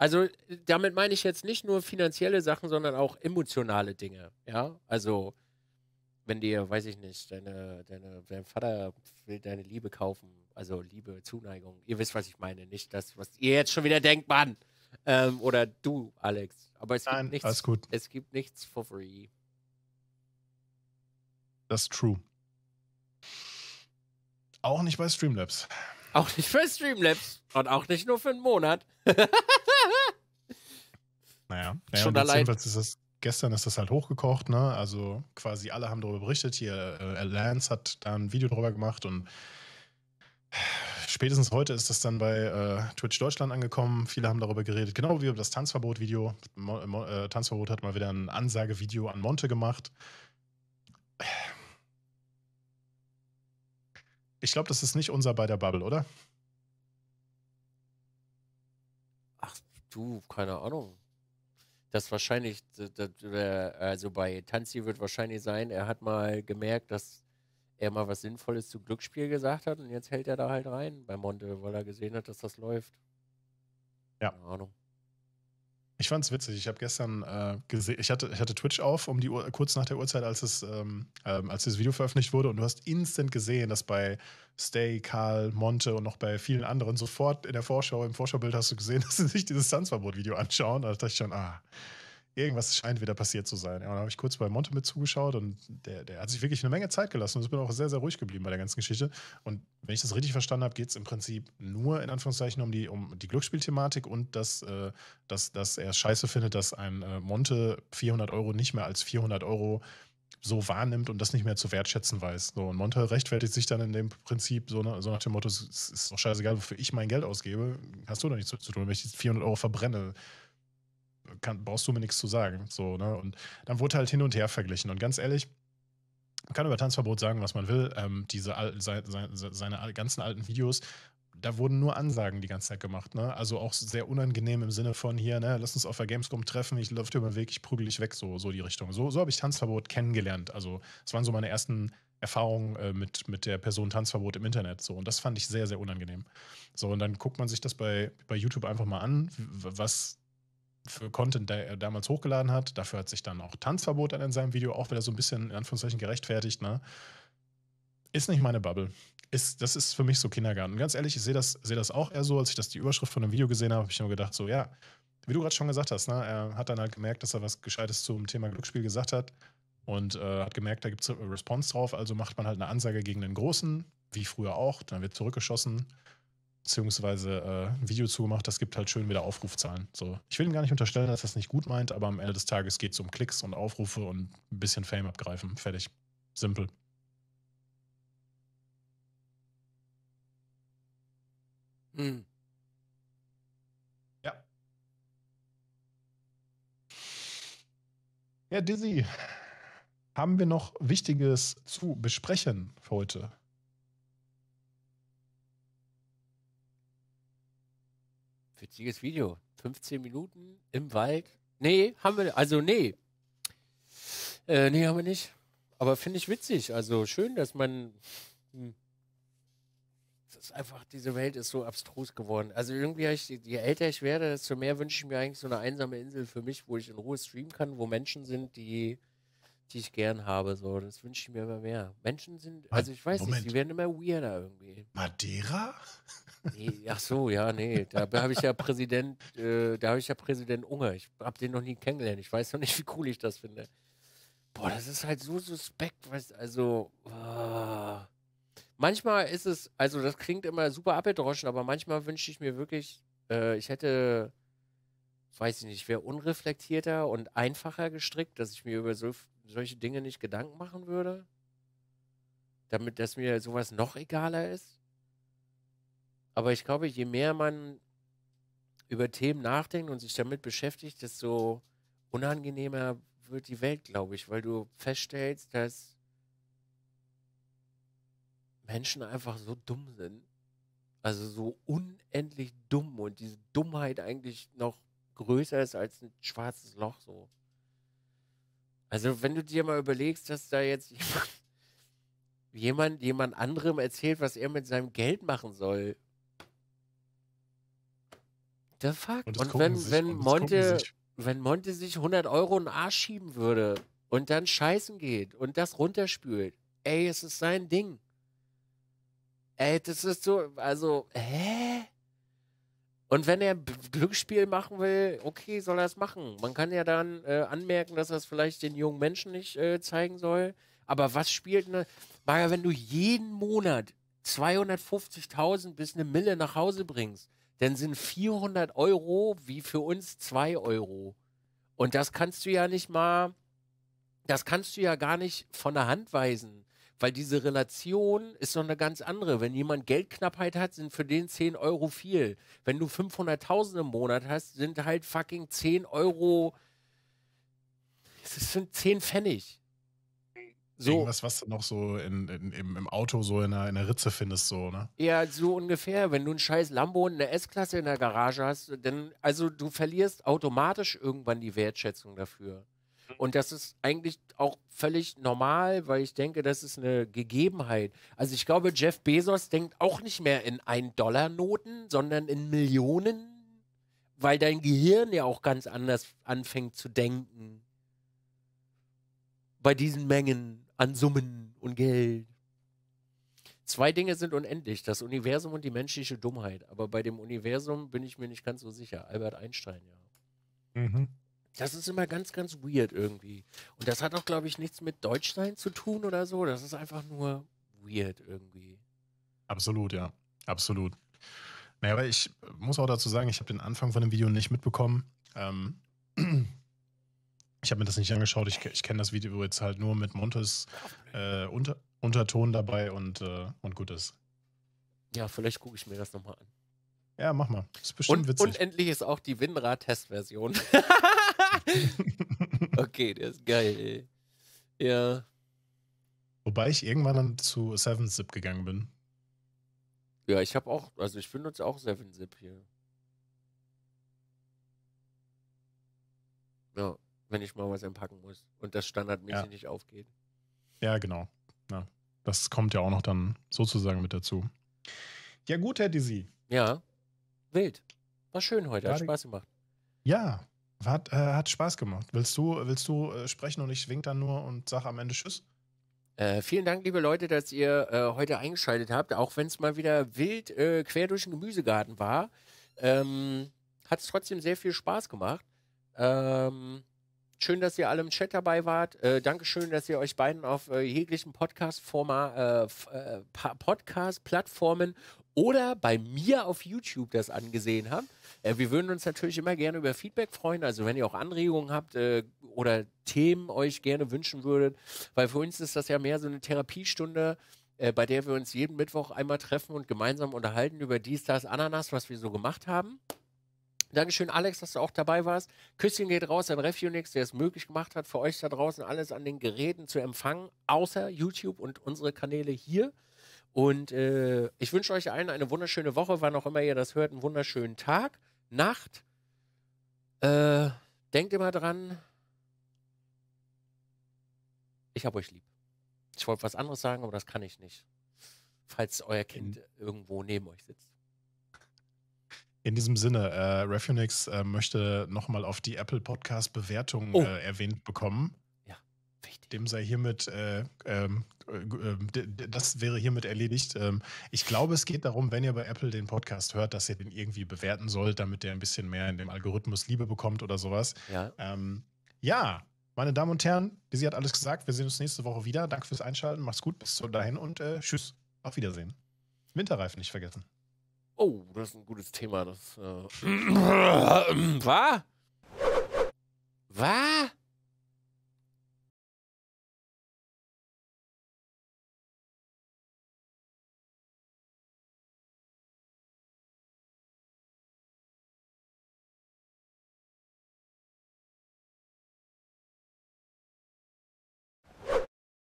Also damit meine ich jetzt nicht nur finanzielle Sachen, sondern auch emotionale Dinge. Ja, also wenn dir, weiß ich nicht, deine, deine, dein Vater will deine Liebe kaufen, also Liebe, Zuneigung. Ihr wisst, was ich meine, nicht das, was ihr jetzt schon wieder denkt, Mann. Ähm, oder du, Alex. Aber es Nein, gibt nichts. Es gibt nichts for free. Das ist true. Auch nicht bei Streamlabs. Auch nicht für Streamlabs und auch nicht nur für einen Monat. Naja, naja schon allein. Ist das, gestern ist das halt hochgekocht, ne? Also quasi alle haben darüber berichtet. Hier, äh, Lance hat da ein Video drüber gemacht und spätestens heute ist das dann bei äh, Twitch Deutschland angekommen. Viele haben darüber geredet, genau wie über das Tanzverbot-Video. Äh, Tanzverbot hat mal wieder ein Ansagevideo an Monte gemacht. Ich glaube, das ist nicht unser bei der Bubble, oder? Ach du, keine Ahnung das wahrscheinlich, äh, also bei Tanzi wird wahrscheinlich sein, er hat mal gemerkt, dass er mal was Sinnvolles zu Glücksspiel gesagt hat und jetzt hält er da halt rein bei Monte, weil er gesehen hat, dass das läuft. Ja. Keine Ahnung. Ich fand es witzig. Ich habe gestern äh, gesehen, ich hatte, ich hatte Twitch auf um die Uhr, kurz nach der Uhrzeit, als es, ähm, ähm, als dieses Video veröffentlicht wurde, und du hast instant gesehen, dass bei Stay, Karl, Monte und noch bei vielen anderen sofort in der Vorschau, im Vorschaubild hast du gesehen, dass sie sich dieses Tanzverbot-Video anschauen. Da dachte ich schon, ah, irgendwas scheint wieder passiert zu sein. Ja, und dann habe ich kurz bei Monte mit zugeschaut und der, der hat sich wirklich eine Menge Zeit gelassen und ich bin auch sehr, sehr ruhig geblieben bei der ganzen Geschichte. Und wenn ich das richtig verstanden habe, geht es im Prinzip nur in Anführungszeichen um die, um die Glücksspielthematik und dass, äh, dass, dass er es scheiße findet, dass ein äh, Monte 400 Euro nicht mehr als 400 Euro so wahrnimmt und das nicht mehr zu wertschätzen weiß. So, und Monte rechtfertigt sich dann in dem Prinzip so, ne, so nach dem Motto, es ist doch scheißegal, wofür ich mein Geld ausgebe, hast du doch nichts zu tun, wenn ich die 400 Euro verbrenne kann, brauchst du mir nichts zu sagen. So, ne? Und dann wurde halt hin und her verglichen. Und ganz ehrlich, man kann über Tanzverbot sagen, was man will. Ähm, diese seine, seine ganzen alten Videos da wurden nur Ansagen die ganze Zeit gemacht, ne? Also auch sehr unangenehm im Sinne von hier, ne, lass uns auf der Gamescom treffen, ich laufe dir über den Weg, ich prügel dich weg, so, so die Richtung. So, so habe ich Tanzverbot kennengelernt. Also, es waren so meine ersten Erfahrungen äh, mit, mit der Person Tanzverbot im Internet. So, und das fand ich sehr, sehr unangenehm. So, und dann guckt man sich das bei, bei YouTube einfach mal an, was für Content, der er damals hochgeladen hat. Dafür hat sich dann auch Tanzverbot dann in seinem Video auch wieder so ein bisschen in Anführungszeichen gerechtfertigt. Ne? Ist nicht meine Bubble. Ist, das ist für mich so Kindergarten. ganz ehrlich, ich sehe das, seh das auch eher so, als ich das die Überschrift von dem Video gesehen habe, habe ich nur gedacht, so ja, wie du gerade schon gesagt hast, ne? er hat dann halt gemerkt, dass er was Gescheites zum Thema Glücksspiel gesagt hat und äh, hat gemerkt, da gibt es Response drauf, also macht man halt eine Ansage gegen den Großen, wie früher auch, dann wird zurückgeschossen beziehungsweise äh, ein Video zugemacht, das gibt halt schön wieder Aufrufzahlen. So. Ich will ihm gar nicht unterstellen, dass er es nicht gut meint, aber am Ende des Tages geht es um Klicks und Aufrufe und ein bisschen Fame abgreifen. Fertig. Simpel. Hm. Ja. Ja, Dizzy, haben wir noch Wichtiges zu besprechen für heute? witziges Video. 15 Minuten im Wald. Nee, haben wir, also nee. Äh, nee, haben wir nicht. Aber finde ich witzig. Also schön, dass man. Hm. Es ist einfach, diese Welt ist so abstrus geworden. Also irgendwie, ich, je älter ich werde, desto mehr wünsche ich mir eigentlich so eine einsame Insel für mich, wo ich in Ruhe streamen kann, wo Menschen sind, die die ich gern habe. So, das wünsche ich mir immer mehr. Menschen sind, also ich weiß Moment. nicht, die werden immer weirder irgendwie. Madeira? Nee, ach so, ja, nee. Da habe ich ja Präsident, äh, da habe ich ja Präsident Unger. Ich habe den noch nie kennengelernt. Ich weiß noch nicht, wie cool ich das finde. Boah, das ist halt so suspekt, weißt also. Oh. Manchmal ist es, also das klingt immer super abgedroschen, aber manchmal wünsche ich mir wirklich, äh, ich hätte weiß ich nicht, ich wäre unreflektierter und einfacher gestrickt, dass ich mir über so, solche Dinge nicht Gedanken machen würde? Damit dass mir sowas noch egaler ist? Aber ich glaube, je mehr man über Themen nachdenkt und sich damit beschäftigt, desto unangenehmer wird die Welt, glaube ich, weil du feststellst, dass Menschen einfach so dumm sind. Also so unendlich dumm und diese Dummheit eigentlich noch größer ist als ein schwarzes Loch so. Also, wenn du dir mal überlegst, dass da jetzt jemand, jemand anderem erzählt, was er mit seinem Geld machen soll. The fuck? Und, und wenn, sich, wenn, und Monte, wenn Monte sich 100 Euro in den Arsch schieben würde und dann scheißen geht und das runterspült, ey, es ist sein Ding. Ey, das ist so, also, hä? Und wenn er Glücksspiel machen will, okay, soll er es machen. Man kann ja dann äh, anmerken, dass er es vielleicht den jungen Menschen nicht äh, zeigen soll. Aber was spielt eine. Maja, wenn du jeden Monat 250.000 bis eine Mille nach Hause bringst, dann sind 400 Euro wie für uns 2 Euro. Und das kannst du ja nicht mal. Das kannst du ja gar nicht von der Hand weisen. Weil diese Relation ist noch eine ganz andere. Wenn jemand Geldknappheit hat, sind für den 10 Euro viel. Wenn du 500.000 im Monat hast, sind halt fucking 10 Euro. Es sind 10 Pfennig. So. Irgendwas, was du noch so in, in, im, Auto so in der, in einer Ritze findest, so, ne? Ja, so ungefähr. Wenn du einen scheiß Lambo und eine S-Klasse in der Garage hast, dann, also du verlierst automatisch irgendwann die Wertschätzung dafür. Mhm. Und das ist eigentlich auch völlig normal, weil ich denke, das ist eine Gegebenheit. Also ich glaube, Jeff Bezos denkt auch nicht mehr in Ein-Dollar-Noten, sondern in Millionen, weil dein Gehirn ja auch ganz anders anfängt zu denken. Bei diesen Mengen an Summen und Geld. Zwei Dinge sind unendlich, das Universum und die menschliche Dummheit. Aber bei dem Universum bin ich mir nicht ganz so sicher. Albert Einstein, ja. Mhm. Das ist immer ganz, ganz weird irgendwie. Und das hat auch, glaube ich, nichts mit Deutschsein zu tun oder so. Das ist einfach nur weird irgendwie. Absolut, ja. Absolut. Naja, aber ich muss auch dazu sagen, ich habe den Anfang von dem Video nicht mitbekommen. Ähm, ich habe mir das nicht angeschaut. Ich, ich kenne das Video jetzt halt nur mit Montes äh, Unter, Unterton dabei und, äh, und gut ist. Ja, vielleicht gucke ich mir das nochmal an. Ja, mach mal. Das ist bestimmt und, witzig. Und endlich ist auch die Winra-Testversion. okay, der ist geil, ey. Ja. Wobei ich irgendwann dann zu 7-Zip gegangen bin. Ja, ich habe auch, also ich benutze auch 7-Zip hier. Ja, wenn ich mal was entpacken muss und das standardmäßig ja. nicht aufgeht. Ja, genau. Ja, das kommt ja auch noch dann sozusagen mit dazu. Ja, gut, Herr Dizzy. Ja, wild. War schön heute, hat Spaß gemacht. Ja, hat, äh, hat Spaß gemacht. Willst du, willst du äh, sprechen und ich wink dann nur und sage am Ende Tschüss? Äh, vielen Dank, liebe Leute, dass ihr äh, heute eingeschaltet habt. Auch wenn es mal wieder wild äh, quer durch den Gemüsegarten war, ähm, hat es trotzdem sehr viel Spaß gemacht. Ähm, Schön, dass ihr alle im Chat dabei wart. Äh, Dankeschön, dass ihr euch beiden auf äh, jeglichen Podcast-Format, äh, äh Podcast-Plattformen oder bei mir auf YouTube das angesehen habt. Äh, wir würden uns natürlich immer gerne über Feedback freuen. Also wenn ihr auch Anregungen habt äh, oder Themen euch gerne wünschen würdet, weil für uns ist das ja mehr so eine Therapiestunde bei der wir uns jeden Mittwoch einmal treffen und gemeinsam unterhalten über dies, das, Ananas, was wir so gemacht haben. Dankeschön, Alex, dass du auch dabei warst. Küsschen geht raus an Refunix, der es möglich gemacht hat, für euch da draußen alles an den Geräten zu empfangen, außer YouTube und unsere Kanäle hier. Und äh, ich wünsche euch allen eine wunderschöne Woche, wann auch immer ihr das hört, einen wunderschönen Tag, Nacht. Äh, denkt immer dran, ich habe euch lieb. Ich wollte was anderes sagen, aber das kann ich nicht. Falls euer Kind irgendwo neben euch sitzt. In diesem Sinne, äh, Refunix äh, möchte nochmal auf die Apple Podcast Bewertung oh. äh, erwähnt bekommen. Ja, wichtig. Dem sei hiermit, äh, ähm, ähm, das wäre hiermit erledigt. Ähm, ich glaube, es geht darum, wenn ihr bei Apple den Podcast hört, dass ihr den irgendwie bewerten sollt, damit der ein bisschen mehr in dem Algorithmus Liebe bekommt oder sowas. Ja. Ähm, ja, meine Damen und Herren, Lizzie hat alles gesagt. Wir sehen uns nächste Woche wieder. Danke fürs Einschalten. Macht's gut. Bis dahin und äh, tschüss. Auf Wiedersehen. Winterreifen nicht vergessen. Oh, das ist ein gutes Thema. Das. Äh, war? War?